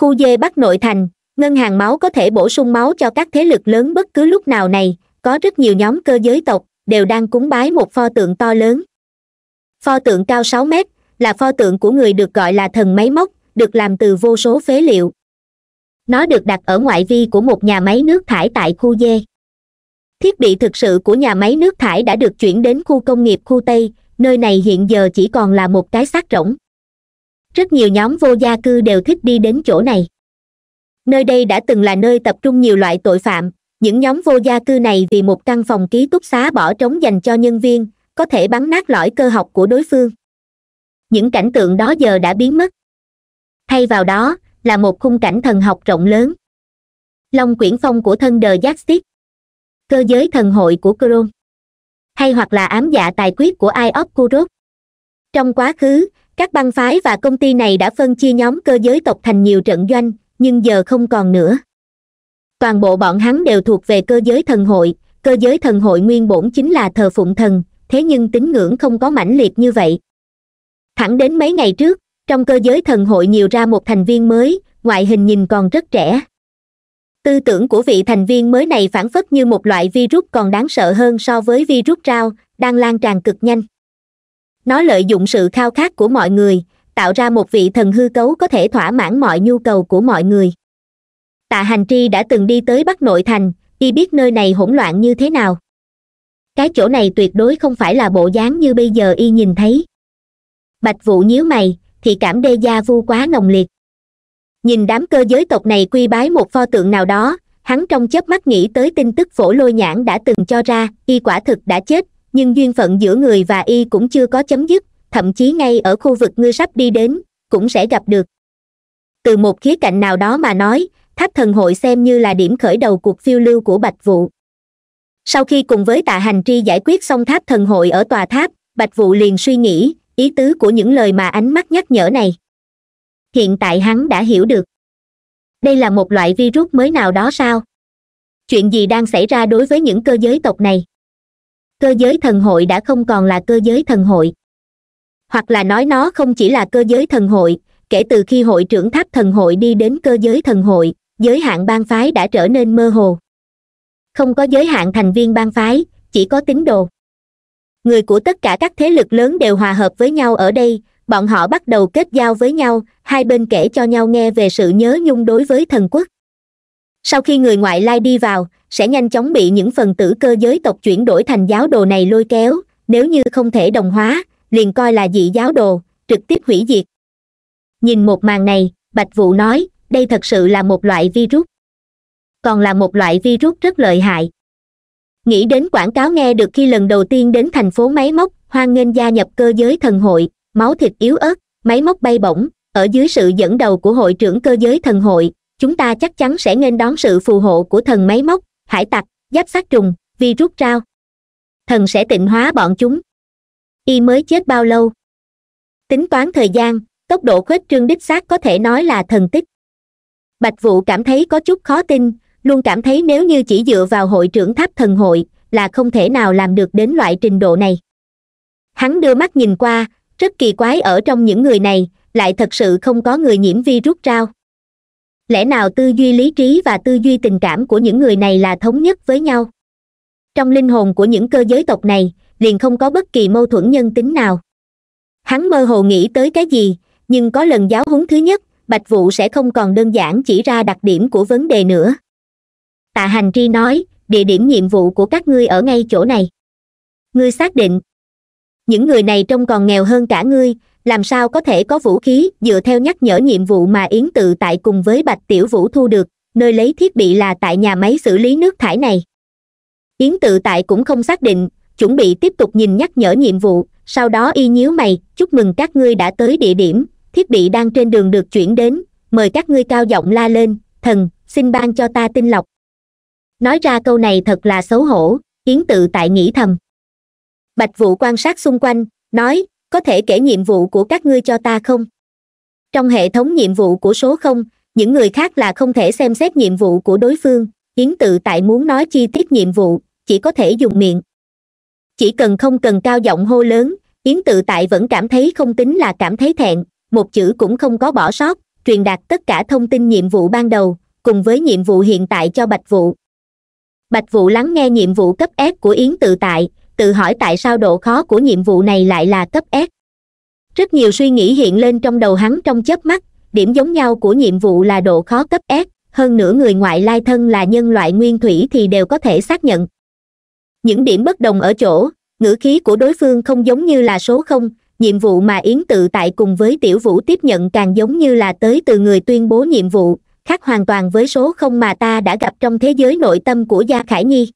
khu dê bắc nội thành ngân hàng máu có thể bổ sung máu cho các thế lực lớn bất cứ lúc nào này có rất nhiều nhóm cơ giới tộc đều đang cúng bái một pho tượng to lớn pho tượng cao sáu mét là pho tượng của người được gọi là thần máy móc được làm từ vô số phế liệu nó được đặt ở ngoại vi của một nhà máy nước thải tại khu dê thiết bị thực sự của nhà máy nước thải đã được chuyển đến khu công nghiệp khu tây nơi này hiện giờ chỉ còn là một cái xác rỗng rất nhiều nhóm vô gia cư đều thích đi đến chỗ này nơi đây đã từng là nơi tập trung nhiều loại tội phạm những nhóm vô gia cư này vì một căn phòng ký túc xá bỏ trống dành cho nhân viên có thể bắn nát lõi cơ học của đối phương những cảnh tượng đó giờ đã biến mất thay vào đó là một khung cảnh thần học rộng lớn long quyển phong của thân đờ giác stick cơ giới thần hội của cron hay hoặc là ám dạ tài quyết của iop kurok trong quá khứ các băng phái và công ty này đã phân chia nhóm cơ giới tộc thành nhiều trận doanh nhưng giờ không còn nữa toàn bộ bọn hắn đều thuộc về cơ giới thần hội cơ giới thần hội nguyên bổn chính là thờ phụng thần thế nhưng tín ngưỡng không có mãnh liệt như vậy thẳng đến mấy ngày trước trong cơ giới thần hội nhiều ra một thành viên mới ngoại hình nhìn còn rất trẻ tư tưởng của vị thành viên mới này phản phất như một loại virus còn đáng sợ hơn so với virus rau, đang lan tràn cực nhanh nó lợi dụng sự khao khát của mọi người tạo ra một vị thần hư cấu có thể thỏa mãn mọi nhu cầu của mọi người tạ hành tri đã từng đi tới bắc nội thành y biết nơi này hỗn loạn như thế nào cái chỗ này tuyệt đối không phải là bộ dáng như bây giờ y nhìn thấy bạch Vũ nhíu mày thì cảm đê gia vu quá nồng liệt nhìn đám cơ giới tộc này quy bái một pho tượng nào đó hắn trong chớp mắt nghĩ tới tin tức phổ lôi nhãn đã từng cho ra y quả thực đã chết nhưng duyên phận giữa người và y cũng chưa có chấm dứt thậm chí ngay ở khu vực ngươi sắp đi đến cũng sẽ gặp được từ một khía cạnh nào đó mà nói tháp thần hội xem như là điểm khởi đầu cuộc phiêu lưu của bạch vụ sau khi cùng với tạ hành tri giải quyết xong tháp thần hội ở tòa tháp bạch vụ liền suy nghĩ ý tứ của những lời mà ánh mắt nhắc nhở này hiện tại hắn đã hiểu được đây là một loại virus mới nào đó sao chuyện gì đang xảy ra đối với những cơ giới tộc này cơ giới thần hội đã không còn là cơ giới thần hội hoặc là nói nó không chỉ là cơ giới thần hội kể từ khi hội trưởng tháp thần hội đi đến cơ giới thần hội giới hạn bang phái đã trở nên mơ hồ không có giới hạn thành viên bang phái chỉ có tín đồ người của tất cả các thế lực lớn đều hòa hợp với nhau ở đây bọn họ bắt đầu kết giao với nhau hai bên kể cho nhau nghe về sự nhớ nhung đối với thần quốc sau khi người ngoại lai đi vào sẽ nhanh chóng bị những phần tử cơ giới tộc chuyển đổi thành giáo đồ này lôi kéo nếu như không thể đồng hóa liền coi là dị giáo đồ trực tiếp hủy diệt nhìn một màn này bạch Vũ nói đây thật sự là một loại virus còn là một loại virus rất lợi hại nghĩ đến quảng cáo nghe được khi lần đầu tiên đến thành phố máy móc hoan nghênh gia nhập cơ giới thần hội máu thịt yếu ớt máy móc bay bổng ở dưới sự dẫn đầu của hội trưởng cơ giới thần hội chúng ta chắc chắn sẽ nên đón sự phù hộ của thần máy móc hải tặc giáp sát trùng virus rao thần sẽ tịnh hóa bọn chúng y mới chết bao lâu tính toán thời gian tốc độ khuếch trương đích xác có thể nói là thần tích bạch vụ cảm thấy có chút khó tin luôn cảm thấy nếu như chỉ dựa vào hội trưởng tháp thần hội là không thể nào làm được đến loại trình độ này hắn đưa mắt nhìn qua rất kỳ quái ở trong những người này lại thật sự không có người nhiễm virus rao lẽ nào tư duy lý trí và tư duy tình cảm của những người này là thống nhất với nhau trong linh hồn của những cơ giới tộc này liền không có bất kỳ mâu thuẫn nhân tính nào hắn mơ hồ nghĩ tới cái gì nhưng có lần giáo huấn thứ nhất bạch Vũ sẽ không còn đơn giản chỉ ra đặc điểm của vấn đề nữa tạ hành tri nói địa điểm nhiệm vụ của các ngươi ở ngay chỗ này ngươi xác định những người này trông còn nghèo hơn cả ngươi làm sao có thể có vũ khí dựa theo nhắc nhở nhiệm vụ mà yến tự tại cùng với bạch tiểu vũ thu được nơi lấy thiết bị là tại nhà máy xử lý nước thải này yến tự tại cũng không xác định chuẩn bị tiếp tục nhìn nhắc nhở nhiệm vụ sau đó y nhíu mày chúc mừng các ngươi đã tới địa điểm thiết bị đang trên đường được chuyển đến mời các ngươi cao giọng la lên thần xin ban cho ta tinh lọc nói ra câu này thật là xấu hổ yến tự tại nghĩ thầm bạch Vũ quan sát xung quanh nói có thể kể nhiệm vụ của các ngươi cho ta không trong hệ thống nhiệm vụ của số không những người khác là không thể xem xét nhiệm vụ của đối phương yến tự tại muốn nói chi tiết nhiệm vụ chỉ có thể dùng miệng chỉ cần không cần cao giọng hô lớn yến tự tại vẫn cảm thấy không tính là cảm thấy thẹn một chữ cũng không có bỏ sót truyền đạt tất cả thông tin nhiệm vụ ban đầu cùng với nhiệm vụ hiện tại cho bạch vụ bạch vụ lắng nghe nhiệm vụ cấp ép của yến tự tại tự hỏi tại sao độ khó của nhiệm vụ này lại là cấp s rất nhiều suy nghĩ hiện lên trong đầu hắn trong chớp mắt điểm giống nhau của nhiệm vụ là độ khó cấp s hơn nữa người ngoại lai thân là nhân loại nguyên thủy thì đều có thể xác nhận những điểm bất đồng ở chỗ ngữ khí của đối phương không giống như là số không nhiệm vụ mà yến tự tại cùng với tiểu vũ tiếp nhận càng giống như là tới từ người tuyên bố nhiệm vụ khác hoàn toàn với số không mà ta đã gặp trong thế giới nội tâm của gia khải nhi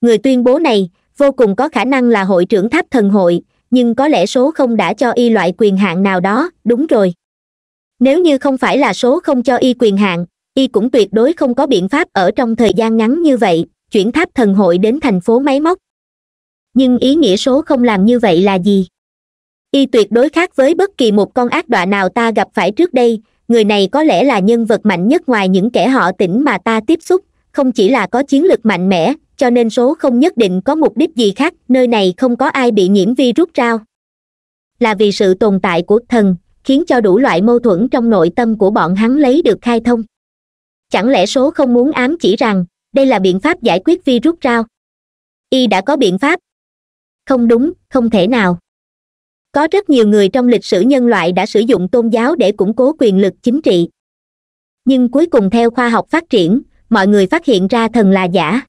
người tuyên bố này vô cùng có khả năng là hội trưởng tháp thần hội nhưng có lẽ số không đã cho y loại quyền hạn nào đó đúng rồi nếu như không phải là số không cho y quyền hạn y cũng tuyệt đối không có biện pháp ở trong thời gian ngắn như vậy chuyển tháp thần hội đến thành phố máy móc nhưng ý nghĩa số không làm như vậy là gì y tuyệt đối khác với bất kỳ một con ác đọa nào ta gặp phải trước đây người này có lẽ là nhân vật mạnh nhất ngoài những kẻ họ tỉnh mà ta tiếp xúc không chỉ là có chiến lược mạnh mẽ cho nên số không nhất định có mục đích gì khác nơi này không có ai bị nhiễm virus rao là vì sự tồn tại của thần khiến cho đủ loại mâu thuẫn trong nội tâm của bọn hắn lấy được khai thông chẳng lẽ số không muốn ám chỉ rằng đây là biện pháp giải quyết virus rao y đã có biện pháp không đúng không thể nào có rất nhiều người trong lịch sử nhân loại đã sử dụng tôn giáo để củng cố quyền lực chính trị nhưng cuối cùng theo khoa học phát triển mọi người phát hiện ra thần là giả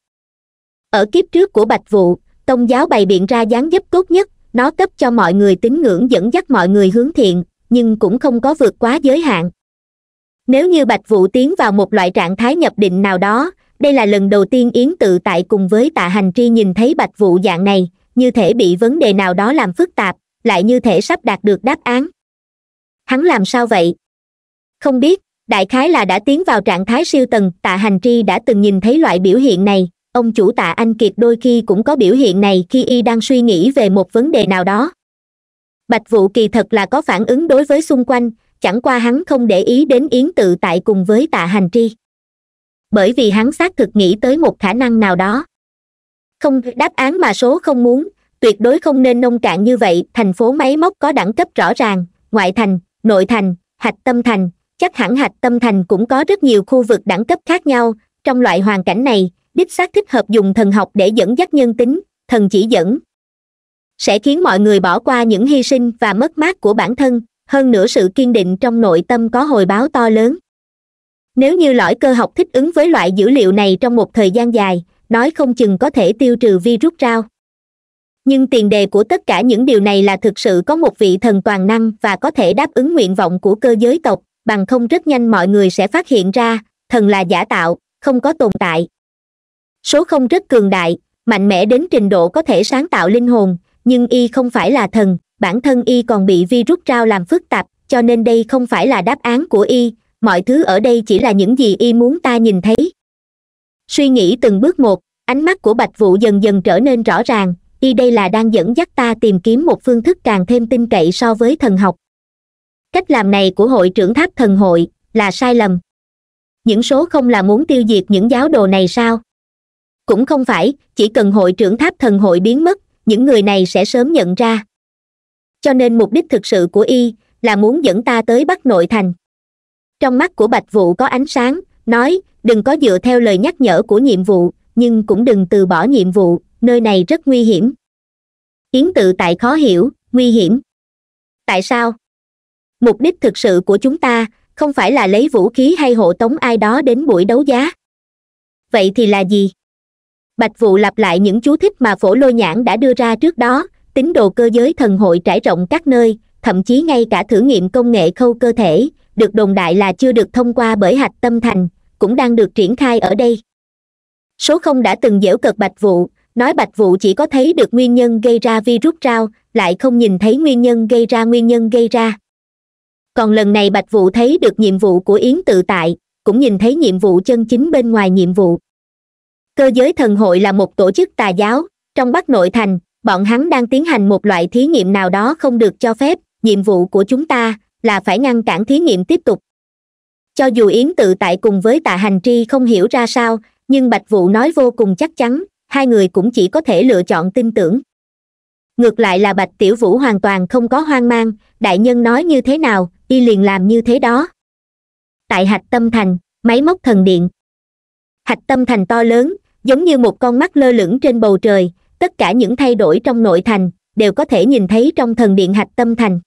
ở kiếp trước của bạch vụ tông giáo bày biện ra dáng dấp tốt nhất nó cấp cho mọi người tín ngưỡng dẫn dắt mọi người hướng thiện nhưng cũng không có vượt quá giới hạn nếu như bạch vụ tiến vào một loại trạng thái nhập định nào đó đây là lần đầu tiên yến tự tại cùng với tạ hành tri nhìn thấy bạch vụ dạng này như thể bị vấn đề nào đó làm phức tạp lại như thể sắp đạt được đáp án hắn làm sao vậy không biết đại khái là đã tiến vào trạng thái siêu tầng tạ hành tri đã từng nhìn thấy loại biểu hiện này ông chủ tạ anh kiệt đôi khi cũng có biểu hiện này khi y đang suy nghĩ về một vấn đề nào đó bạch vụ kỳ thật là có phản ứng đối với xung quanh chẳng qua hắn không để ý đến yến tự tại cùng với tạ hành tri bởi vì hắn xác thực nghĩ tới một khả năng nào đó không đáp án mà số không muốn tuyệt đối không nên nông cạn như vậy thành phố máy móc có đẳng cấp rõ ràng ngoại thành nội thành hạch tâm thành chắc hẳn hạch tâm thành cũng có rất nhiều khu vực đẳng cấp khác nhau trong loại hoàn cảnh này đích xác thích hợp dùng thần học để dẫn dắt nhân tính thần chỉ dẫn sẽ khiến mọi người bỏ qua những hy sinh và mất mát của bản thân hơn nữa sự kiên định trong nội tâm có hồi báo to lớn nếu như lõi cơ học thích ứng với loại dữ liệu này trong một thời gian dài nói không chừng có thể tiêu trừ virus rao nhưng tiền đề của tất cả những điều này là thực sự có một vị thần toàn năng và có thể đáp ứng nguyện vọng của cơ giới tộc bằng không rất nhanh mọi người sẽ phát hiện ra thần là giả tạo không có tồn tại số không rất cường đại mạnh mẽ đến trình độ có thể sáng tạo linh hồn nhưng y không phải là thần bản thân y còn bị virus rao làm phức tạp cho nên đây không phải là đáp án của y mọi thứ ở đây chỉ là những gì y muốn ta nhìn thấy suy nghĩ từng bước một ánh mắt của bạch vụ dần dần trở nên rõ ràng y đây là đang dẫn dắt ta tìm kiếm một phương thức càng thêm tin cậy so với thần học cách làm này của hội trưởng tháp thần hội là sai lầm những số không là muốn tiêu diệt những giáo đồ này sao cũng không phải chỉ cần hội trưởng tháp thần hội biến mất những người này sẽ sớm nhận ra cho nên mục đích thực sự của y là muốn dẫn ta tới bắc nội thành trong mắt của bạch vụ có ánh sáng nói đừng có dựa theo lời nhắc nhở của nhiệm vụ nhưng cũng đừng từ bỏ nhiệm vụ nơi này rất nguy hiểm yến tự tại khó hiểu nguy hiểm tại sao mục đích thực sự của chúng ta không phải là lấy vũ khí hay hộ tống ai đó đến buổi đấu giá vậy thì là gì bạch vụ lặp lại những chú thích mà phổ lôi nhãn đã đưa ra trước đó tín đồ cơ giới thần hội trải rộng các nơi thậm chí ngay cả thử nghiệm công nghệ khâu cơ thể được đồn đại là chưa được thông qua bởi hạch tâm thành cũng đang được triển khai ở đây số không đã từng dễu cợt bạch vụ nói bạch vụ chỉ có thấy được nguyên nhân gây ra virus rao lại không nhìn thấy nguyên nhân gây ra nguyên nhân gây ra còn lần này bạch vụ thấy được nhiệm vụ của yến tự tại cũng nhìn thấy nhiệm vụ chân chính bên ngoài nhiệm vụ cơ giới thần hội là một tổ chức tà giáo trong bắc nội thành bọn hắn đang tiến hành một loại thí nghiệm nào đó không được cho phép nhiệm vụ của chúng ta là phải ngăn cản thí nghiệm tiếp tục cho dù yến tự tại cùng với tạ hành tri không hiểu ra sao nhưng bạch vụ nói vô cùng chắc chắn hai người cũng chỉ có thể lựa chọn tin tưởng ngược lại là bạch tiểu vũ hoàn toàn không có hoang mang đại nhân nói như thế nào y liền làm như thế đó tại hạch tâm thành máy móc thần điện hạch tâm thành to lớn giống như một con mắt lơ lửng trên bầu trời tất cả những thay đổi trong nội thành đều có thể nhìn thấy trong thần điện hạch tâm thành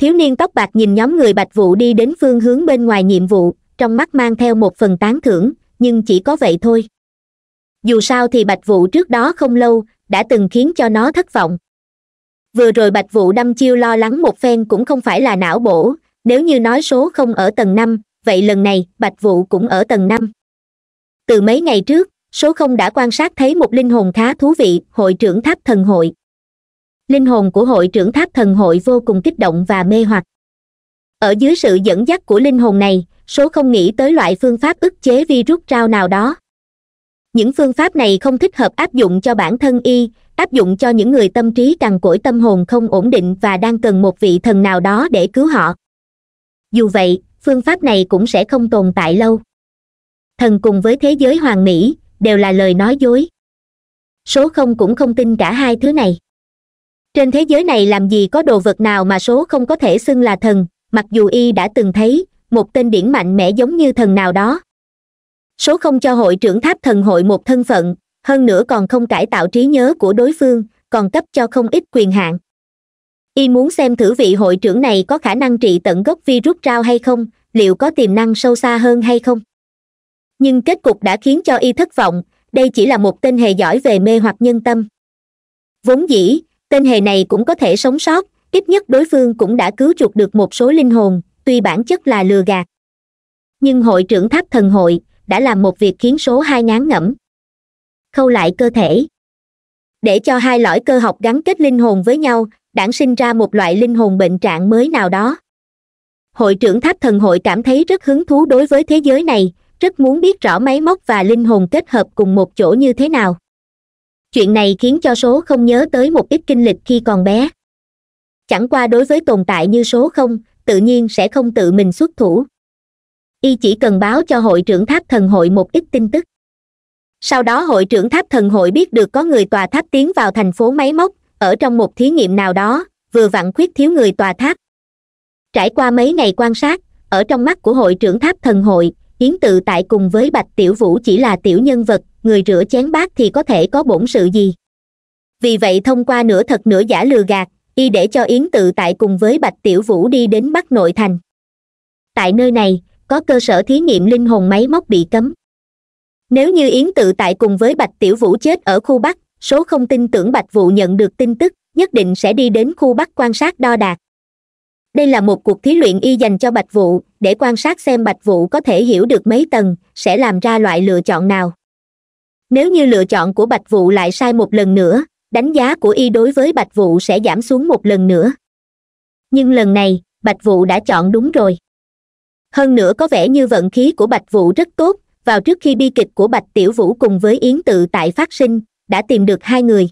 thiếu niên tóc bạc nhìn nhóm người bạch vụ đi đến phương hướng bên ngoài nhiệm vụ trong mắt mang theo một phần tán thưởng nhưng chỉ có vậy thôi dù sao thì bạch vụ trước đó không lâu đã từng khiến cho nó thất vọng vừa rồi bạch vụ đâm chiêu lo lắng một phen cũng không phải là não bổ nếu như nói số không ở tầng năm vậy lần này bạch vụ cũng ở tầng năm từ mấy ngày trước số không đã quan sát thấy một linh hồn khá thú vị hội trưởng tháp thần hội linh hồn của hội trưởng tháp thần hội vô cùng kích động và mê hoặc ở dưới sự dẫn dắt của linh hồn này số không nghĩ tới loại phương pháp ức chế virus rao nào đó những phương pháp này không thích hợp áp dụng cho bản thân y áp dụng cho những người tâm trí cằn cỗi tâm hồn không ổn định và đang cần một vị thần nào đó để cứu họ dù vậy phương pháp này cũng sẽ không tồn tại lâu thần cùng với thế giới hoàng mỹ đều là lời nói dối số không cũng không tin cả hai thứ này trên thế giới này làm gì có đồ vật nào mà số không có thể xưng là thần mặc dù y đã từng thấy một tên điển mạnh mẽ giống như thần nào đó số không cho hội trưởng tháp thần hội một thân phận hơn nữa còn không cải tạo trí nhớ của đối phương còn cấp cho không ít quyền hạn y muốn xem thử vị hội trưởng này có khả năng trị tận gốc virus rao hay không liệu có tiềm năng sâu xa hơn hay không nhưng kết cục đã khiến cho y thất vọng đây chỉ là một tên hề giỏi về mê hoặc nhân tâm vốn dĩ tên hề này cũng có thể sống sót ít nhất đối phương cũng đã cứu chuộc được một số linh hồn tuy bản chất là lừa gạt nhưng hội trưởng tháp thần hội đã làm một việc khiến số hai ngán ngẩm khâu lại cơ thể để cho hai lõi cơ học gắn kết linh hồn với nhau đản sinh ra một loại linh hồn bệnh trạng mới nào đó hội trưởng tháp thần hội cảm thấy rất hứng thú đối với thế giới này rất muốn biết rõ máy móc và linh hồn kết hợp cùng một chỗ như thế nào chuyện này khiến cho số không nhớ tới một ít kinh lịch khi còn bé chẳng qua đối với tồn tại như số không tự nhiên sẽ không tự mình xuất thủ y chỉ cần báo cho hội trưởng tháp thần hội một ít tin tức sau đó hội trưởng tháp thần hội biết được có người tòa tháp tiến vào thành phố máy móc ở trong một thí nghiệm nào đó vừa vặn khuyết thiếu người tòa tháp trải qua mấy ngày quan sát ở trong mắt của hội trưởng tháp thần hội yến tự tại cùng với bạch tiểu vũ chỉ là tiểu nhân vật người rửa chén bát thì có thể có bổn sự gì vì vậy thông qua nửa thật nửa giả lừa gạt y để cho yến tự tại cùng với bạch tiểu vũ đi đến bắc nội thành tại nơi này có cơ sở thí nghiệm linh hồn máy móc bị cấm nếu như yến tự tại cùng với bạch tiểu vũ chết ở khu bắc số không tin tưởng bạch Vũ nhận được tin tức nhất định sẽ đi đến khu bắc quan sát đo đạt đây là một cuộc thí luyện y dành cho bạch Vũ để quan sát xem bạch Vũ có thể hiểu được mấy tầng sẽ làm ra loại lựa chọn nào nếu như lựa chọn của bạch Vũ lại sai một lần nữa đánh giá của y đối với bạch Vũ sẽ giảm xuống một lần nữa nhưng lần này bạch Vũ đã chọn đúng rồi hơn nữa có vẻ như vận khí của bạch Vũ rất tốt vào trước khi bi kịch của bạch tiểu vũ cùng với yến tự tại phát sinh đã tìm được hai người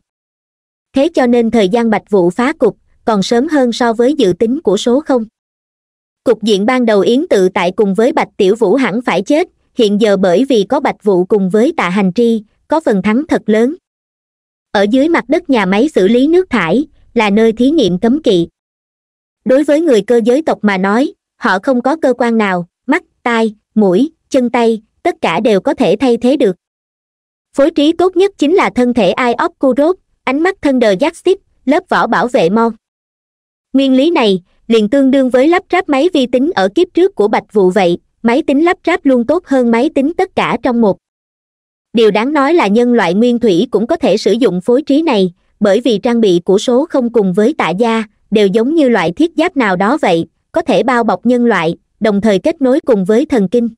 thế cho nên thời gian bạch Vũ phá cục còn sớm hơn so với dự tính của số không cục diện ban đầu yến tự tại cùng với bạch tiểu vũ hẳn phải chết hiện giờ bởi vì có bạch vũ cùng với tạ hành tri có phần thắng thật lớn ở dưới mặt đất nhà máy xử lý nước thải là nơi thí nghiệm cấm kỵ đối với người cơ giới tộc mà nói họ không có cơ quan nào mắt tai mũi chân tay tất cả đều có thể thay thế được phối trí tốt nhất chính là thân thể ai óc cu rốt ánh mắt thân đờ giác xít lớp vỏ bảo vệ mon nguyên lý này liền tương đương với lắp ráp máy vi tính ở kiếp trước của bạch vụ vậy máy tính lắp ráp luôn tốt hơn máy tính tất cả trong một điều đáng nói là nhân loại nguyên thủy cũng có thể sử dụng phối trí này bởi vì trang bị của số không cùng với tạ gia đều giống như loại thiết giáp nào đó vậy có thể bao bọc nhân loại đồng thời kết nối cùng với thần kinh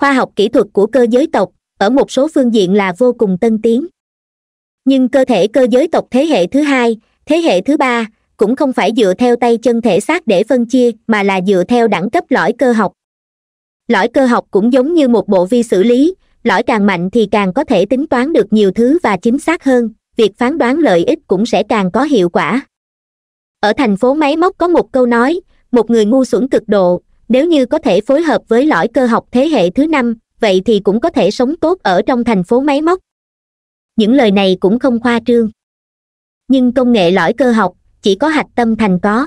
khoa học kỹ thuật của cơ giới tộc ở một số phương diện là vô cùng tân tiến nhưng cơ thể cơ giới tộc thế hệ thứ hai thế hệ thứ ba cũng không phải dựa theo tay chân thể xác để phân chia mà là dựa theo đẳng cấp lõi cơ học lõi cơ học cũng giống như một bộ vi xử lý lõi càng mạnh thì càng có thể tính toán được nhiều thứ và chính xác hơn việc phán đoán lợi ích cũng sẽ càng có hiệu quả ở thành phố máy móc có một câu nói một người ngu xuẩn cực độ nếu như có thể phối hợp với lõi cơ học thế hệ thứ năm vậy thì cũng có thể sống tốt ở trong thành phố máy móc những lời này cũng không khoa trương nhưng công nghệ lõi cơ học chỉ có hạch tâm thành có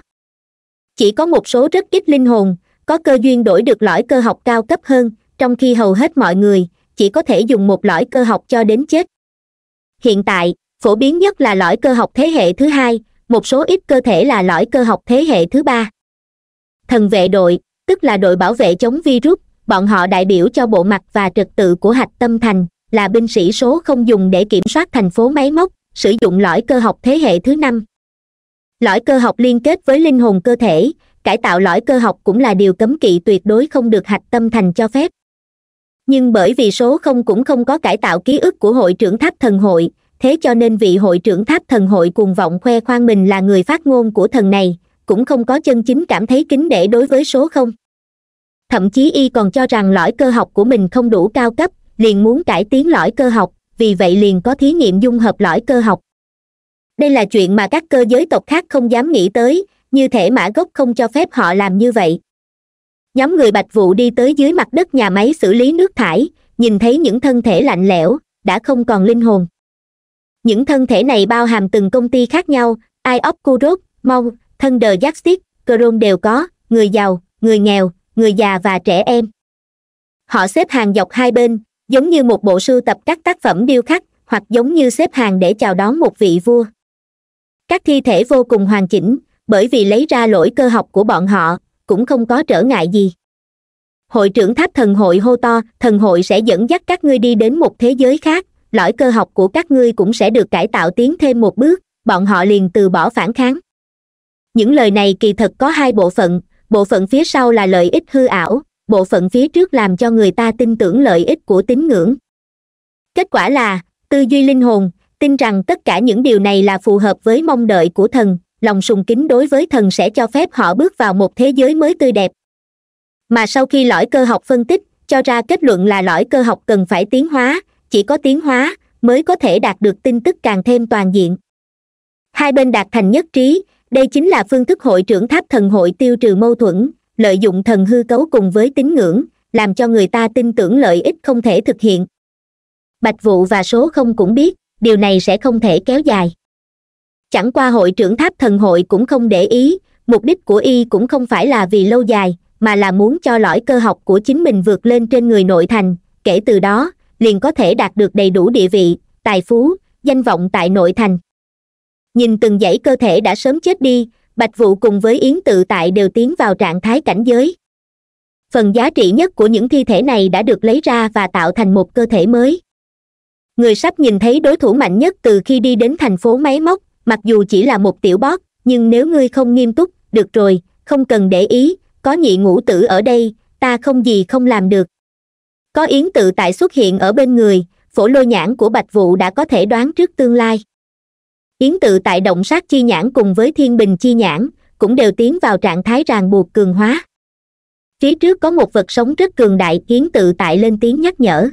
chỉ có một số rất ít linh hồn có cơ duyên đổi được lõi cơ học cao cấp hơn trong khi hầu hết mọi người chỉ có thể dùng một lõi cơ học cho đến chết hiện tại phổ biến nhất là lõi cơ học thế hệ thứ hai một số ít cơ thể là lõi cơ học thế hệ thứ ba thần vệ đội tức là đội bảo vệ chống virus bọn họ đại biểu cho bộ mặt và trật tự của hạch tâm thành là binh sĩ số không dùng để kiểm soát thành phố máy móc sử dụng lõi cơ học thế hệ thứ năm lõi cơ học liên kết với linh hồn cơ thể cải tạo lõi cơ học cũng là điều cấm kỵ tuyệt đối không được hạch tâm thành cho phép nhưng bởi vì số không cũng không có cải tạo ký ức của hội trưởng tháp thần hội thế cho nên vị hội trưởng tháp thần hội cuồng vọng khoe khoang mình là người phát ngôn của thần này cũng không có chân chính cảm thấy kính để đối với số không thậm chí y còn cho rằng lõi cơ học của mình không đủ cao cấp liền muốn cải tiến lõi cơ học vì vậy liền có thí nghiệm dung hợp lõi cơ học đây là chuyện mà các cơ giới tộc khác không dám nghĩ tới như thể mã gốc không cho phép họ làm như vậy nhóm người bạch vụ đi tới dưới mặt đất nhà máy xử lý nước thải nhìn thấy những thân thể lạnh lẽo đã không còn linh hồn những thân thể này bao hàm từng công ty khác nhau ai óc kurot mong thân đờ giác stick cron đều có người giàu người nghèo người già và trẻ em họ xếp hàng dọc hai bên giống như một bộ sưu tập các tác phẩm điêu khắc hoặc giống như xếp hàng để chào đón một vị vua các thi thể vô cùng hoàn chỉnh bởi vì lấy ra lỗi cơ học của bọn họ cũng không có trở ngại gì hội trưởng tháp thần hội hô to thần hội sẽ dẫn dắt các ngươi đi đến một thế giới khác lõi cơ học của các ngươi cũng sẽ được cải tạo tiến thêm một bước bọn họ liền từ bỏ phản kháng những lời này kỳ thật có hai bộ phận bộ phận phía sau là lợi ích hư ảo bộ phận phía trước làm cho người ta tin tưởng lợi ích của tín ngưỡng kết quả là tư duy linh hồn tin rằng tất cả những điều này là phù hợp với mong đợi của thần lòng sùng kính đối với thần sẽ cho phép họ bước vào một thế giới mới tươi đẹp mà sau khi lõi cơ học phân tích cho ra kết luận là lõi cơ học cần phải tiến hóa chỉ có tiến hóa mới có thể đạt được tin tức càng thêm toàn diện hai bên đạt thành nhất trí đây chính là phương thức hội trưởng tháp thần hội tiêu trừ mâu thuẫn lợi dụng thần hư cấu cùng với tín ngưỡng làm cho người ta tin tưởng lợi ích không thể thực hiện bạch vụ và số không cũng biết điều này sẽ không thể kéo dài chẳng qua hội trưởng tháp thần hội cũng không để ý mục đích của y cũng không phải là vì lâu dài mà là muốn cho lõi cơ học của chính mình vượt lên trên người nội thành kể từ đó liền có thể đạt được đầy đủ địa vị tài phú danh vọng tại nội thành nhìn từng dãy cơ thể đã sớm chết đi bạch vũ cùng với yến tự tại đều tiến vào trạng thái cảnh giới phần giá trị nhất của những thi thể này đã được lấy ra và tạo thành một cơ thể mới người sắp nhìn thấy đối thủ mạnh nhất từ khi đi đến thành phố máy móc mặc dù chỉ là một tiểu bót nhưng nếu ngươi không nghiêm túc được rồi không cần để ý có nhị ngũ tử ở đây ta không gì không làm được có yến tự tại xuất hiện ở bên người phổ lôi nhãn của bạch vụ đã có thể đoán trước tương lai yến tự tại động sát chi nhãn cùng với thiên bình chi nhãn cũng đều tiến vào trạng thái ràng buộc cường hóa phía trước có một vật sống rất cường đại yến tự tại lên tiếng nhắc nhở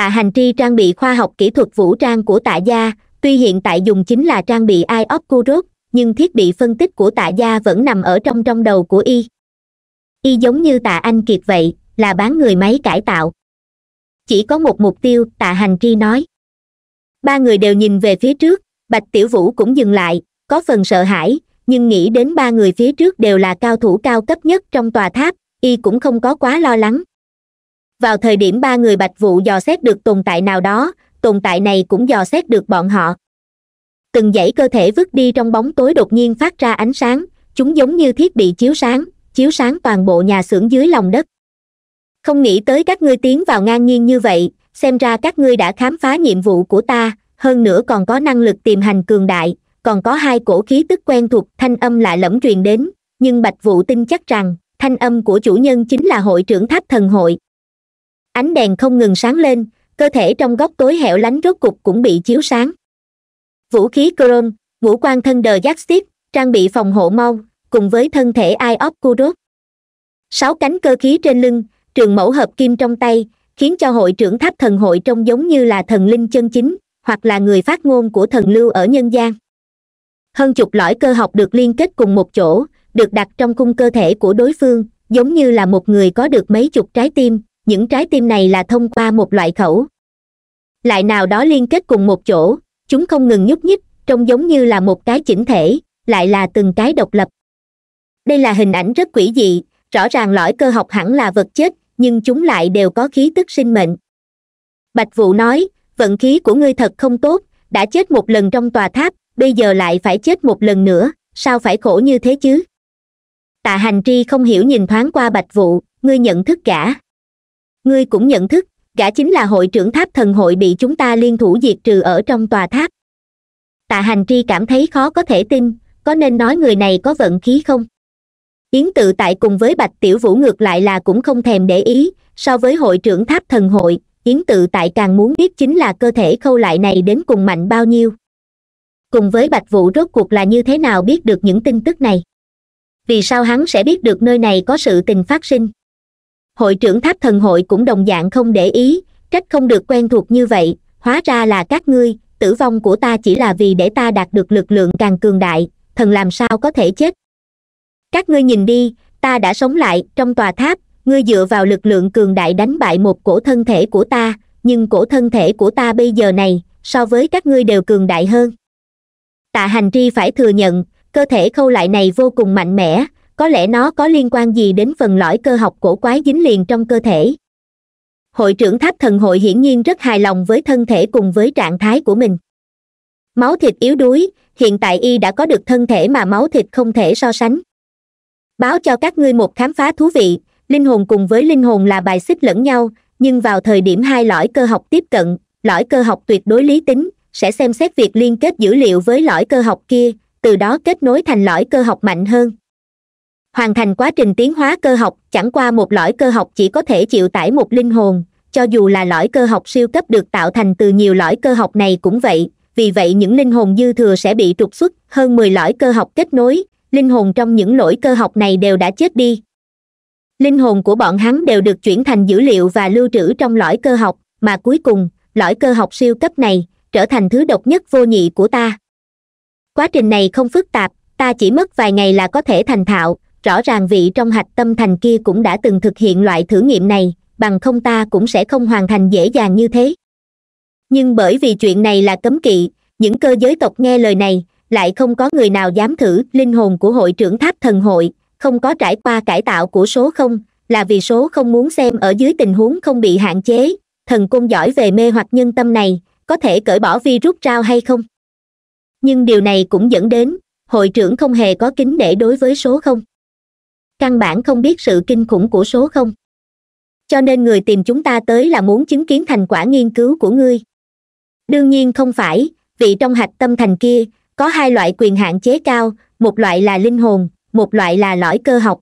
tạ hành tri trang bị khoa học kỹ thuật vũ trang của tạ gia tuy hiện tại dùng chính là trang bị iop kurok nhưng thiết bị phân tích của tạ gia vẫn nằm ở trong trong đầu của y y giống như tạ anh kiệt vậy là bán người máy cải tạo chỉ có một mục tiêu tạ hành tri nói ba người đều nhìn về phía trước bạch tiểu vũ cũng dừng lại có phần sợ hãi nhưng nghĩ đến ba người phía trước đều là cao thủ cao cấp nhất trong tòa tháp y cũng không có quá lo lắng vào thời điểm ba người bạch vụ dò xét được tồn tại nào đó tồn tại này cũng dò xét được bọn họ từng dãy cơ thể vứt đi trong bóng tối đột nhiên phát ra ánh sáng chúng giống như thiết bị chiếu sáng chiếu sáng toàn bộ nhà xưởng dưới lòng đất không nghĩ tới các ngươi tiến vào ngang nhiên như vậy xem ra các ngươi đã khám phá nhiệm vụ của ta hơn nữa còn có năng lực tìm hành cường đại còn có hai cổ khí tức quen thuộc thanh âm lại lẫm truyền đến nhưng bạch vụ tin chắc rằng thanh âm của chủ nhân chính là hội trưởng tháp thần hội ánh đèn không ngừng sáng lên cơ thể trong góc tối hẻo lánh rốt cục cũng bị chiếu sáng vũ khí chrome ngũ quan thân đờ giác tiếp trang bị phòng hộ mau cùng với thân thể ai óp kudos sáu cánh cơ khí trên lưng trường mẫu hợp kim trong tay khiến cho hội trưởng tháp thần hội trông giống như là thần linh chân chính hoặc là người phát ngôn của thần lưu ở nhân gian hơn chục lõi cơ học được liên kết cùng một chỗ được đặt trong khung cơ thể của đối phương giống như là một người có được mấy chục trái tim những trái tim này là thông qua một loại khẩu lại nào đó liên kết cùng một chỗ chúng không ngừng nhúc nhích trông giống như là một cái chỉnh thể lại là từng cái độc lập đây là hình ảnh rất quỷ dị rõ ràng lõi cơ học hẳn là vật chết nhưng chúng lại đều có khí tức sinh mệnh bạch vụ nói vận khí của ngươi thật không tốt đã chết một lần trong tòa tháp bây giờ lại phải chết một lần nữa sao phải khổ như thế chứ tạ hành tri không hiểu nhìn thoáng qua bạch vụ ngươi nhận thức cả ngươi cũng nhận thức gã chính là hội trưởng tháp thần hội bị chúng ta liên thủ diệt trừ ở trong tòa tháp tạ hành tri cảm thấy khó có thể tin có nên nói người này có vận khí không yến tự tại cùng với bạch tiểu vũ ngược lại là cũng không thèm để ý so với hội trưởng tháp thần hội yến tự tại càng muốn biết chính là cơ thể khâu lại này đến cùng mạnh bao nhiêu cùng với bạch vũ rốt cuộc là như thế nào biết được những tin tức này vì sao hắn sẽ biết được nơi này có sự tình phát sinh hội trưởng tháp thần hội cũng đồng dạng không để ý trách không được quen thuộc như vậy hóa ra là các ngươi tử vong của ta chỉ là vì để ta đạt được lực lượng càng cường đại thần làm sao có thể chết các ngươi nhìn đi ta đã sống lại trong tòa tháp ngươi dựa vào lực lượng cường đại đánh bại một cổ thân thể của ta nhưng cổ thân thể của ta bây giờ này so với các ngươi đều cường đại hơn tạ hành tri phải thừa nhận cơ thể khâu lại này vô cùng mạnh mẽ có lẽ nó có liên quan gì đến phần lõi cơ học cổ quái dính liền trong cơ thể hội trưởng tháp thần hội hiển nhiên rất hài lòng với thân thể cùng với trạng thái của mình máu thịt yếu đuối hiện tại y đã có được thân thể mà máu thịt không thể so sánh báo cho các ngươi một khám phá thú vị linh hồn cùng với linh hồn là bài xích lẫn nhau nhưng vào thời điểm hai lõi cơ học tiếp cận lõi cơ học tuyệt đối lý tính sẽ xem xét việc liên kết dữ liệu với lõi cơ học kia từ đó kết nối thành lõi cơ học mạnh hơn hoàn thành quá trình tiến hóa cơ học chẳng qua một lõi cơ học chỉ có thể chịu tải một linh hồn cho dù là lõi cơ học siêu cấp được tạo thành từ nhiều lõi cơ học này cũng vậy vì vậy những linh hồn dư thừa sẽ bị trục xuất hơn mười lõi cơ học kết nối linh hồn trong những lỗi cơ học này đều đã chết đi linh hồn của bọn hắn đều được chuyển thành dữ liệu và lưu trữ trong lõi cơ học mà cuối cùng lõi cơ học siêu cấp này trở thành thứ độc nhất vô nhị của ta quá trình này không phức tạp ta chỉ mất vài ngày là có thể thành thạo rõ ràng vị trong hạch tâm thành kia cũng đã từng thực hiện loại thử nghiệm này bằng không ta cũng sẽ không hoàn thành dễ dàng như thế nhưng bởi vì chuyện này là cấm kỵ những cơ giới tộc nghe lời này lại không có người nào dám thử linh hồn của hội trưởng tháp thần hội không có trải qua cải tạo của số không là vì số không muốn xem ở dưới tình huống không bị hạn chế thần côn giỏi về mê hoặc nhân tâm này có thể cởi bỏ virus trao hay không nhưng điều này cũng dẫn đến hội trưởng không hề có kính để đối với số không căn bản không biết sự kinh khủng của số không cho nên người tìm chúng ta tới là muốn chứng kiến thành quả nghiên cứu của ngươi đương nhiên không phải vì trong hạch tâm thành kia có hai loại quyền hạn chế cao một loại là linh hồn một loại là lõi cơ học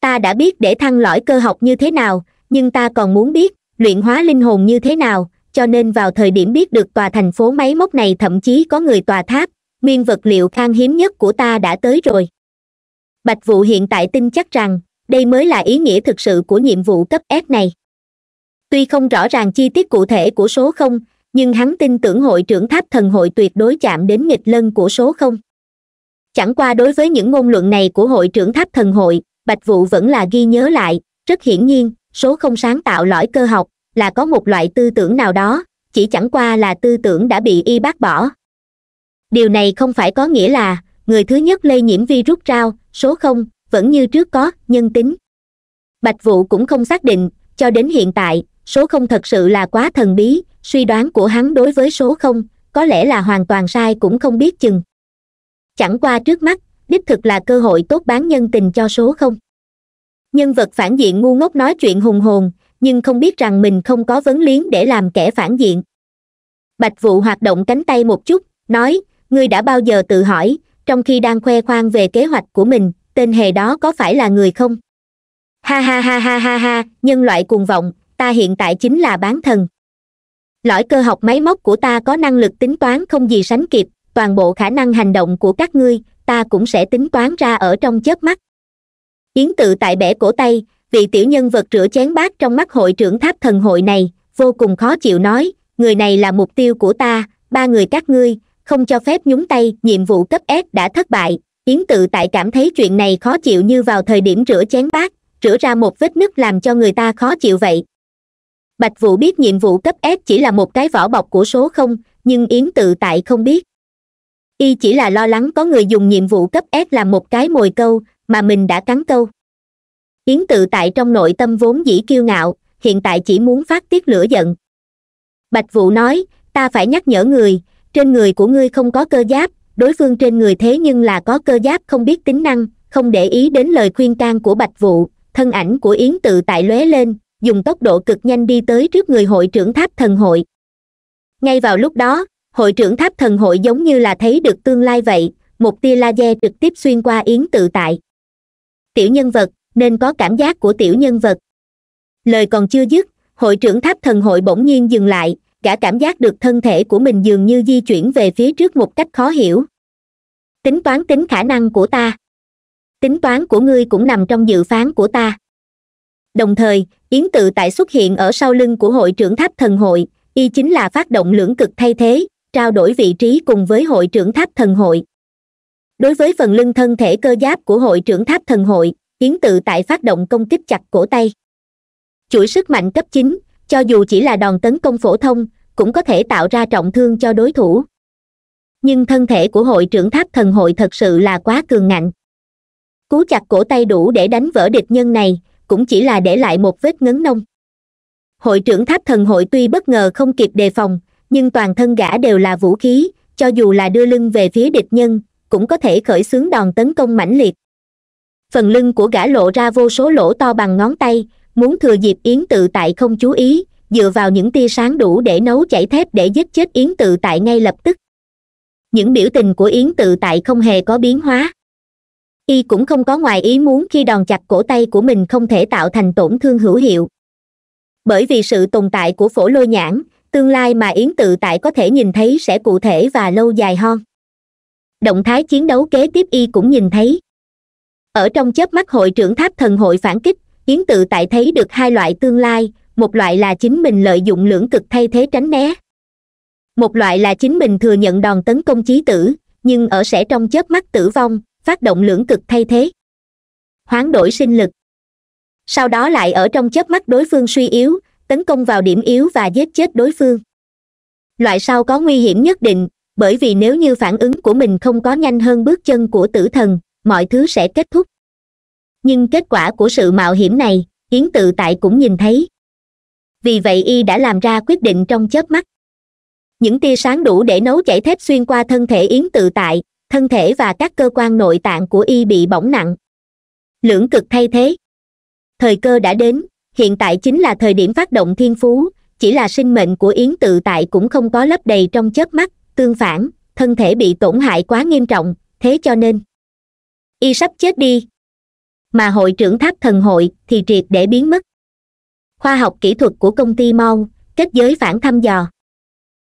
ta đã biết để thăng lõi cơ học như thế nào nhưng ta còn muốn biết luyện hóa linh hồn như thế nào cho nên vào thời điểm biết được tòa thành phố máy móc này thậm chí có người tòa tháp nguyên vật liệu khan hiếm nhất của ta đã tới rồi bạch Vũ hiện tại tin chắc rằng đây mới là ý nghĩa thực sự của nhiệm vụ cấp s này tuy không rõ ràng chi tiết cụ thể của số không nhưng hắn tin tưởng hội trưởng tháp thần hội tuyệt đối chạm đến nghịch lân của số không chẳng qua đối với những ngôn luận này của hội trưởng tháp thần hội bạch Vũ vẫn là ghi nhớ lại rất hiển nhiên số không sáng tạo lõi cơ học là có một loại tư tưởng nào đó chỉ chẳng qua là tư tưởng đã bị y bác bỏ điều này không phải có nghĩa là người thứ nhất lây nhiễm virus rao số không vẫn như trước có nhân tính bạch vũ cũng không xác định cho đến hiện tại số không thật sự là quá thần bí suy đoán của hắn đối với số không có lẽ là hoàn toàn sai cũng không biết chừng chẳng qua trước mắt đích thực là cơ hội tốt bán nhân tình cho số không nhân vật phản diện ngu ngốc nói chuyện hùng hồn nhưng không biết rằng mình không có vấn liếng để làm kẻ phản diện bạch vũ hoạt động cánh tay một chút nói ngươi đã bao giờ tự hỏi trong khi đang khoe khoang về kế hoạch của mình tên hề đó có phải là người không ha ha ha ha ha ha nhân loại cuồng vọng ta hiện tại chính là bán thần lõi cơ học máy móc của ta có năng lực tính toán không gì sánh kịp toàn bộ khả năng hành động của các ngươi ta cũng sẽ tính toán ra ở trong chớp mắt yến tự tại bẻ cổ tay vị tiểu nhân vật rửa chén bát trong mắt hội trưởng tháp thần hội này vô cùng khó chịu nói người này là mục tiêu của ta ba người các ngươi không cho phép nhúng tay nhiệm vụ cấp s đã thất bại yến tự tại cảm thấy chuyện này khó chịu như vào thời điểm rửa chén bát rửa ra một vết nứt làm cho người ta khó chịu vậy bạch vũ biết nhiệm vụ cấp s chỉ là một cái vỏ bọc của số không nhưng yến tự tại không biết y chỉ là lo lắng có người dùng nhiệm vụ cấp s làm một cái mồi câu mà mình đã cắn câu yến tự tại trong nội tâm vốn dĩ kiêu ngạo hiện tại chỉ muốn phát tiết lửa giận bạch vũ nói ta phải nhắc nhở người trên người của ngươi không có cơ giáp đối phương trên người thế nhưng là có cơ giáp không biết tính năng không để ý đến lời khuyên can của bạch vụ thân ảnh của yến tự tại lóe lên dùng tốc độ cực nhanh đi tới trước người hội trưởng tháp thần hội ngay vào lúc đó hội trưởng tháp thần hội giống như là thấy được tương lai vậy một tia laser trực tiếp xuyên qua yến tự tại tiểu nhân vật nên có cảm giác của tiểu nhân vật lời còn chưa dứt hội trưởng tháp thần hội bỗng nhiên dừng lại gã cảm giác được thân thể của mình dường như di chuyển về phía trước một cách khó hiểu tính toán tính khả năng của ta tính toán của ngươi cũng nằm trong dự phán của ta đồng thời yến tự tại xuất hiện ở sau lưng của hội trưởng tháp thần hội y chính là phát động lưỡng cực thay thế trao đổi vị trí cùng với hội trưởng tháp thần hội đối với phần lưng thân thể cơ giáp của hội trưởng tháp thần hội yến tự tại phát động công kích chặt cổ tay chuỗi sức mạnh cấp chín cho dù chỉ là đòn tấn công phổ thông cũng có thể tạo ra trọng thương cho đối thủ nhưng thân thể của hội trưởng tháp thần hội thật sự là quá cường ngạnh cú chặt cổ tay đủ để đánh vỡ địch nhân này cũng chỉ là để lại một vết ngấn nông hội trưởng tháp thần hội tuy bất ngờ không kịp đề phòng nhưng toàn thân gã đều là vũ khí cho dù là đưa lưng về phía địch nhân cũng có thể khởi xướng đòn tấn công mãnh liệt phần lưng của gã lộ ra vô số lỗ to bằng ngón tay muốn thừa dịp yến tự tại không chú ý dựa vào những tia sáng đủ để nấu chảy thép để giết chết yến tự tại ngay lập tức những biểu tình của yến tự tại không hề có biến hóa y cũng không có ngoài ý muốn khi đòn chặt cổ tay của mình không thể tạo thành tổn thương hữu hiệu bởi vì sự tồn tại của phổ lôi nhãn tương lai mà yến tự tại có thể nhìn thấy sẽ cụ thể và lâu dài hơn động thái chiến đấu kế tiếp y cũng nhìn thấy ở trong chớp mắt hội trưởng tháp thần hội phản kích yến tự tại thấy được hai loại tương lai một loại là chính mình lợi dụng lưỡng cực thay thế tránh né một loại là chính mình thừa nhận đòn tấn công chí tử nhưng ở sẽ trong chớp mắt tử vong phát động lưỡng cực thay thế hoán đổi sinh lực sau đó lại ở trong chớp mắt đối phương suy yếu tấn công vào điểm yếu và giết chết đối phương loại sau có nguy hiểm nhất định bởi vì nếu như phản ứng của mình không có nhanh hơn bước chân của tử thần mọi thứ sẽ kết thúc nhưng kết quả của sự mạo hiểm này yến tự tại cũng nhìn thấy vì vậy y đã làm ra quyết định trong chớp mắt những tia sáng đủ để nấu chảy thép xuyên qua thân thể yến tự tại thân thể và các cơ quan nội tạng của y bị bỏng nặng lưỡng cực thay thế thời cơ đã đến hiện tại chính là thời điểm phát động thiên phú chỉ là sinh mệnh của yến tự tại cũng không có lấp đầy trong chớp mắt tương phản thân thể bị tổn hại quá nghiêm trọng thế cho nên y sắp chết đi mà hội trưởng tháp thần hội thì triệt để biến mất khoa học kỹ thuật của công ty mon kết giới phản thăm dò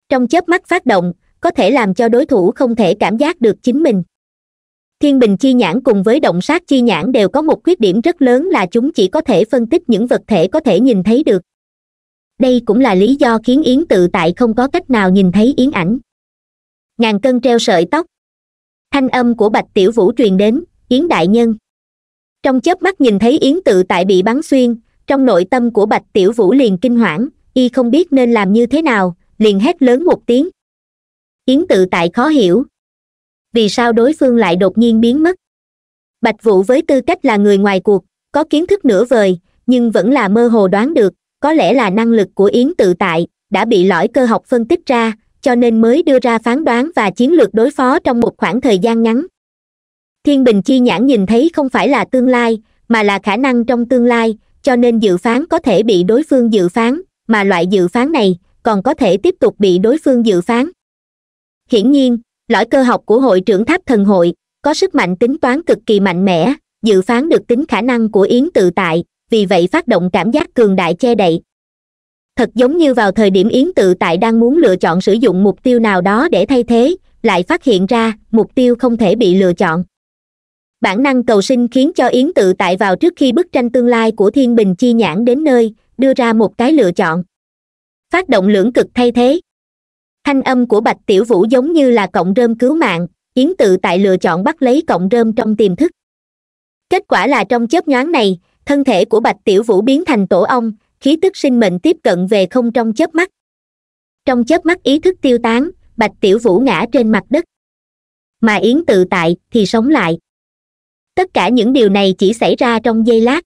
trong chớp mắt phát động có thể làm cho đối thủ không thể cảm giác được chính mình thiên bình chi nhãn cùng với động sát chi nhãn đều có một khuyết điểm rất lớn là chúng chỉ có thể phân tích những vật thể có thể nhìn thấy được đây cũng là lý do khiến yến tự tại không có cách nào nhìn thấy yến ảnh ngàn cân treo sợi tóc thanh âm của bạch tiểu vũ truyền đến yến đại nhân trong chớp mắt nhìn thấy yến tự tại bị bắn xuyên trong nội tâm của bạch tiểu vũ liền kinh hoảng y không biết nên làm như thế nào liền hét lớn một tiếng yến tự tại khó hiểu vì sao đối phương lại đột nhiên biến mất bạch vũ với tư cách là người ngoài cuộc có kiến thức nửa vời nhưng vẫn là mơ hồ đoán được có lẽ là năng lực của yến tự tại đã bị lõi cơ học phân tích ra cho nên mới đưa ra phán đoán và chiến lược đối phó trong một khoảng thời gian ngắn thiên bình chi nhãn nhìn thấy không phải là tương lai mà là khả năng trong tương lai cho nên dự phán có thể bị đối phương dự phán mà loại dự phán này còn có thể tiếp tục bị đối phương dự phán hiển nhiên lõi cơ học của hội trưởng tháp thần hội có sức mạnh tính toán cực kỳ mạnh mẽ dự phán được tính khả năng của yến tự tại vì vậy phát động cảm giác cường đại che đậy thật giống như vào thời điểm yến tự tại đang muốn lựa chọn sử dụng mục tiêu nào đó để thay thế lại phát hiện ra mục tiêu không thể bị lựa chọn bản năng cầu sinh khiến cho yến tự tại vào trước khi bức tranh tương lai của thiên bình chi nhãn đến nơi đưa ra một cái lựa chọn phát động lưỡng cực thay thế thanh âm của bạch tiểu vũ giống như là cộng rơm cứu mạng yến tự tại lựa chọn bắt lấy cộng rơm trong tiềm thức kết quả là trong chớp nhoáng này thân thể của bạch tiểu vũ biến thành tổ ong khí tức sinh mệnh tiếp cận về không trong chớp mắt trong chớp mắt ý thức tiêu tán bạch tiểu vũ ngã trên mặt đất mà yến tự tại thì sống lại tất cả những điều này chỉ xảy ra trong giây lát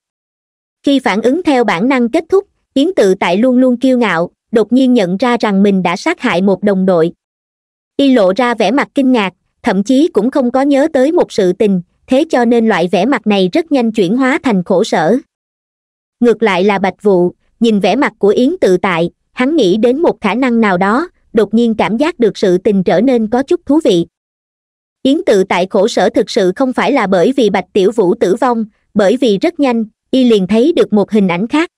khi phản ứng theo bản năng kết thúc yến tự tại luôn luôn kiêu ngạo đột nhiên nhận ra rằng mình đã sát hại một đồng đội y lộ ra vẻ mặt kinh ngạc thậm chí cũng không có nhớ tới một sự tình thế cho nên loại vẻ mặt này rất nhanh chuyển hóa thành khổ sở ngược lại là bạch vụ nhìn vẻ mặt của yến tự tại hắn nghĩ đến một khả năng nào đó đột nhiên cảm giác được sự tình trở nên có chút thú vị yến tự tại khổ sở thực sự không phải là bởi vì bạch tiểu vũ tử vong bởi vì rất nhanh y liền thấy được một hình ảnh khác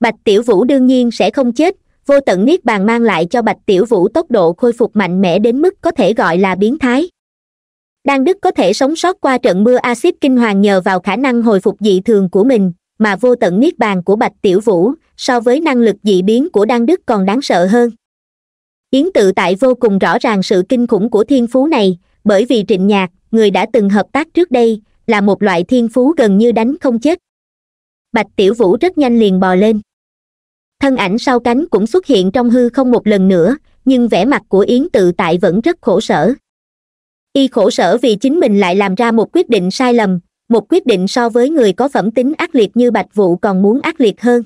bạch tiểu vũ đương nhiên sẽ không chết vô tận niết bàn mang lại cho bạch tiểu vũ tốc độ khôi phục mạnh mẽ đến mức có thể gọi là biến thái đan đức có thể sống sót qua trận mưa axit kinh hoàng nhờ vào khả năng hồi phục dị thường của mình mà vô tận niết bàn của bạch tiểu vũ so với năng lực dị biến của đan đức còn đáng sợ hơn yến tự tại vô cùng rõ ràng sự kinh khủng của thiên phú này bởi vì trịnh nhạc người đã từng hợp tác trước đây là một loại thiên phú gần như đánh không chết bạch tiểu vũ rất nhanh liền bò lên thân ảnh sau cánh cũng xuất hiện trong hư không một lần nữa nhưng vẻ mặt của yến tự tại vẫn rất khổ sở y khổ sở vì chính mình lại làm ra một quyết định sai lầm một quyết định so với người có phẩm tính ác liệt như bạch vũ còn muốn ác liệt hơn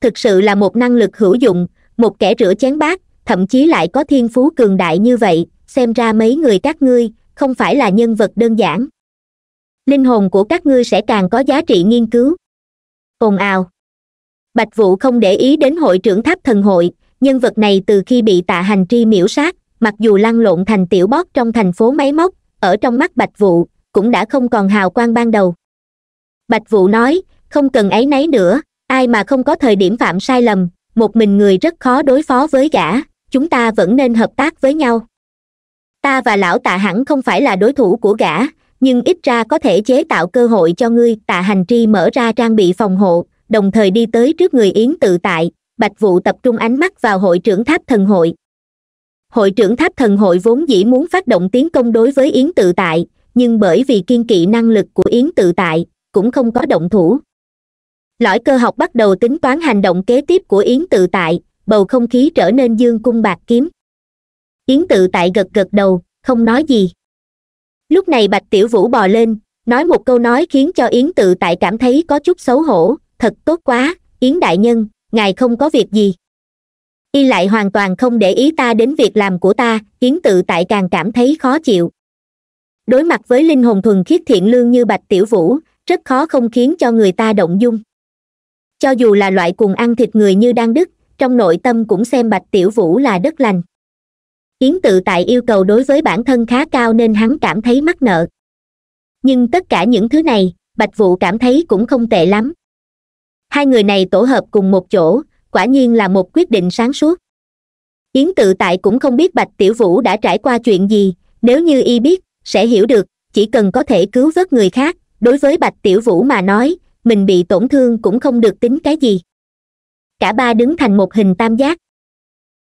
thực sự là một năng lực hữu dụng một kẻ rửa chén bát thậm chí lại có thiên phú cường đại như vậy xem ra mấy người các ngươi không phải là nhân vật đơn giản linh hồn của các ngươi sẽ càng có giá trị nghiên cứu ồn ào bạch vũ không để ý đến hội trưởng tháp thần hội nhân vật này từ khi bị tạ hành tri miễu sát mặc dù lăn lộn thành tiểu bót trong thành phố máy móc ở trong mắt bạch vũ cũng đã không còn hào quang ban đầu bạch vũ nói không cần ấy nấy nữa ai mà không có thời điểm phạm sai lầm một mình người rất khó đối phó với gã chúng ta vẫn nên hợp tác với nhau ta và lão tạ hẳn không phải là đối thủ của gã nhưng ít ra có thể chế tạo cơ hội cho ngươi tạ hành tri mở ra trang bị phòng hộ đồng thời đi tới trước người yến tự tại bạch vụ tập trung ánh mắt vào hội trưởng tháp thần hội hội trưởng tháp thần hội vốn dĩ muốn phát động tiến công đối với yến tự tại nhưng bởi vì kiên kỵ năng lực của yến tự tại cũng không có động thủ lõi cơ học bắt đầu tính toán hành động kế tiếp của yến tự tại bầu không khí trở nên dương cung bạc kiếm yến tự tại gật gật đầu không nói gì lúc này bạch tiểu vũ bò lên nói một câu nói khiến cho yến tự tại cảm thấy có chút xấu hổ thật tốt quá yến đại nhân ngài không có việc gì y lại hoàn toàn không để ý ta đến việc làm của ta yến tự tại càng cảm thấy khó chịu đối mặt với linh hồn thuần khiết thiện lương như bạch tiểu vũ rất khó không khiến cho người ta động dung cho dù là loại cuồng ăn thịt người như đang đức trong nội tâm cũng xem bạch tiểu vũ là đất lành yến tự tại yêu cầu đối với bản thân khá cao nên hắn cảm thấy mắc nợ nhưng tất cả những thứ này bạch Vũ cảm thấy cũng không tệ lắm hai người này tổ hợp cùng một chỗ quả nhiên là một quyết định sáng suốt yến tự tại cũng không biết bạch tiểu vũ đã trải qua chuyện gì nếu như y biết sẽ hiểu được chỉ cần có thể cứu vớt người khác đối với bạch tiểu vũ mà nói mình bị tổn thương cũng không được tính cái gì cả ba đứng thành một hình tam giác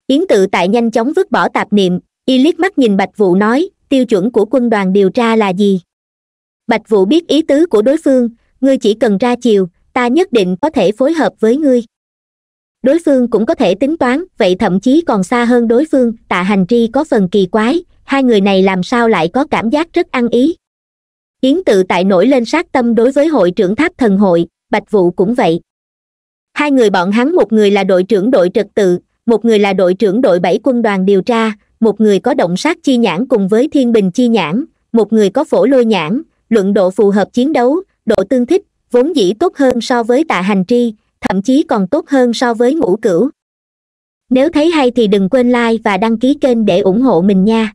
yến tự tại nhanh chóng vứt bỏ tạp niệm y liếc mắt nhìn bạch vụ nói tiêu chuẩn của quân đoàn điều tra là gì bạch vụ biết ý tứ của đối phương ngươi chỉ cần ra chiều ta nhất định có thể phối hợp với ngươi đối phương cũng có thể tính toán vậy thậm chí còn xa hơn đối phương tạ hành tri có phần kỳ quái hai người này làm sao lại có cảm giác rất ăn ý yến tự tại nổi lên sát tâm đối với hội trưởng tháp thần hội bạch vụ cũng vậy hai người bọn hắn một người là đội trưởng đội trật tự một người là đội trưởng đội bảy quân đoàn điều tra một người có động sát chi nhãn cùng với thiên bình chi nhãn một người có phổ lôi nhãn luận độ phù hợp chiến đấu độ tương thích vốn dĩ tốt hơn so với tạ hành tri thậm chí còn tốt hơn so với ngũ cửu nếu thấy hay thì đừng quên like và đăng ký kênh để ủng hộ mình nha